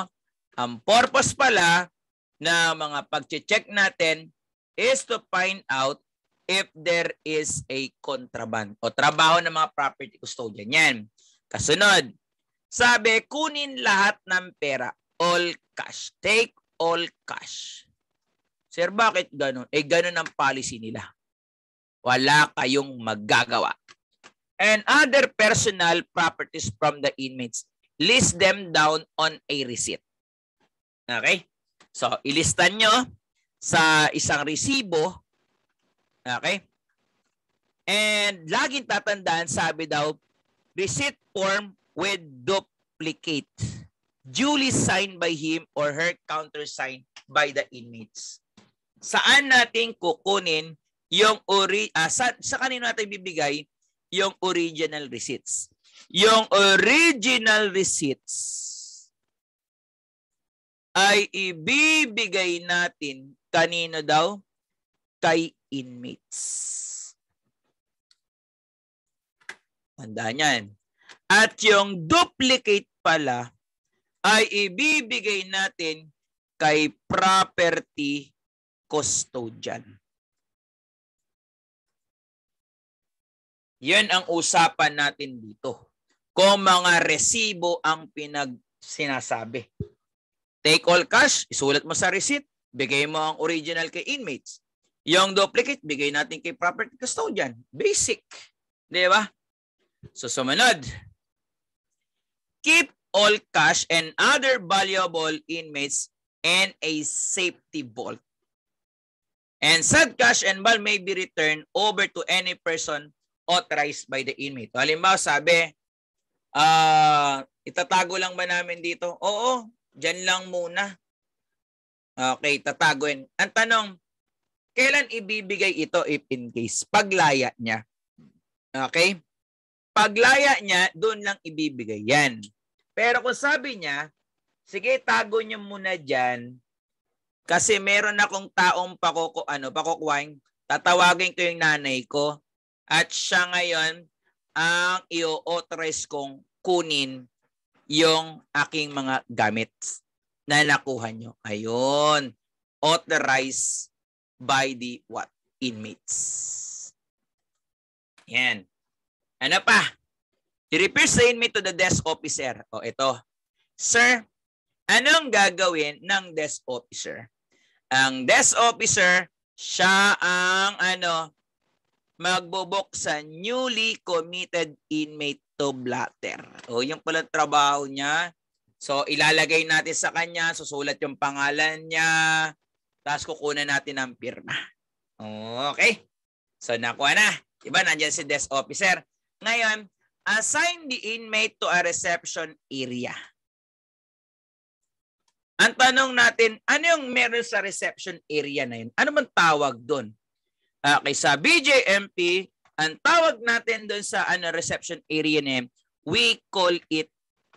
ang purpose pala ng mga pag-check natin is to find out if there is a contraband o trabaho ng mga property custodian. Yan. Kasunod, sabi, kunin lahat ng pera. All cash. Take all cash. Sir, bakit ganun? Eh, ganun ang policy nila. Wala kayong magagawa. And other personal properties from the inmates, list them down on a receipt. Okay? So, ilistan nyo sa isang resibo Okay? And laging tatandaan, sabi daw, receipt form with duplicate. Duly signed by him or her countersigned by the inmates. Saan natin kukunin yung ori uh, sa, sa kanino natin bibigay yung original receipts? Yung original receipts ay ibibigay natin kanino daw? Kay inmates. Tandaan yan. At yung duplicate pala ay ibibigay natin kay property custodian. Yan ang usapan natin dito. Kung mga resibo ang pinag sinasabi. Take all cash, isulat mo sa receipt, bigay mo ang original kay inmates. Yung duplicate, bigay natin kay property custodian. Basic. Di ba? So, sumunod. Keep all cash and other valuable inmates in a safety vault. And said cash and ball may be returned over to any person authorized by the inmate. So, halimbawa, sabi, uh, itatago lang ba namin dito? Oo, dyan lang muna. Okay, tatagoin. Ang tanong, Kailan ibibigay ito if in case? Paglaya niya. Okay? Paglaya niya, doon lang ibibigay yan. Pero kung sabi niya, sige tago niyo muna dyan kasi meron akong taong pakoko, ano, pakukuhain, tatawagin ko yung nanay ko at siya ngayon ang i-authorize kong kunin yung aking mga gamit na nakuha nyo. Ayun. Authorize by the what? Inmates. Yan. Ano pa? He refers the inmate to the desk officer. O ito. Sir, anong gagawin ng desk officer? Ang desk officer, siya ang ano, magbubuksan newly committed inmate to blatter. O yung pala trabaho niya. So ilalagay natin sa kanya, susulat yung pangalan niya, tapos kukunan natin ang pirma. Okay. So nakuha na. Diba? Nandiyan si desk officer. Ngayon, assign the inmate to a reception area. Ang tanong natin, ano yung meron sa reception area na yun? Ano bang tawag doon? Okay, sa BJMP, ang tawag natin doon sa ano reception area na we call it,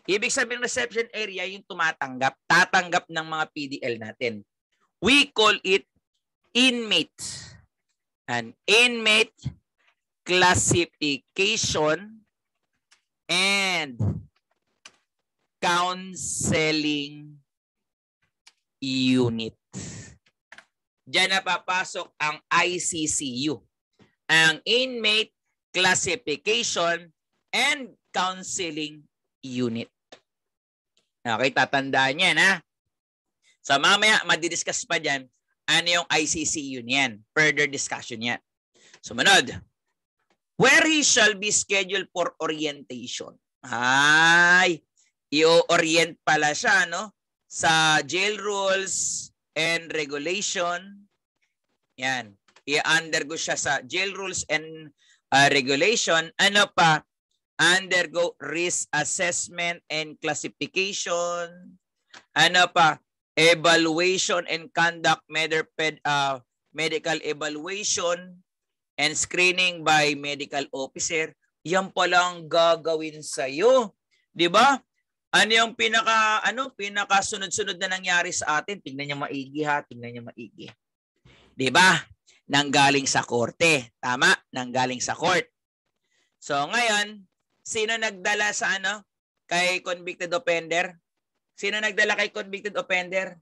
ibig sabihin reception area yung tumatanggap, tatanggap ng mga PDL natin. We call it inmate. An inmate classification and counseling unit. Diyan na papasok ang ICCU. Ang inmate classification and counseling unit. Okay, tatandaan niya ha. So mamaya, madidiscuss pa dyan ano yung ICC union. Further discussion yan. Sumunod. Where he shall be scheduled for orientation. Ay, i-orient pala siya, no? Sa jail rules and regulation. Yan. I-undergo siya sa jail rules and uh, regulation. Ano pa? Undergo risk assessment and classification. Ano pa? evaluation and conduct ped, uh, medical evaluation and screening by medical officer. Yan pa lang gagawin sa iyo. 'Di ba? Ano yung pinaka ano pinaka sunod-sunod na nangyari sa atin? Tingnan niyo maigi ha, tingnan niyo maigi. 'Di ba? Nanggaling sa korte. Tama, nanggaling sa court. So ngayon, sino nagdala sa ano kay convicted offender? Sino nagdala kay convicted offender?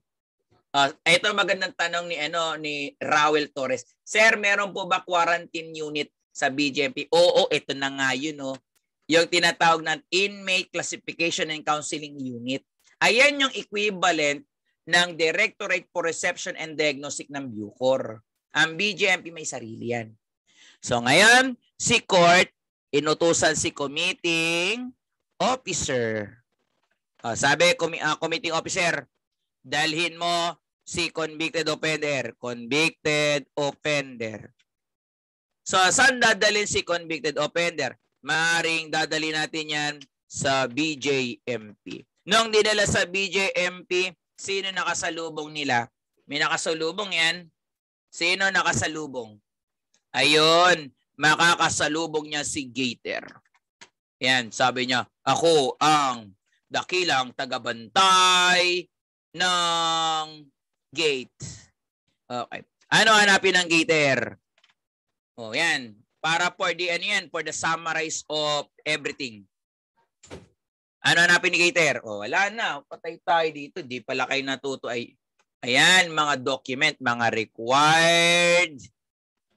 Uh, ah, ito magandang tanong ni ano ni Raul Torres. Sir, meron po ba quarantine unit sa BJP? Oo, ito na nga yun oh. Yung tinatawag na Inmate Classification and Counseling Unit. Ayan yung equivalent ng Directorate for Reception and Diagnostic ng Bucor. Ang BJMP may sarili yan. So ngayon, si court, inutusan si committing officer Uh, sabi, com- uh, ah, committing officer, dalhin mo si convicted offender. Convicted offender. So, saan dadalhin si convicted offender? Maring dadalhin natin yan sa BJMP. Noong dinala sa BJMP, sino nakasalubong nila? May nakasalubong yan. Sino nakasalubong? Ayun, makakasalubong niya si Gator. Yan, sabi niya, ako ang dakilang tagabantay ng gate. Okay. Ano hanapin ng gater? Oh, yan. Para for the ano yan, for the summarize of everything. Ano hanapin ni gater? Oh, wala na. Patay tayo dito. Di pala kayo natuto ay Ayan, mga document, mga required.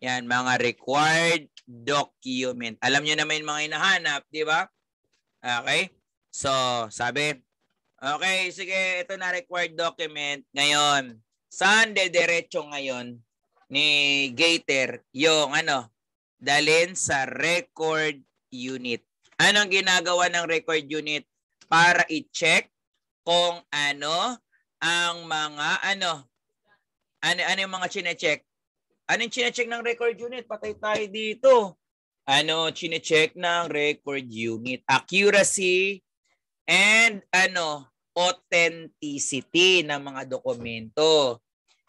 Yan, mga required document. Alam nyo naman yung mga hinahanap, di ba? Okay? So, sabi, okay, sige, ito na required document. Ngayon, saan dederecho ngayon ni Gator yung ano, dalin sa record unit. Anong ginagawa ng record unit para i-check kung ano ang mga ano ano ano yung mga chine-check? Ano chine-check ng record unit? Patay tayo dito. Ano chine-check ng record unit? Accuracy, And ano, authenticity ng mga dokumento.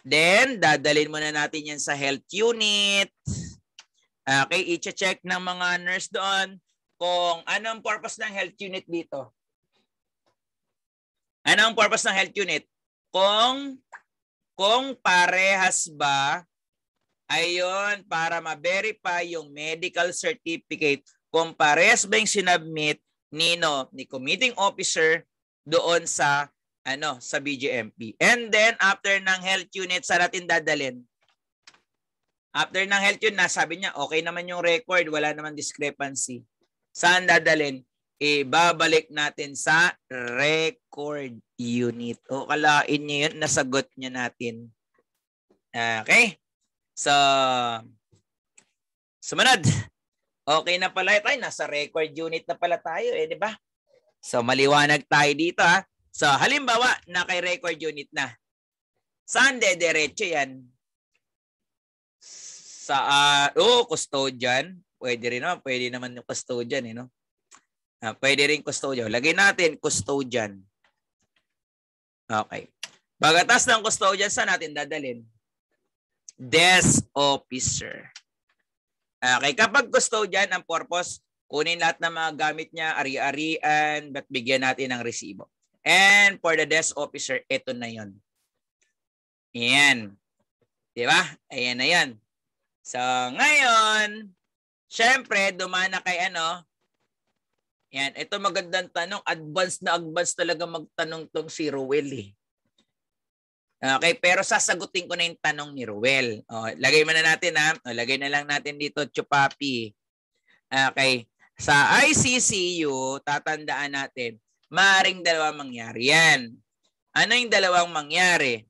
Then, dadalhin muna natin yan sa health unit. Okay, i-check ng mga nurse doon kung anong purpose ng health unit dito. Anong purpose ng health unit? Kung kung parehas ba ayon para ma-verify yung medical certificate kung parehas ba yung sinubmit Nino ni committing officer doon sa ano sa BJMP. And then after ng health unit sa natin dadalhin. After ng health unit, sabi niya okay naman yung record, wala naman discrepancy. Saan dadalhin? Ibabalik natin sa record unit. O kalain niyo yun, nasagot niya natin. Okay? So, sumunod. Okay na pala tayo. Nasa record unit na pala tayo eh, di ba? So maliwanag tayo dito ha. So halimbawa, naka record unit na. Sunday, dederecho yan? Sa, uh, oh, custodian. Pwede rin naman. Pwede naman yung custodian eh, no? Uh, pwede rin custodian. Lagay natin custodian. Okay. Pagkatas ng custodian, saan natin dadalin? Desk officer. Okay, kapag custodian, ang purpose, kunin lahat ng mga gamit niya, ari-arian, but bigyan natin ng resibo. And for the desk officer, ito na yon. Ayan. Di ba? Ayan na yan. So, ngayon, syempre, dumaan na kay ano, yan, ito magandang tanong. Advance na advance talaga magtanong tong si Ruel eh. Okay, pero sasagutin ko na yung tanong ni Ruel. Oh, lagay mo na natin ha. Oh, lagay na lang natin dito, Chupapi. Okay. Sa ICCU, tatandaan natin, maaring dalawa mangyari yan. Ano yung dalawang mangyari?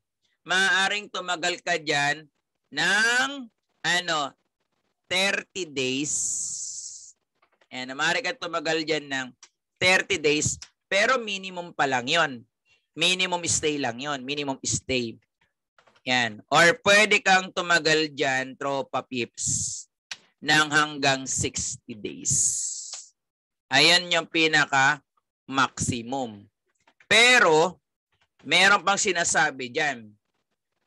Maaring tumagal ka dyan ng ano, 30 days. Ayan, maaring ka tumagal dyan ng 30 days, pero minimum pa lang yon Minimum stay lang yon Minimum stay. Yan. Or pwede kang tumagal diyan tropa pips, ng hanggang 60 days. Ayan yung pinaka maximum. Pero, meron pang sinasabi diyan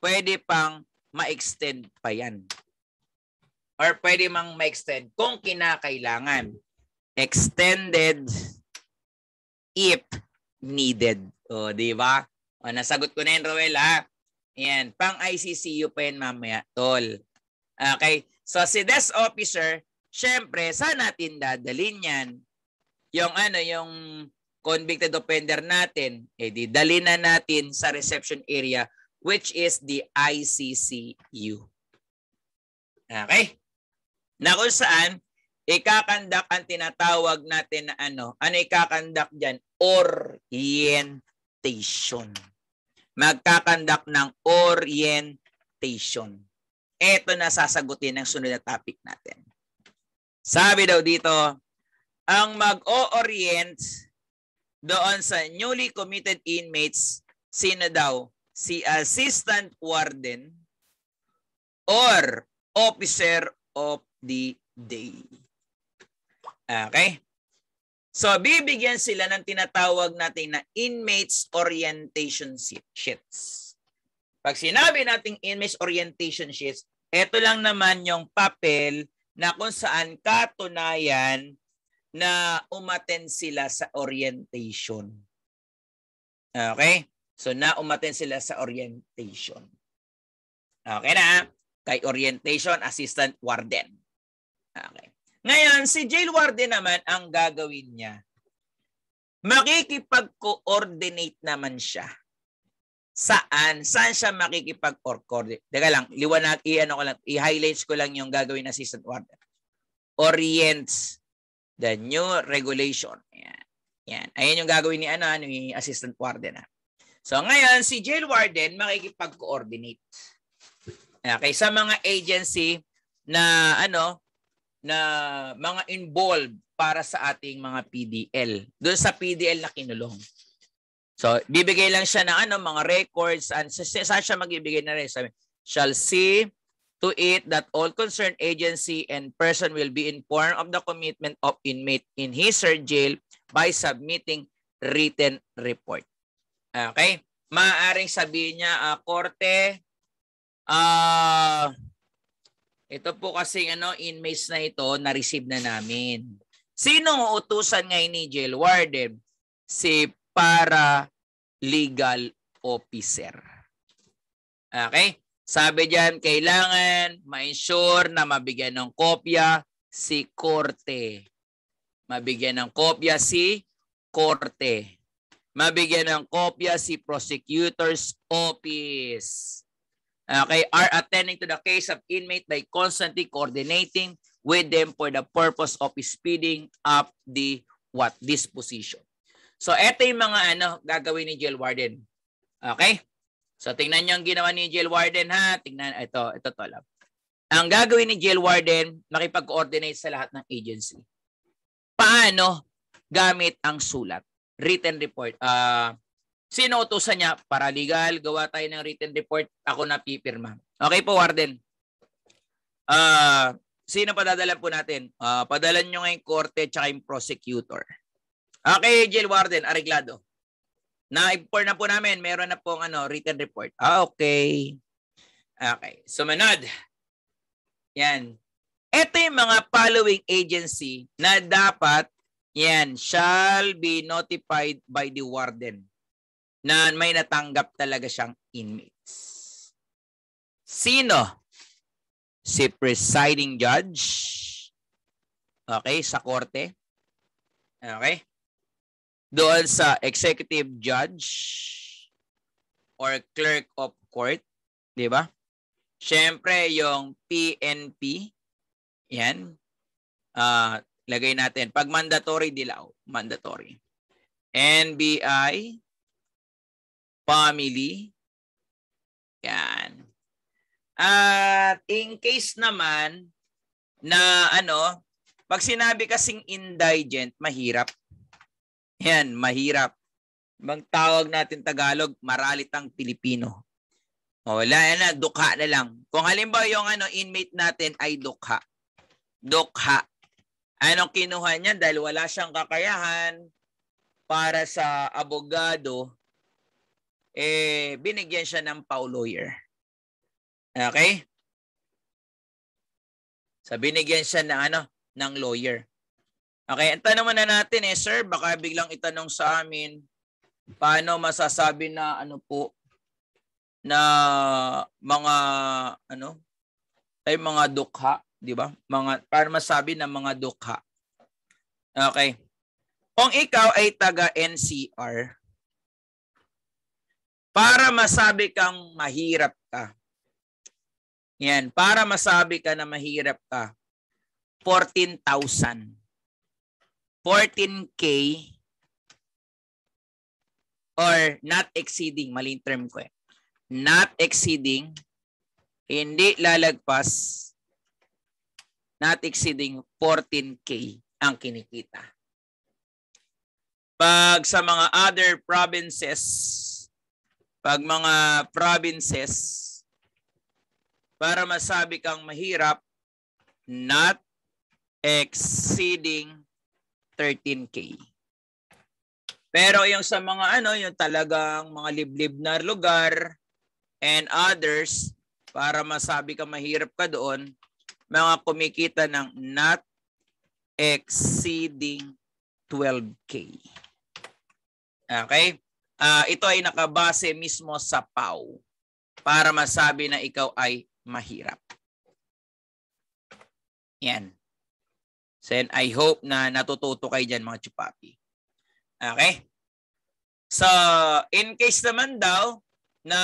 Pwede pang ma-extend pa yan. Or pwede mang ma-extend kung kinakailangan. Extended if needed. O, oh, di ba? O, oh, nasagot ko na yun, Roel, ha? Yan. Pang ICCU pa yun mamaya, tol. Okay? So, si desk officer, syempre, saan natin dadalin yan? Yung ano, yung convicted offender natin, eh di dali na natin sa reception area which is the ICCU. Okay? Na kung saan ikakandak ang tinatawag natin na ano, ano ikakandak diyan? Orientation orientation. Magkakandak ng orientation. Ito na sasagutin ng sunod na topic natin. Sabi daw dito, ang mag-o-orient doon sa newly committed inmates, sino daw? Si assistant warden or officer of the day. Okay? So, bibigyan sila ng tinatawag natin na inmates orientation sheets. Pag sinabi nating inmates orientation sheets, ito lang naman yung papel na kung saan katunayan na umaten sila sa orientation. Okay? So, na umaten sila sa orientation. Okay na? Kay orientation assistant warden. Okay. Ngayon, si Jail Warden naman ang gagawin niya. Makikipag-coordinate naman siya. Saan? Saan siya makikipag-coordinate? Teka lang, liwanag, i-ano ko lang, i-highlights ko lang yung gagawin ng assistant warden. Orients the new regulation. Yan. Yan. Ayan yung gagawin ni, ano, ni assistant warden. Ha? Ah. So ngayon, si jail warden makikipag-coordinate. Okay, sa mga agency na ano, na mga involved para sa ating mga PDL. Doon sa PDL na kinulong. So, bibigay lang siya ng ano, mga records and saan siya magbibigay na rin. Sabi, shall see to it that all concerned agency and person will be informed of the commitment of inmate in his or jail by submitting written report. Okay? Maaring sabihin niya, uh, korte, ah, uh, ito po kasi ano, inmates na ito, na-receive na namin. Sino utusan ngayon ni jail warden? Si para legal officer. Okay? Sabi diyan, kailangan ma-ensure na mabigyan ng kopya si korte. Mabigyan ng kopya si korte. Mabigyan ng kopya si prosecutor's office okay, are attending to the case of inmate by constantly coordinating with them for the purpose of speeding up the what disposition. So ito yung mga ano gagawin ni jail warden. Okay? So tingnan niyo ang ginawa ni jail warden ha. Tingnan ito, ito to lang. Ang gagawin ni jail warden, makipag-coordinate sa lahat ng agency. Paano gamit ang sulat? Written report, uh, Sinutusan niya para legal, gawa tayo ng written report, ako na pipirma. Okay po, Warden. Uh, sino padadala po natin? Uh, padalan nyo ngayon korte tsaka yung prosecutor. Okay, Jill Warden, areglado. Na-inform na po namin, meron na po ang ano, written report. Ah, okay. Okay, sumunod. Yan. Ito yung mga following agency na dapat yan, shall be notified by the warden na may natanggap talaga siyang inmates. Sino? Si presiding judge. Okay, sa korte. Okay? Doon sa executive judge or clerk of court, 'di ba? Siyempre yung PNP, 'yan. Uh, lagay natin pag mandatory dilaw, mandatory. NBI, family. Yan. At in case naman na ano, pag sinabi kasing indigent, mahirap. Yan, mahirap. Bang tawag natin Tagalog, maralitang Pilipino. O, wala na, dukha na lang. Kung halimbawa yung ano, inmate natin ay dukha. Dukha. Anong kinuha niya? Dahil wala siyang kakayahan para sa abogado, eh, binigyan siya ng Pau lawyer. Okay? So, binigyan siya ng ano, ng lawyer. Okay, ang tanong na natin eh, sir, baka biglang itanong sa amin, paano masasabi na ano po, na mga ano ay mga dukha, 'di ba? Mga paano masabi na mga dukha. Okay. Kung ikaw ay taga NCR, para masabi kang mahirap ka. Yan, para masabi ka na mahirap ka. 14,000. 14K or not exceeding, maling term ko eh. Not exceeding, hindi lalagpas, not exceeding 14K ang kinikita. Pag sa mga other provinces, pag mga provinces para masabi kang mahirap not exceeding 13k. Pero yung sa mga ano, yung talagang mga liblib na lugar and others para masabi kang mahirap ka doon, mga kumikita ng not exceeding 12k. Okay? Uh, ito ay nakabase mismo sa PAW para masabi na ikaw ay mahirap. Yan. So, and I hope na natututo kayo dyan mga chupapi. Okay? So, in case naman daw na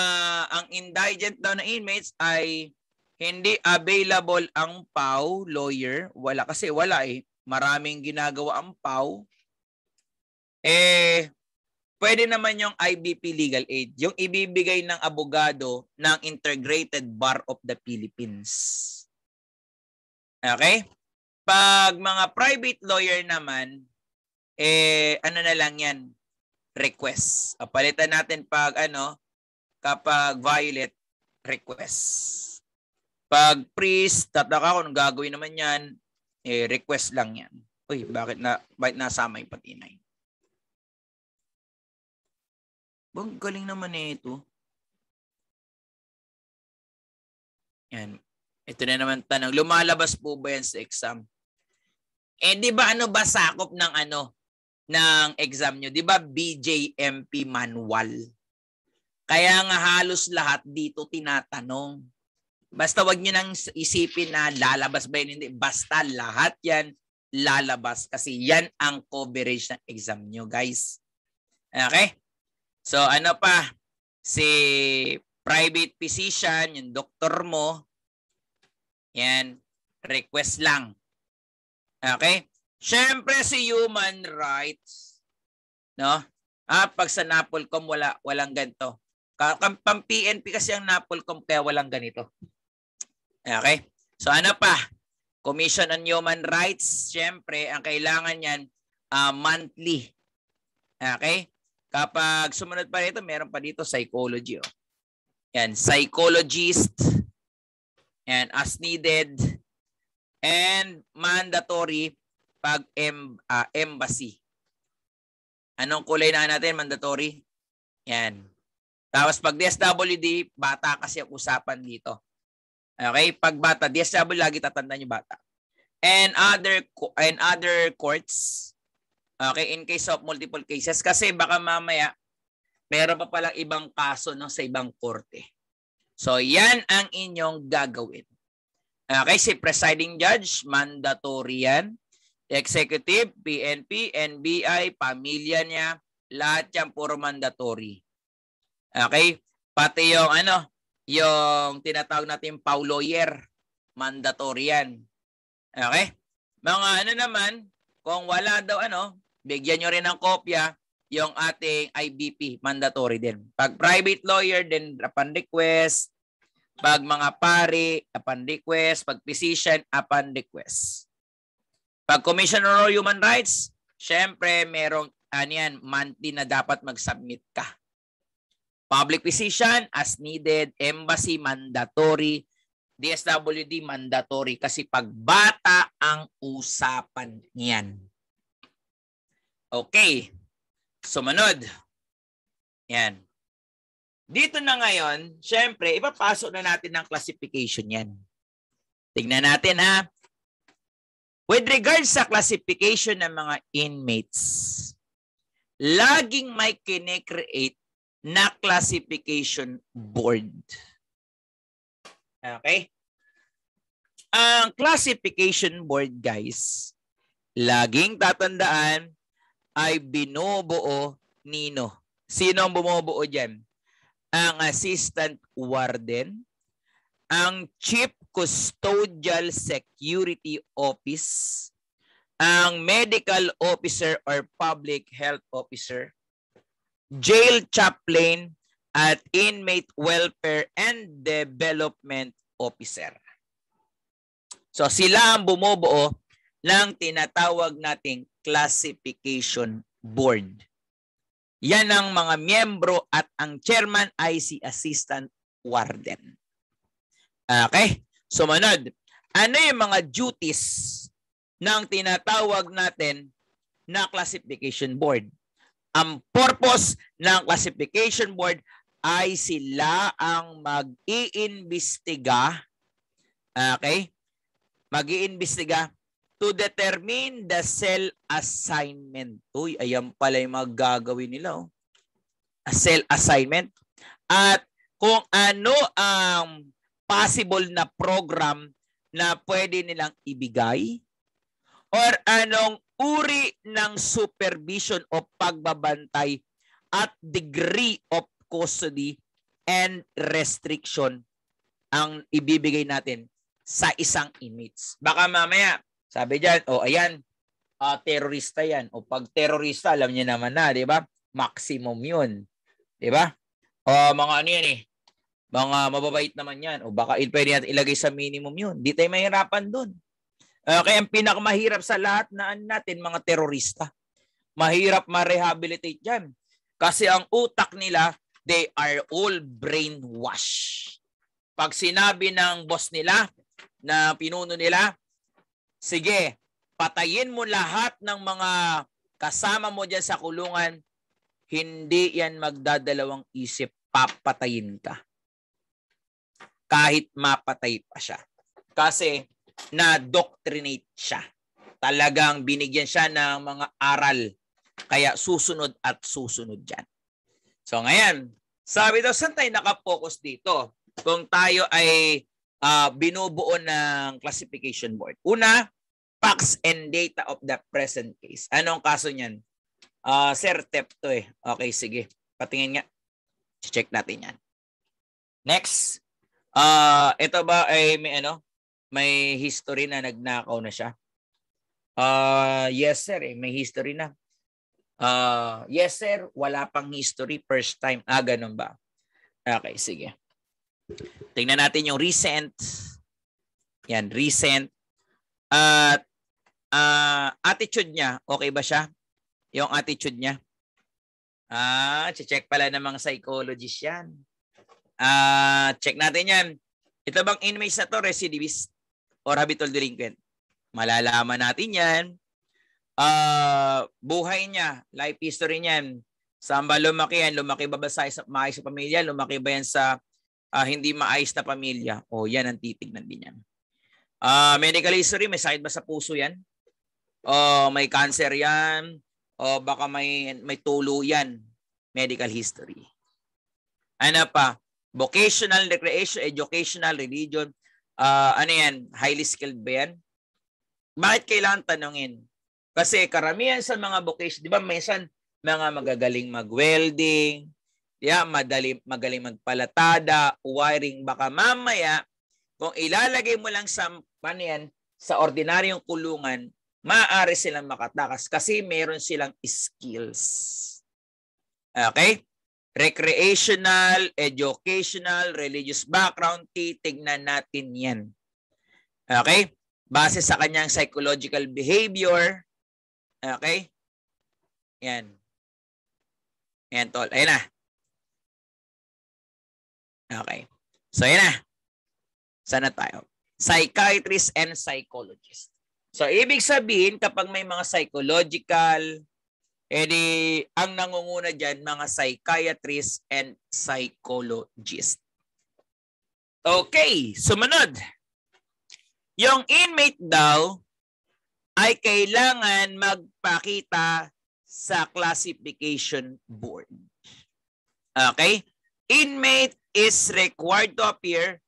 ang indigent daw na inmates ay hindi available ang PAW lawyer, wala kasi wala eh. Maraming ginagawa ang PAW. Eh, pwede naman yung IBP legal aid, yung ibibigay ng abogado ng Integrated Bar of the Philippines. Okay? Pag mga private lawyer naman, eh ano na lang 'yan? Request. O, palitan natin pag ano, kapag violate request. Pag priest, tataka ko nung gagawin naman 'yan, eh request lang 'yan. Uy, bakit na bakit nasama 'yung patinay? Bang, galing naman eh ito. Yan. Ito na naman tanong. Lumalabas po ba yan sa exam? Eh, di ba ano ba sakop ng ano? ng exam nyo. Di ba BJMP manual? Kaya nga halos lahat dito tinatanong. Basta wag nyo nang isipin na lalabas ba yun. Hindi. Basta lahat yan lalabas kasi yan ang coverage ng exam nyo guys. Okay? So ano pa? Si private physician, yung doktor mo, yan, request lang. Okay? Siyempre si human rights, no? Ah, pag sa Napolcom wala walang ganito. Pang PNP kasi ang Napolcom kaya walang ganito. Okay? So ano pa? Commission on Human Rights, siyempre ang kailangan niyan uh, monthly. Okay? Kapag sumunod pa rito, meron pa dito psychology. Oh. Yan, psychologist. Yan, as needed. And mandatory pag em, uh, embassy. Anong kulay na natin? Mandatory? Yan. Tapos pag DSWD, bata kasi ang usapan dito. Okay? Pag bata, DSW lagi tatandaan yung bata. And other and other courts, Okay, in case of multiple cases. Kasi baka mamaya, meron pa palang ibang kaso no, sa ibang korte. So, yan ang inyong gagawin. Okay, si presiding judge, mandatory yan. Executive, PNP, NBI, pamilya niya, lahat yan puro mandatory. Okay? Pati yung ano, yung tinatawag natin pau lawyer, mandatory yan. Okay? Mga ano naman, kung wala daw ano, bigyan nyo rin ng kopya yung ating IBP mandatory din. Pag private lawyer din upon request, pag mga pari upon request, pag physician upon request. Pag commissioner or human rights, syempre merong ano yan, monthly na dapat mag-submit ka. Public physician as needed, embassy mandatory, DSWD mandatory kasi pagbata ang usapan niyan. Okay. Sumunod. Yan. Dito na ngayon, syempre, ipapasok na natin ng classification yan. Tingnan natin ha. With regards sa classification ng mga inmates, laging may kine-create na classification board. Okay? Ang classification board, guys, laging tatandaan, ay binubuo nino. Sino ang bumubuo dyan? Ang assistant warden, ang chief custodial security office, ang medical officer or public health officer, jail chaplain, at inmate welfare and development officer. So sila ang bumubuo ng tinatawag nating Classification Board. Yan ang mga miyembro at ang chairman ay si Assistant Warden. Okay? Sumunod. Ano yung mga duties ng tinatawag natin na classification board? Ang purpose ng classification board ay sila ang mag-iimbestiga okay? Mag-iimbestiga to determine the cell assignment. Uy, ayan pala yung mga gagawin nila. Oh. A cell assignment. At kung ano ang possible na program na pwede nilang ibigay or anong uri ng supervision o pagbabantay at degree of custody and restriction ang ibibigay natin sa isang inmates. Baka mamaya sabi diyan, oh ayan, uh, terorista 'yan. O pag terorista, alam niya naman na, 'di ba? Maximum 'yun. 'Di ba? Uh, mga ano 'yan eh. Mga mababait naman 'yan. O baka pwede natin ilagay sa minimum 'yun. Di tayo mahirapan doon. Uh, ah, kaya ang pinakamahirap sa lahat na ano natin mga terorista. Mahirap ma-rehabilitate 'yan. Kasi ang utak nila, they are all brainwashed. Pag sinabi ng boss nila, na pinuno nila, sige, patayin mo lahat ng mga kasama mo dyan sa kulungan, hindi yan magdadalawang isip, papatayin ka. Kahit mapatay pa siya. Kasi na-doctrinate siya. Talagang binigyan siya ng mga aral. Kaya susunod at susunod yan. So ngayon, sabi daw, saan tayo nakapokus dito? Kung tayo ay uh, binubuo ng classification board. Una, facts and data of the present case. Anong kaso niyan? Uh, sir, TEP to eh. Okay, sige. Patingin nga. Check natin yan. Next. Uh, ito ba ay may ano? May history na nagnakaw na siya? Uh, yes sir, eh. may history na. Uh, yes sir, wala pang history first time. Ah, ganun ba? Okay, sige. Tingnan natin yung recent. Yan, recent. At uh, attitude niya, okay ba siya? Yung attitude niya. Ah, check pala ng mga psychologist yan. Ah, check natin yan. Ito bang inmates na to, recidivist or habitual delinquent? Malalaman natin yan. Ah, buhay niya, life history niyan. Saan ba lumaki yan? Lumaki ba ba sa isang sa pamilya? Lumaki ba yan sa uh, hindi maayos na pamilya, o oh, yan ang titignan din yan. Uh, medical history, may side ba sa puso yan? O oh, may cancer yan? O oh, baka may, may tulo yan? Medical history. Ano pa? Vocational, recreation, educational, religion. Uh, ano yan? Highly skilled ba yan? Bakit kailangan tanungin? Kasi karamihan sa mga vocation, di ba minsan mga magagaling mag-welding, Yeah, madali, magaling magpalatada, wiring baka mamaya kung ilalagay mo lang sa ano yan, sa ordinaryong kulungan, maaari silang makatakas kasi meron silang skills. Okay? Recreational, educational, religious background, titignan natin yan. Okay? Base sa kanyang psychological behavior. Okay? Yan. Yan, tol. Ayan na. Okay. So, yun na. Sana tayo. Psychiatrist and psychologist. So, ibig sabihin, kapag may mga psychological, edi ang nangunguna dyan, mga psychiatrist and psychologist. Okay, sumunod. Yung inmate daw ay kailangan magpakita sa classification board. Okay? Inmate is required to appear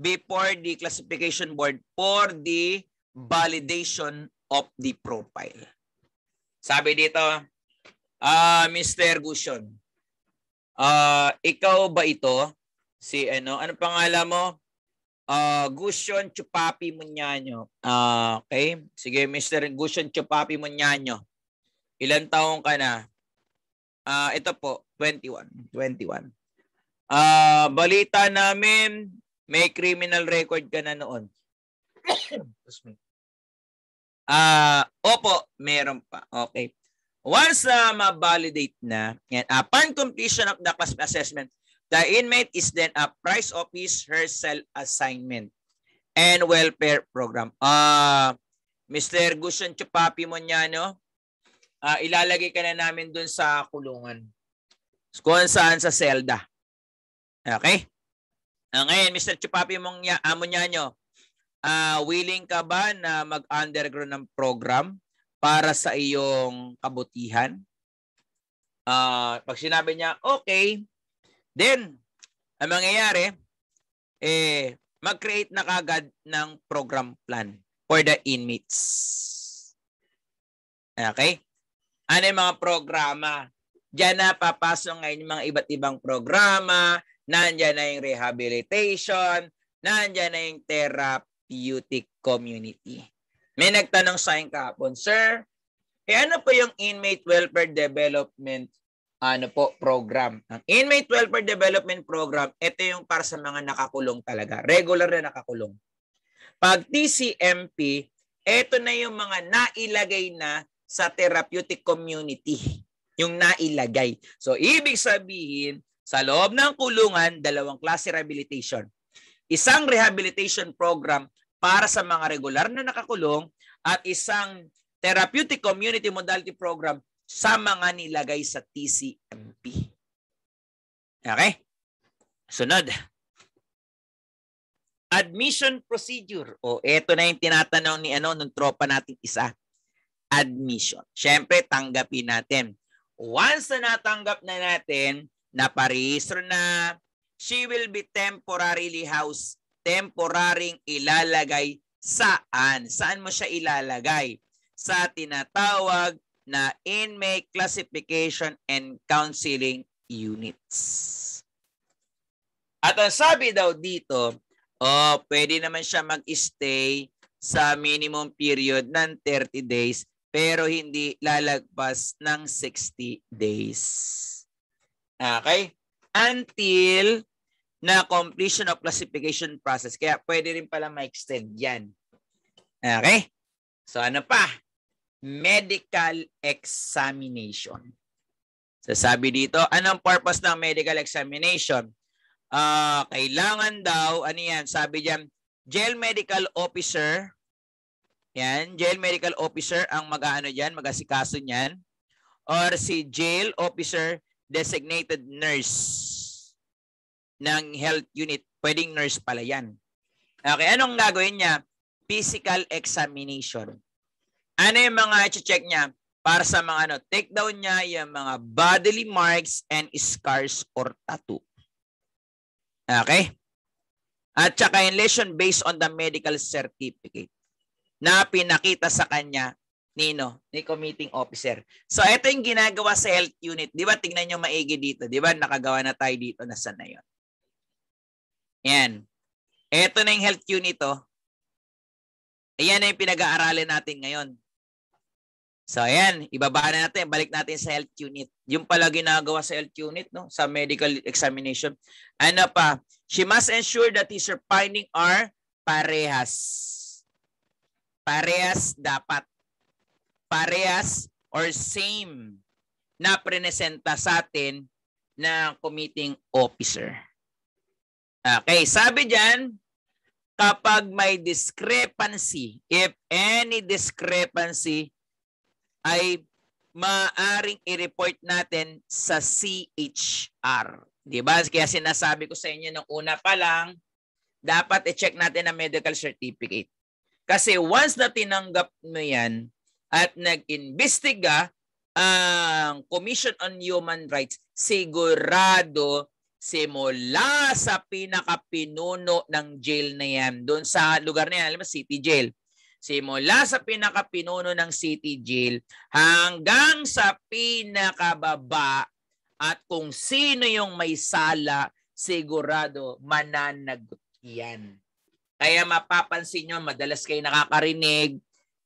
before the classification board for the validation of the profile. Sabi dito, uh, ah, Mr. Gushon, uh, ah, ikaw ba ito? Si ano, ano pangalan mo? Uh, ah, Gushon Chupapi Munyanyo. Uh, okay? Sige, Mr. Gushon Chupapi Munyanyo. Ilan taong ka na? Uh, ito po, 21. 21. Ah, uh, balita namin, may criminal record ka na noon. Excuse Ah, uh, opo, meron pa. Okay. Once na uh, ma-validate na, and upon completion of the class assessment, the inmate is then apprised of his herself assignment and welfare program. Ah, uh, Mr. Gusion Chupapi Monyano, uh, ilalagay ka na namin dun sa kulungan. Kung saan sa selda. Okay? Uh, ngayon, Mr. Chupapi Munya, nyo, uh, willing ka ba na mag underground ng program para sa iyong kabutihan? Uh, pag sinabi niya, okay, then, ang mangyayari, eh, mag-create na kagad ng program plan for the inmates. Okay? Ano yung mga programa? Diyan na papasok ngayon yung mga iba't ibang programa, Nandiyan na yung rehabilitation, nandiyan na yung therapeutic community. May nagtanong sa akin kahapon, Sir, eh ano po yung inmate welfare development ano po program? Ang inmate welfare development program, ito yung para sa mga nakakulong talaga. Regular na nakakulong. Pag TCMP, ito na yung mga nailagay na sa therapeutic community. Yung nailagay. So, ibig sabihin, sa loob ng kulungan, dalawang klase rehabilitation. Isang rehabilitation program para sa mga regular na nakakulong at isang therapeutic community modality program sa mga nilagay sa TCMP. Okay? Sunod. Admission procedure. O, eto na yung tinatanong ni ano, nung tropa natin isa. Admission. Siyempre, tanggapin natin. Once na natanggap na natin naparehistro na, she will be temporarily housed, temporaring ilalagay saan? Saan mo siya ilalagay? Sa tinatawag na inmate classification and counseling units. At ang sabi daw dito, oh, pwede naman siya mag-stay sa minimum period ng 30 days pero hindi lalagpas ng 60 days. Okay? Until na completion of classification process. Kaya pwede rin pala ma-extend yan. Okay? So ano pa? Medical examination. So sabi dito, anong purpose ng medical examination? Uh, kailangan daw, ano yan, sabi diyan, jail medical officer, yan, jail medical officer ang mag-ano diyan, mag-asikaso niyan, or si jail officer designated nurse ng health unit. Pwedeng nurse pala yan. Okay, anong gagawin niya? Physical examination. Ano yung mga i check niya? Para sa mga ano, take down niya yung mga bodily marks and scars or tattoo. Okay? At saka yung lesion based on the medical certificate na pinakita sa kanya Nino, ni committing officer. So ito yung ginagawa sa health unit. Di ba? Tingnan nyo maigi dito. Di ba? Nakagawa na tayo dito. Nasaan na yun? Yan. Ito na yung health unit. Oh. Ayan na yung pinag-aaralan natin ngayon. So ayan, ibaba na natin, balik natin sa health unit. Yung pala ginagawa sa health unit no, sa medical examination. Ano pa? She must ensure that his finding are parehas. Parehas dapat parehas or same na presenta sa atin ng committing officer. Okay, sabi diyan, kapag may discrepancy, if any discrepancy ay maaring i-report natin sa CHR. 'Di ba? Kaya sinasabi ko sa inyo nung una pa lang, dapat i-check natin ang medical certificate. Kasi once na tinanggap mo 'yan, at nag-imbestiga ang Commission on Human Rights, sigurado simula sa pinakapinuno ng jail na yan, doon sa lugar na yan, alam mo, city jail. Simula sa pinakapinuno ng city jail hanggang sa pinakababa at kung sino yung may sala, sigurado mananagot yan. Kaya mapapansin nyo, madalas kayo nakakarinig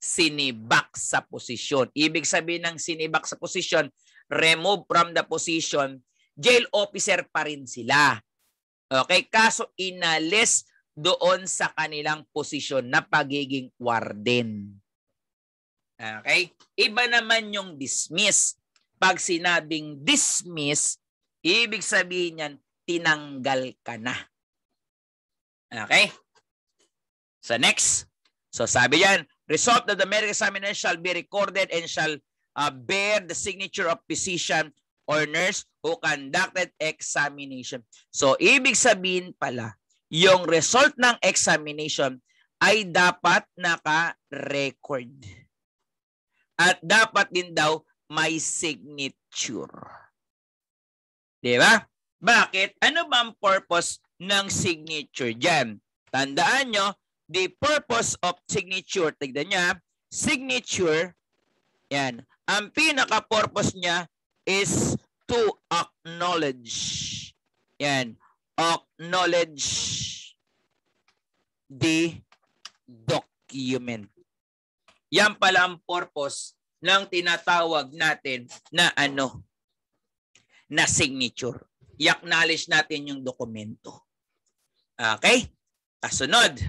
sinibak sa posisyon. Ibig sabihin ng sinibak sa posisyon, remove from the position, jail officer pa rin sila. Okay, kaso inalis doon sa kanilang posisyon na pagiging warden. Okay? Iba naman yung dismiss. Pag sinabing dismiss, ibig sabihin niyan, tinanggal ka na. Okay? So next. So sabi yan, Result of the medical examination shall be recorded and shall uh, bear the signature of physician or nurse who conducted examination. So, ibig sabihin pala, yung result ng examination ay dapat naka-record. At dapat din daw may signature. Di ba? Bakit? Ano ba ang purpose ng signature dyan? Tandaan nyo, the purpose of signature. Tignan niya, signature, yan. Ang pinaka-purpose niya is to acknowledge. Yan. Acknowledge the document. Yan pala ang purpose ng tinatawag natin na ano? Na signature. I-acknowledge natin yung dokumento. Okay? Kasunod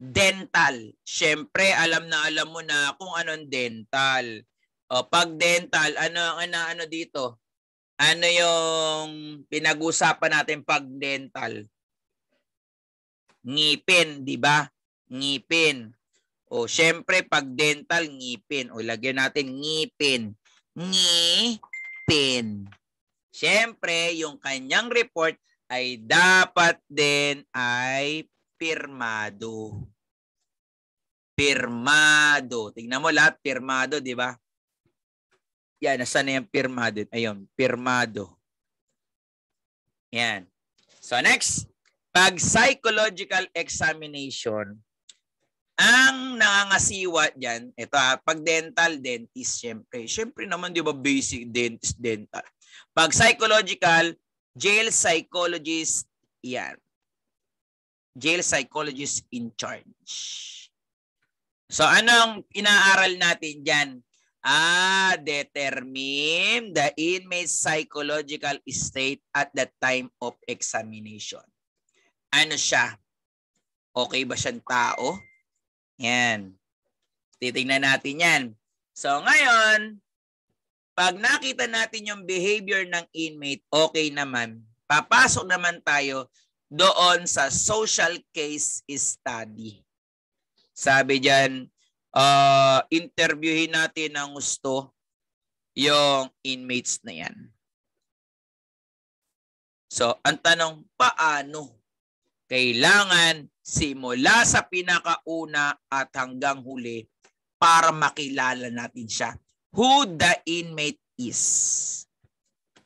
dental. Siyempre, alam na alam mo na kung anong dental. O, pag dental, ano ang ano, ano dito? Ano yung pinag-usapan natin pag dental? Ngipin, di ba? Ngipin. O, syempre, pag dental, ngipin. O, lagyan natin ngipin. Ngipin. Syempre, yung kanyang report ay dapat din ay pirmado. Pirmado. Tingnan mo lahat, pirmado, di ba? Yan, nasa na yung pirmado? Ayun, pirmado. Yan. So next, pag psychological examination, ang nangangasiwa dyan, ito ha, pag dental, dentist, syempre. Syempre naman, di ba, basic dentist, dental. Pag psychological, jail psychologist, yan jail psychologist in charge. So anong inaaral natin diyan? Ah, determine the inmate's psychological state at the time of examination. Ano siya? Okay ba siyang tao? Yan. Titingnan natin yan. So ngayon, pag nakita natin yung behavior ng inmate, okay naman. Papasok naman tayo doon sa social case study. Sabi diyan, uh, interviewin natin ang gusto yung inmates na yan. So, ang tanong, paano? Kailangan simula sa pinakauna at hanggang huli para makilala natin siya. Who the inmate is.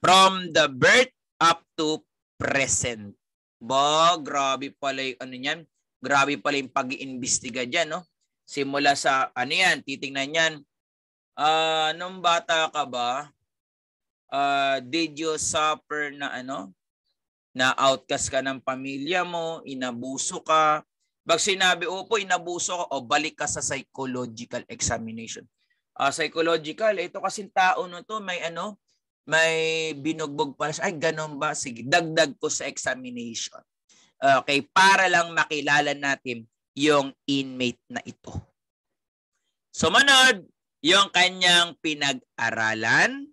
From the birth up to present. Ba, grabe pala yung ano niyan. Grabe pala yung pag-iimbestiga diyan, no? Simula sa ano yan, titingnan niyan. Ah, uh, nung bata ka ba, uh, did you suffer na ano? Na outcast ka ng pamilya mo, inabuso ka. Pag sinabi, opo, inabuso ka, o balik ka sa psychological examination. Uh, psychological, ito kasing tao no to, may ano, may binugbog pala siya. Ay, ganun ba? Sige, dagdag ko sa examination. Okay, para lang makilala natin yung inmate na ito. Sumunod, yung kanyang pinag-aralan.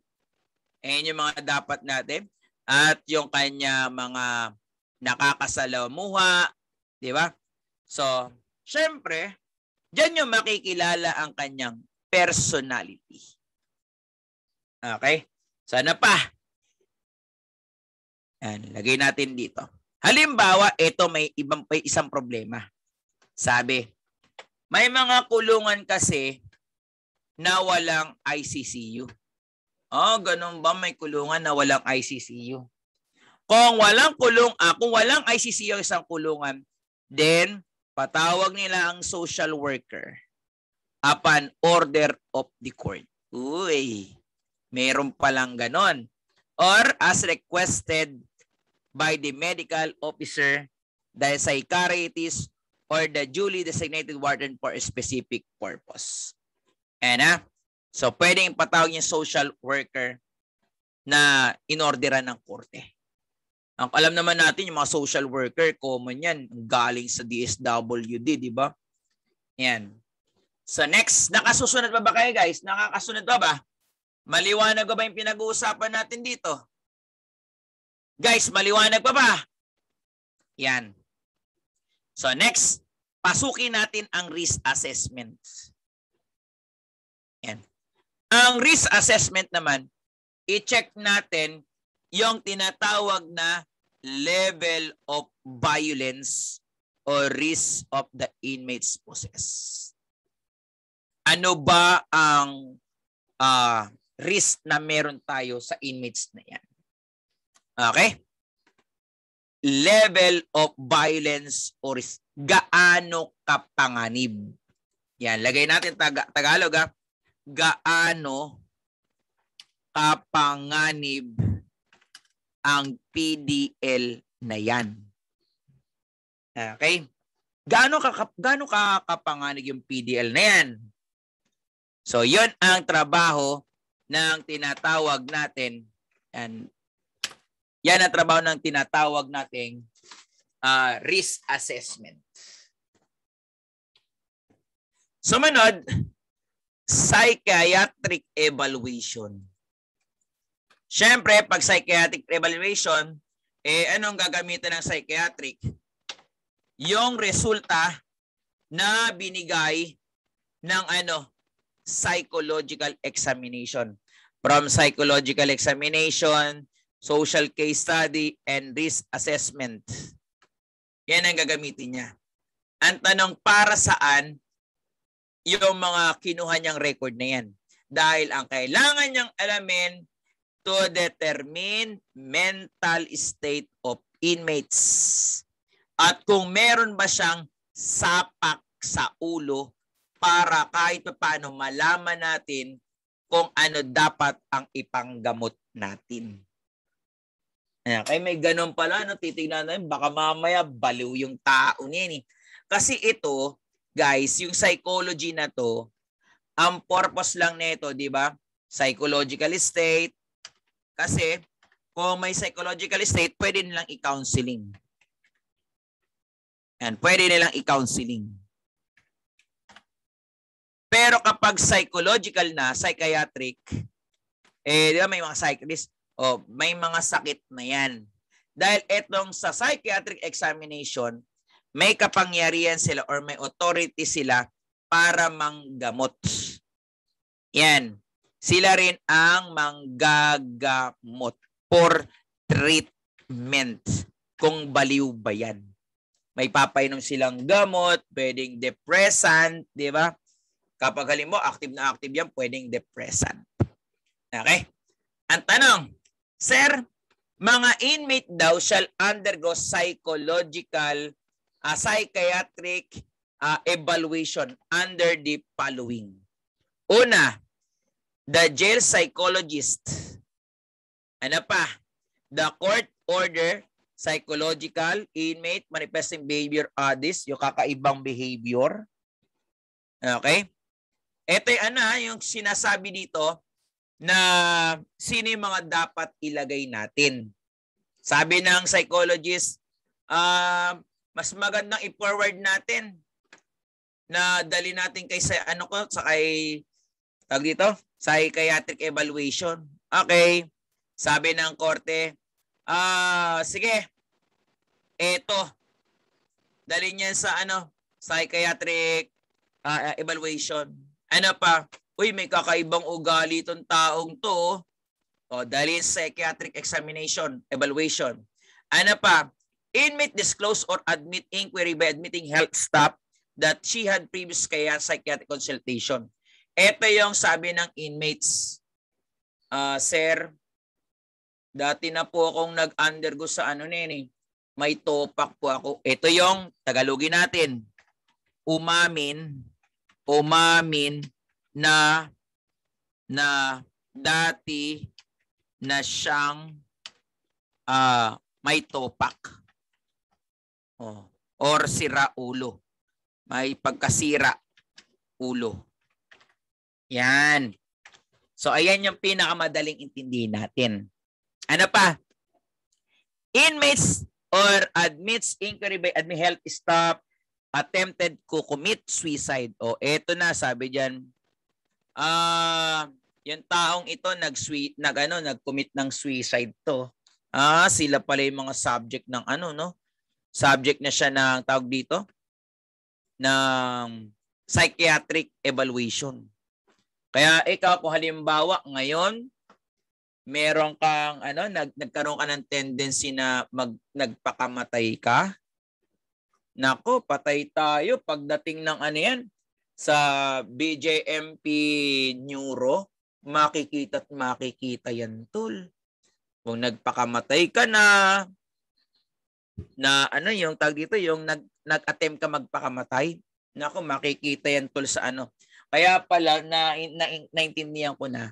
Ayan yung mga dapat natin. At yung kanya mga nakakasalamuha. Di ba? So, syempre, dyan yung makikilala ang kanyang personality. Okay? Sana pa. Yan, lagay natin dito. Halimbawa, ito may ibang may isang problema. Sabi, may mga kulungan kasi na walang ICCU. Oh, ganun ba may kulungan na walang ICCU? Kung walang kulong, ah, kung walang ICCU isang kulungan, then patawag nila ang social worker upon order of the court. Uy. Meron palang ganon. Or as requested by the medical officer, the psychiatrist, or the duly designated warden for a specific purpose. Ayan ha. Ah. So pwedeng patawag yung social worker na inorderan ng korte. Ang alam naman natin yung mga social worker common 'yan, galing sa DSWD, di ba? Yan. So next, nakasusunod ba, ba kayo guys? Nakakasunod ba, ba? Maliwanag ba yung pinag-uusapan natin dito? Guys, maliwanag pa ba? Yan. So next, pasukin natin ang risk assessment. Yan. Ang risk assessment naman, i-check natin yung tinatawag na level of violence or risk of the inmate's possess. Ano ba ang uh, risk na meron tayo sa inmates na yan. Okay? Level of violence or risk. Gaano kapanganib. Yan, lagay natin tag- Tagalog ha. Gaano kapanganib ang PDL na yan. Okay? Gaano ka gaano ka kapanganib yung PDL na yan? So, yun ang trabaho ng tinatawag natin and yan ang trabaho ng tinatawag nating uh, risk assessment. Sumunod, psychiatric evaluation. Siyempre, pag psychiatric evaluation, eh anong gagamitin ng psychiatric? Yung resulta na binigay ng ano psychological examination. From psychological examination, social case study, and risk assessment. Yan ang gagamitin niya. Ang tanong para saan yung mga kinuha niyang record na yan. Dahil ang kailangan niyang alamin to determine mental state of inmates. At kung meron ba siyang sapak sa ulo para kahit paano malaman natin kung ano dapat ang ipanggamot natin. Ayan. Kaya may ganun pala, no? titignan natin, baka mamaya baliw yung tao niyan. Eh. Kasi ito, guys, yung psychology na to, ang purpose lang nito, di ba? Psychological state. Kasi kung may psychological state, pwede nilang i-counseling. Ayan, pwede nilang i-counseling. Pero kapag psychological na, psychiatric, eh, di ba may mga psychiatrist, oh, may mga sakit na yan. Dahil etong sa psychiatric examination, may kapangyarihan sila or may authority sila para manggamot. Yan. Sila rin ang manggagamot for treatment. Kung baliw ba yan. May papainom silang gamot, pwedeng depressant, di ba? Kapag halimbawa, active na active yan, pwedeng depressant. Okay? Ang tanong, Sir, mga inmate daw shall undergo psychological, uh, psychiatric uh, evaluation under the following. Una, the jail psychologist. Ano pa? The court order psychological, inmate, manifesting behavior, others, uh, yung kakaibang behavior. Okay? Ito yung ano, ah, yung sinasabi dito na sino yung mga dapat ilagay natin. Sabi ng psychologist, uh, mas magandang i-forward natin na dali natin kay sa ano ko sa kay tag dito psychiatric evaluation. Okay. Sabi ng korte, ah uh, sige. Ito. Dali niyan sa ano psychiatric uh, evaluation. Ano pa? Uy, may kakaibang ugali itong taong to. O, oh. oh, dahil psychiatric examination, evaluation. Ano pa? Inmate disclose or admit inquiry by admitting health staff that she had previous kaya psychiatric consultation. Ito yung sabi ng inmates. Uh, sir, dati na po akong nag-undergo sa ano nene. Eh. May topak po ako. Ito yung Tagalogin natin. Umamin umamin na na dati na siyang uh, may topak. Oh, or sira ulo. May pagkasira ulo. Yan. So ayan yung pinakamadaling intindihin natin. Ano pa? Inmates or admits inquiry by admin health staff attempted ko commit suicide. O eto na sabi diyan. Ah, uh, yung taong ito nag nag ano, nag-commit ng suicide to. Ah, sila pala yung mga subject ng ano no? Subject na siya ng tawag dito ng psychiatric evaluation. Kaya ikaw kung halimbawa ngayon meron kang ano nag, nagkaroon ka ng tendency na mag nagpakamatay ka Nako, patay tayo pagdating ng ano yan sa BJMP Neuro. Makikita at makikita yan, tol. Kung nagpakamatay ka na, na ano yung tag dito, yung nag, nag-attempt ka magpakamatay, nako, makikita yan, tol, sa ano. Kaya pala, na, na, naintindihan ko na,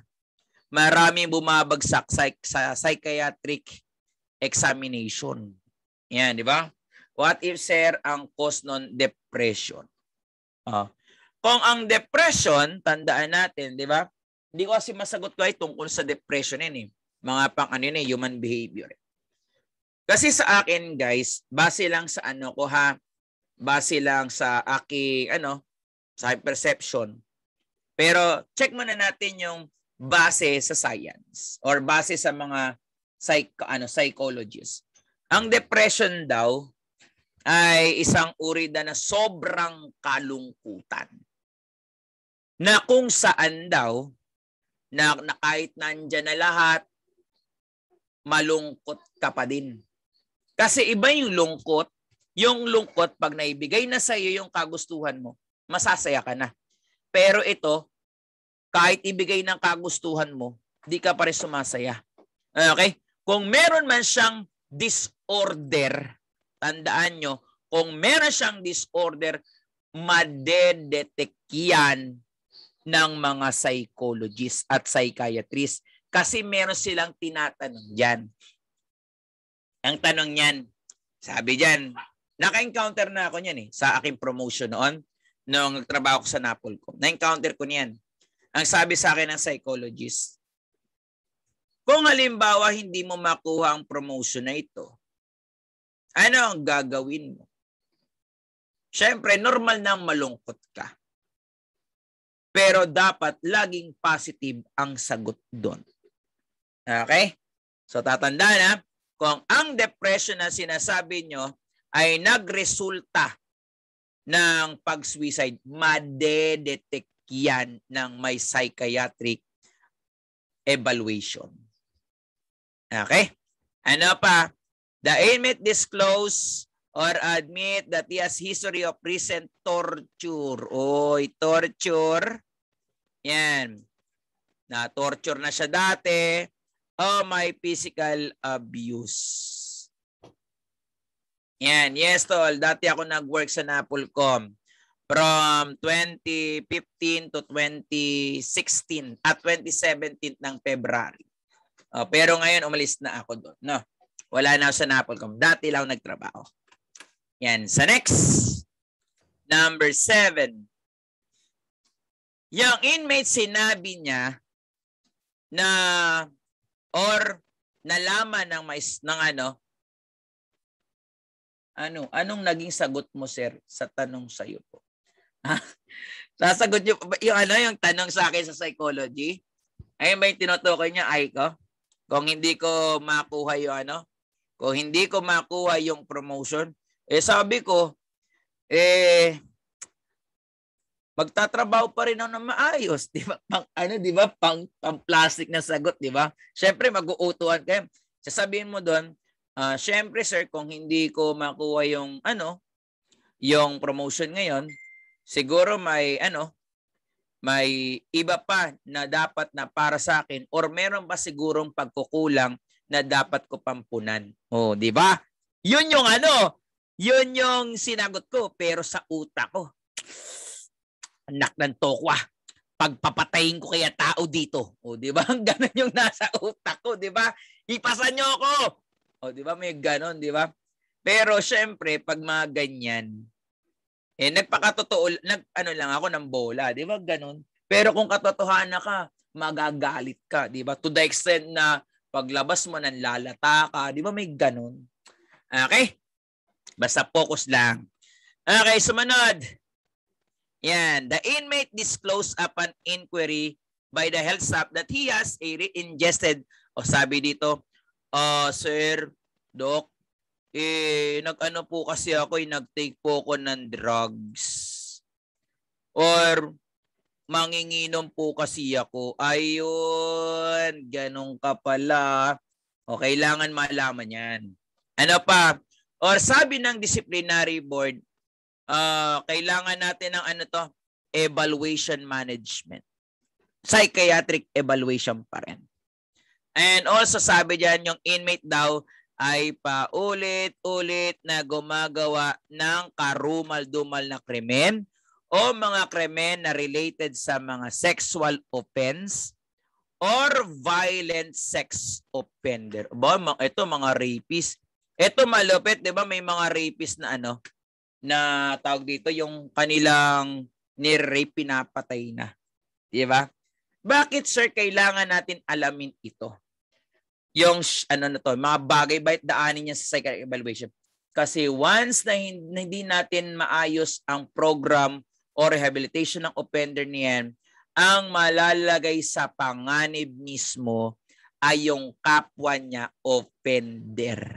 marami bumabagsak sa, sa psychiatric examination. Yan, di ba? What if, sir, ang cause ng depression? Uh, kung ang depression, tandaan natin, di ba? Hindi ko kasi masagot ko ay tungkol sa depression yun eh. Mga pang ano yun eh, human behavior. Kasi sa akin, guys, base lang sa ano ko ha, base lang sa aking, ano, sa perception. Pero check muna natin yung base sa science or base sa mga psych, ano, psychologists. Ang depression daw, ay isang uri na, na sobrang kalungkutan. Na kung saan daw, na, na kahit nandyan na lahat, malungkot ka pa din. Kasi iba yung lungkot, yung lungkot pag naibigay na sa iyo yung kagustuhan mo, masasaya ka na. Pero ito, kahit ibigay ng kagustuhan mo, di ka pa rin sumasaya. Okay? Kung meron man siyang disorder, tandaan nyo, kung meron siyang disorder, madedetect yan ng mga psychologist at psychiatrist kasi meron silang tinatanong dyan. Ang tanong niyan, sabi diyan, naka-encounter na ako niyan eh sa aking promotion noon noong nagtrabaho ko sa Napol ko. Na-encounter ko niyan. Ang sabi sa akin ng psychologist, kung halimbawa hindi mo makuha ang promotion na ito, ano ang gagawin mo? Siyempre, normal na malungkot ka. Pero dapat laging positive ang sagot doon. Okay? So tatandaan na, kung ang depression na sinasabi nyo ay nagresulta ng pag-suicide, madedetect yan ng may psychiatric evaluation. Okay? Ano pa? The inmate disclose or admit that he has history of recent torture. Oy, torture. Yan. Na-torture na siya dati. Oh, my physical abuse. Yan. Yes, tol. Dati ako nag-work sa Napolcom from 2015 to 2016 at 2017 ng February. Oh, pero ngayon umalis na ako doon. No. Wala na ako sa Napolcom. Dati lang nagtrabaho. Yan. Sa next, number seven. Yung inmate sinabi niya na or nalaman ng may ng ano ano anong naging sagot mo sir sa tanong sa iyo po sasagot niyo yung ano yung tanong sa akin sa psychology ay may tinutukoy niya ay ko kung hindi ko makuha yung ano kung hindi ko makuha yung promotion, eh sabi ko, eh, magtatrabaho pa rin ako ng maayos, 'di ba? Pang ano, 'di ba? Pang pang-plastic na sagot, 'di ba? Syempre mag-uutuan kayo. Sasabihin mo doon, uh, ah, syempre sir, kung hindi ko makuha yung ano, yung promotion ngayon, siguro may ano, may iba pa na dapat na para sa akin or meron ba sigurong pagkukulang na dapat ko pampunan. Oh, di ba? Yun yung ano, yun yung sinagot ko pero sa utak ko. Anak ng tokwa. Pagpapatayin ko kaya tao dito. O, oh, di ba? Ganun yung nasa utak ko, di ba? Ipasan niyo ako. O, oh, di ba? May ganun, di ba? Pero syempre, pag mga ganyan, eh, nagpakatotoo, nag, ano lang ako ng bola, di ba? Ganun. Pero kung katotohanan ka, magagalit ka, di ba? To the extent na Paglabas mo ng lalata ka. Di ba may ganun? Okay? Basta focus lang. Okay, sumunod. Yan. The inmate disclosed upon inquiry by the health staff that he has a ingested o sabi dito, uh, sir, doc, eh, nag-ano po kasi ako, eh, nag-take po ko ng drugs. Or manginginom po kasi ako. Ayun, ganun ka pala. O, kailangan malaman yan. Ano pa? Or sabi ng disciplinary board, uh, kailangan natin ng ano to? Evaluation management. Psychiatric evaluation pa rin. And also sabi diyan yung inmate daw ay paulit-ulit na gumagawa ng karumal-dumal na krimen o mga krimen na related sa mga sexual offense or violent sex offender. Ba, ito mga rapist. Ito malupit, 'di ba? May mga rapist na ano na tawag dito yung kanilang ni-rape pinapatay na. 'Di ba? Bakit sir kailangan natin alamin ito? Yung ano na to, mga bagay bait daanin niya sa psychiatric evaluation. Kasi once na hindi natin maayos ang program o rehabilitation ng offender niyan, ang malalagay sa panganib mismo ay yung kapwa niya offender.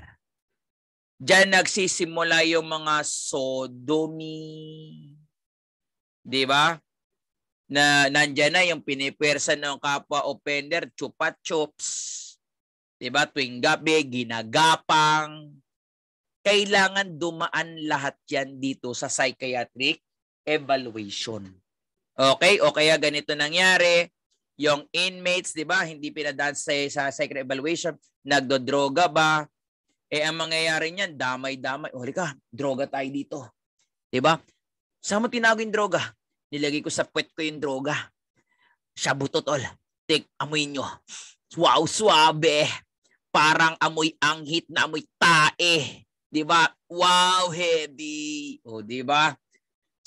Diyan nagsisimula yung mga sodomy. Di ba? Na nandiyan na yung pinipwersa ng kapwa offender, chupa chups. Di ba? Tuwing gabi, ginagapang. Kailangan dumaan lahat yan dito sa psychiatric evaluation. Okay? O kaya ganito nangyari, yung inmates, di ba, hindi pinadaan sa, sa psych evaluation, nagdodroga ba? Eh, ang mangyayari niyan, damay-damay. Huli ka, droga tayo dito. Di ba? Saan mo tinago yung droga? Nilagay ko sa puwet ko yung droga. Shabu totol. Take, amoy nyo. Wow, swabe. Parang amoy ang anghit na amoy tae. Di ba? Wow, heavy. O, di ba?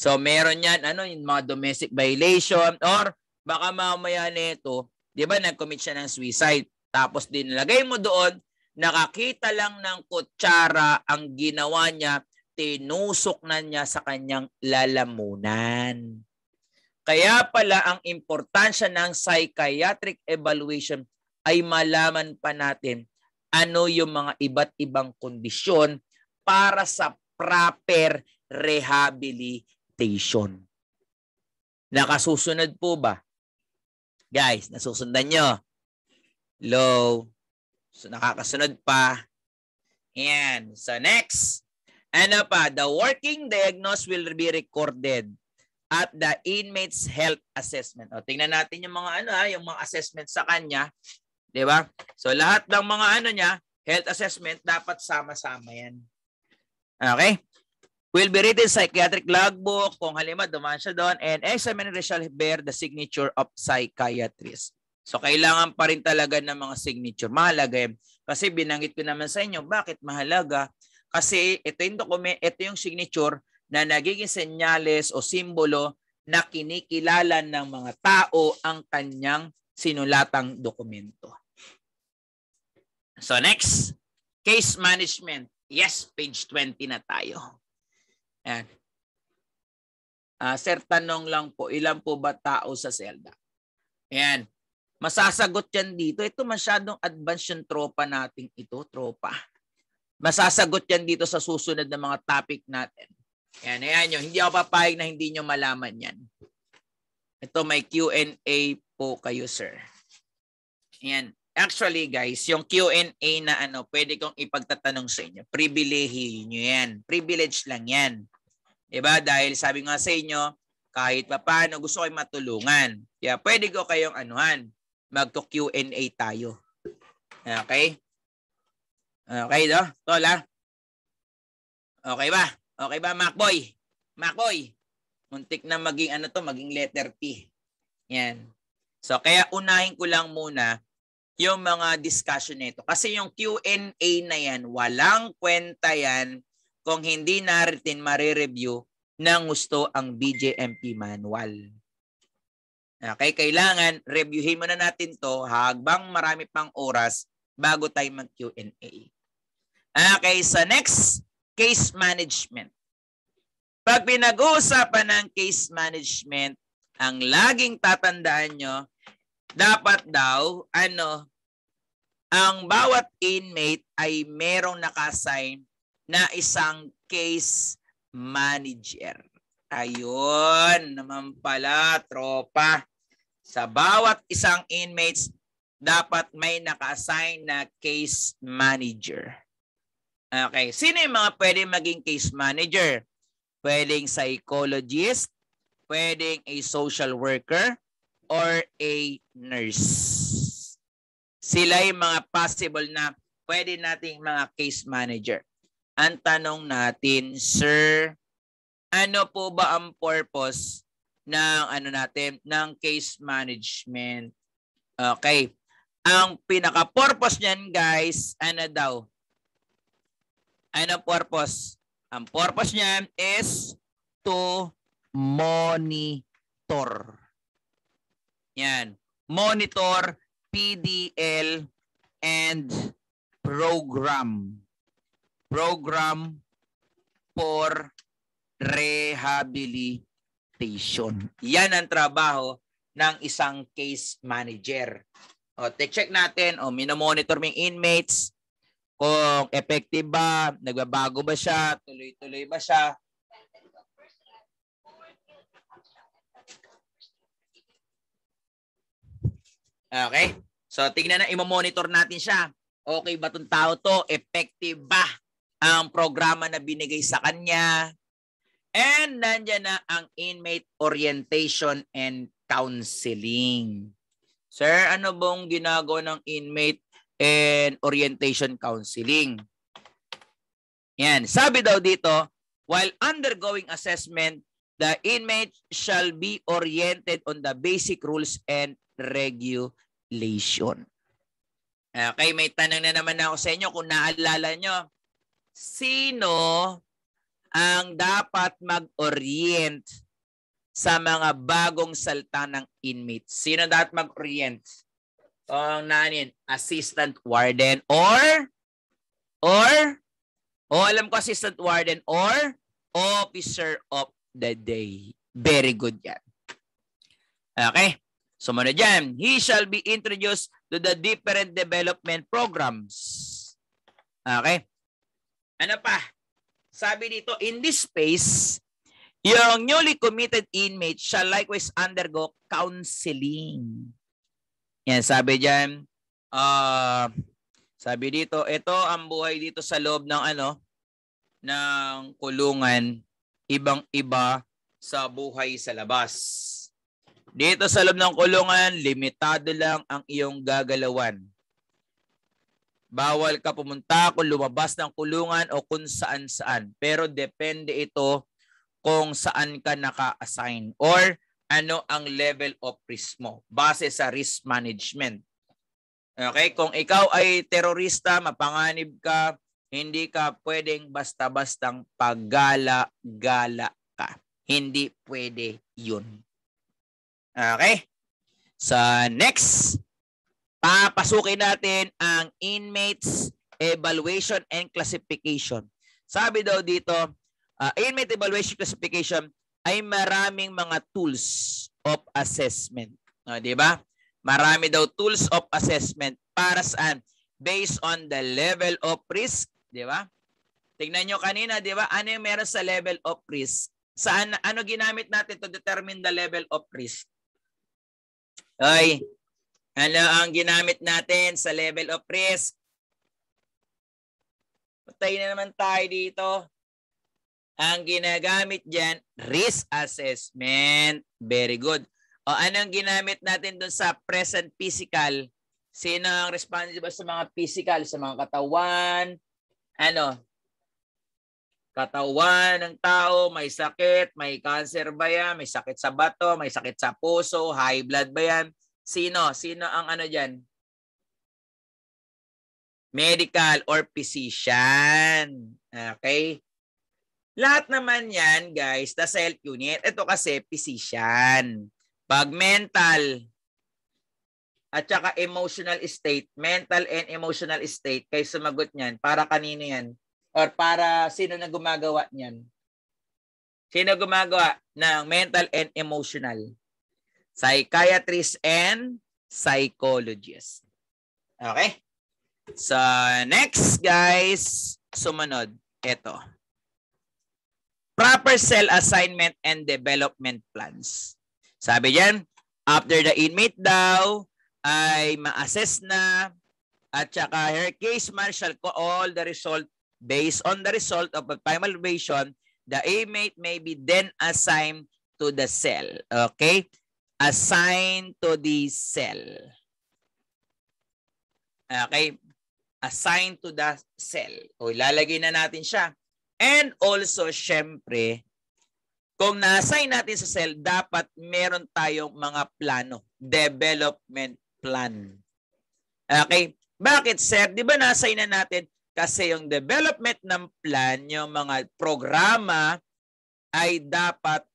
So meron yan ano yung mga domestic violation or baka mamaya nito, 'di ba nag-commit siya ng suicide. Tapos din nilagay mo doon nakakita lang ng kutsara ang ginawa niya, tinusok na niya sa kanyang lalamunan. Kaya pala ang importansya ng psychiatric evaluation ay malaman pa natin ano yung mga iba't ibang kondisyon para sa proper rehabilitation temptation. Nakasusunod po ba? Guys, nasusundan nyo. Low. So nakakasunod pa. Ayan. So next. Ano pa? The working diagnosis will be recorded at the inmate's health assessment. O, tingnan natin yung mga ano ha, ah, yung mga assessment sa kanya. 'Di ba? So lahat ng mga ano niya, health assessment dapat sama-sama 'yan. Okay? will be read psychiatric logbook kung halimbawa dumaan siya doon and examiner shall bear the signature of psychiatrist. So kailangan pa rin talaga ng mga signature. Mahalaga yan. Kasi binanggit ko naman sa inyo, bakit mahalaga? Kasi ito yung dokument, ito yung signature na nagiging senyales o simbolo na kinikilala ng mga tao ang kanyang sinulatang dokumento. So next, case management. Yes, page 20 na tayo. Yan. Uh, ah, sir, tanong lang po, ilan po ba tao sa selda? Ayan. Masasagot yan dito. Ito masyadong advanced yung tropa nating ito, tropa. Masasagot yan dito sa susunod na mga topic natin. Ayan, ayan yun. Hindi ako papayag na hindi nyo malaman yan. Ito may Q&A po kayo, sir. Ayan. Actually guys, yung Q&A na ano, pwede kong ipagtatanong sa inyo. Pribilehiyo nyo yan. Privilege lang yan. 'Di ba? Dahil sabi nga sa inyo, kahit pa paano gusto ko matulungan. Kaya pwede ko kayong anuhan. Magto Q&A tayo. Okay? Okay do? Tol Okay ba? Okay ba Macboy? Macboy? Muntik na maging ano to, maging letter T. Yan. So kaya unahin ko lang muna yung mga discussion nito. Kasi yung Q&A na yan, walang kwenta yan kung hindi natin marireview ng gusto ang BJMP manual. Okay, kailangan reviewin muna natin to habang marami pang oras bago tayo mag-Q&A. Okay, sa so next, case management. Pag pinag-uusapan ng case management, ang laging tatandaan nyo, dapat daw, ano, ang bawat inmate ay merong nakasign na isang case manager. Ayun, naman pala, tropa. Sa bawat isang inmates, dapat may naka-assign na case manager. Okay, sino yung mga pwede maging case manager? Pwedeng psychologist, pwedeng a social worker, or a nurse. Sila yung mga possible na pwede nating mga case manager. Ang tanong natin, sir, ano po ba ang purpose ng ano natin, ng case management? Okay. Ang pinaka-purpose niyan, guys, ano daw? Ano purpose? Ang purpose niyan is to monitor. Yan. Monitor, PDL, and program. Program for rehabilitation. Yan ang trabaho ng isang case manager. O, check natin, o, minomonitor mo yung inmates, kung effective ba, nagbabago ba siya, tuloy-tuloy ba siya, Okay? So tingnan na, imo-monitor natin siya. Okay ba tong tao to? Effective ba ang programa na binigay sa kanya? And nandiyan na ang inmate orientation and counseling. Sir, ano bang ginagawa ng inmate and orientation counseling? Yan. Sabi daw dito, while undergoing assessment, the inmate shall be oriented on the basic rules and regu relation. Ah, okay, may tanong na naman ako sa inyo kung naalala nyo. Sino ang dapat mag-orient sa mga bagong salta ng inmate? Sino dapat mag-orient? Ang nanin, assistant warden or or o oh, alam ko assistant warden or officer of the day. Very good yan. Okay. Sumunod yan. He shall be introduced to the different development programs. Okay? Ano pa? Sabi dito, in this space, yung newly committed inmate shall likewise undergo counseling. Yan, sabi diyan, uh, ah, sabi dito, ito ang buhay dito sa loob ng ano, ng kulungan, ibang-iba sa buhay sa labas. Dito sa loob ng kulungan, limitado lang ang iyong gagalawan. Bawal ka pumunta kung lumabas ng kulungan o kung saan saan. Pero depende ito kung saan ka naka-assign or ano ang level of risk mo base sa risk management. Okay? Kung ikaw ay terorista, mapanganib ka, hindi ka pwedeng basta-bastang paggala-gala ka. Hindi pwede yun. Okay? Sa next, papasukin natin ang inmates evaluation and classification. Sabi daw dito, uh, inmate evaluation classification ay maraming mga tools of assessment. No, ah, 'di ba? Marami daw tools of assessment para saan? Based on the level of risk, 'di ba? Tignan nyo kanina, 'di ba? Ano yung meron sa level of risk? Saan ano ginamit natin to determine the level of risk? Oy, ano ang ginamit natin sa level of risk? Patay na naman tayo dito. Ang ginagamit diyan, risk assessment. Very good. O anong ginamit natin doon sa present physical? Sino ang responsible sa mga physical? Sa mga katawan? Ano? katawan ng tao, may sakit, may cancer ba yan, may sakit sa bato, may sakit sa puso, high blood ba yan? Sino? Sino ang ano dyan? Medical or physician. Okay? Lahat naman yan, guys, the self unit. Ito kasi physician. Pag mental at saka emotional state, mental and emotional state, kay sumagot niyan, para kanino yan? or para sino na gumagawa niyan? Sino gumagawa ng mental and emotional? Psychiatrist and psychologist. Okay? So, next guys, sumunod. Ito. Proper cell assignment and development plans. Sabi diyan, after the inmate daw ay ma-assess na at saka her case marshal ko all the result Based on the result of a evaluation, the inmate may be then assigned to the cell. Okay? Assigned to the cell. Okay? Assigned to the cell. O ilalagay na natin siya. And also, syempre, kung na-assign natin sa cell, dapat meron tayong mga plano. Development plan. Okay? Bakit, sir? Di ba na-assign na natin? Kasi yung development ng plan, yung mga programa ay dapat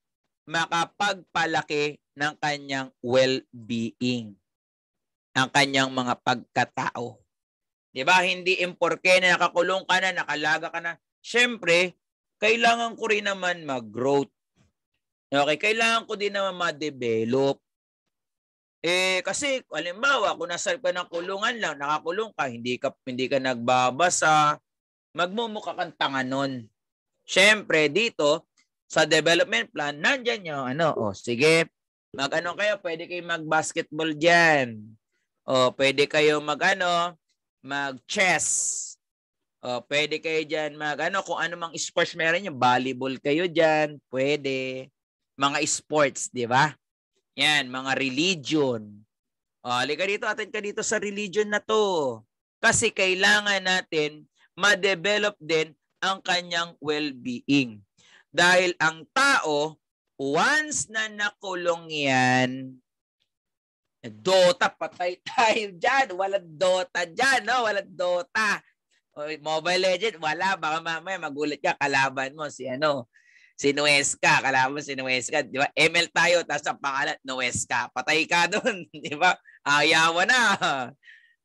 makapagpalaki ng kanyang well-being. Ang kanyang mga pagkatao. Di ba? Hindi imporke na nakakulong ka na, nakalaga ka na. Siyempre, kailangan ko rin naman mag-growth. Okay, kailangan ko din naman ma-develop. Eh kasi halimbawa kung nasa ka ng kulungan lang, nakakulong ka, hindi ka hindi ka nagbabasa, magmumukha kang tanga noon. Syempre dito sa development plan nandiyan yung ano, oh sige, mag-ano kayo, pwede kayong mag-basketball diyan. O oh, oh, pwede kayo magano, mag-chess. O pwede kayo diyan magano kung ano mang sports meron yung volleyball kayo diyan, pwede mga sports, di ba? Yan, mga religion. halika dito, atin ka dito sa religion na to. Kasi kailangan natin ma-develop din ang kanyang well-being. Dahil ang tao, once na nakulong yan, Dota, patay tayo dyan. Walang Dota dyan, no? Walang Dota. O, Mobile Legend, wala. Baka mamaya magulat ka, kalaban mo si ano, si Nuesca. Kala mo si Nuesca, di ba? ML tayo, tapos sa pangalan, Nuesca. Patay ka doon, di ba? Ayawan na.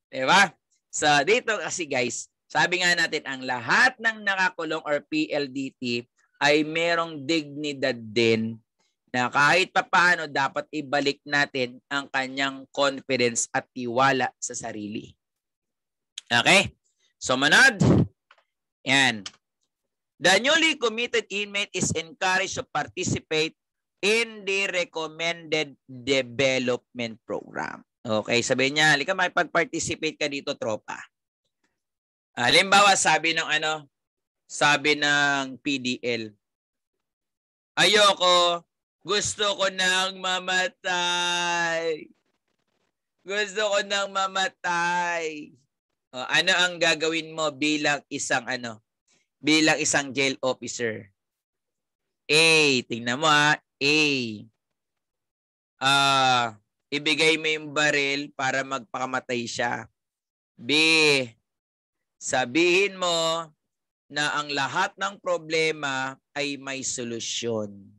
Di ba? So, dito kasi guys, sabi nga natin, ang lahat ng nakakulong or PLDT ay merong dignidad din na kahit papaano dapat ibalik natin ang kanyang confidence at tiwala sa sarili. Okay? So, manod. Yan. The newly committed inmate is encouraged to participate in the recommended development program. Okay, sabi niya, halika makipag-participate ka dito, tropa. Halimbawa, sabi ng ano, sabi ng PDL, ayoko, gusto ko nang mamatay. Gusto ko nang mamatay. O, ano ang gagawin mo bilang isang ano, bilang isang jail officer? A. Tingnan mo ha. Ah. A. Uh, ibigay mo yung baril para magpakamatay siya. B. Sabihin mo na ang lahat ng problema ay may solusyon.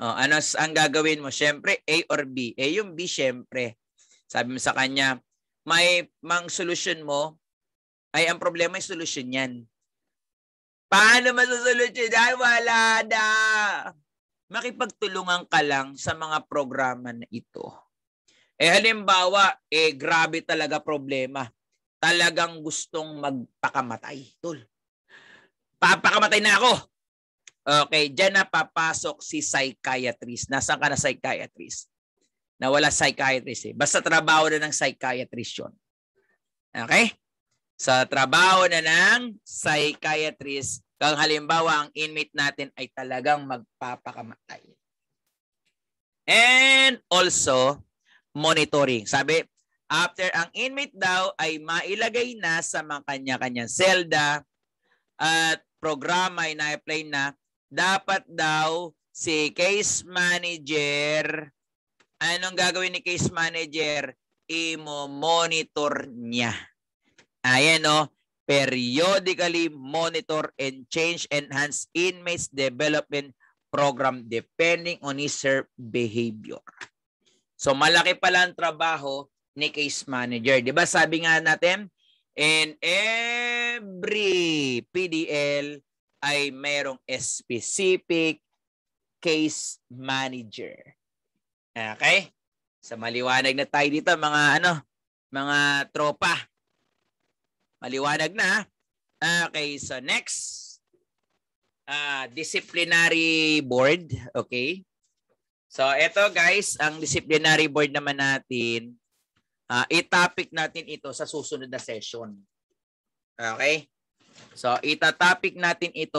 Oh, ano ang gagawin mo? Siyempre, A or B. A yung B, siyempre. Sabi mo sa kanya, may mang solusyon mo ay ang problema ay solusyon yan. Paano Ay, Wala na! Makipagtulungan ka lang sa mga programa na ito. Eh halimbawa, eh grabe talaga problema. Talagang gustong magpakamatay, tol. Papakamatay na ako. Okay, diyan na papasok si psychiatrist. Nasaan ka na psychiatrist? Nawala psychiatrist eh. Basta trabaho na ng psychiatrist yun. Okay? sa trabaho na ng psychiatrist kung halimbawa ang inmate natin ay talagang magpapakamatay. And also, monitoring. Sabi, after ang inmate daw ay mailagay na sa mga kanya-kanyang selda at programa ay na-apply na, dapat daw si case manager, anong gagawin ni case manager? Imo-monitor niya Ayan o. Oh. Periodically monitor and change enhance inmates development program depending on his behavior. So malaki pala ang trabaho ni case manager. 'Di ba? Sabi nga natin, in every PDL ay mayroong specific case manager. Okay? Sa maliwanag na tayo dito mga ano, mga tropa. Maliwanag na. Ah, okay, so next. Uh, disciplinary board, okay? So ito guys, ang disciplinary board naman natin, uh, i-topic natin ito sa susunod na session. Okay? So itatopic natin ito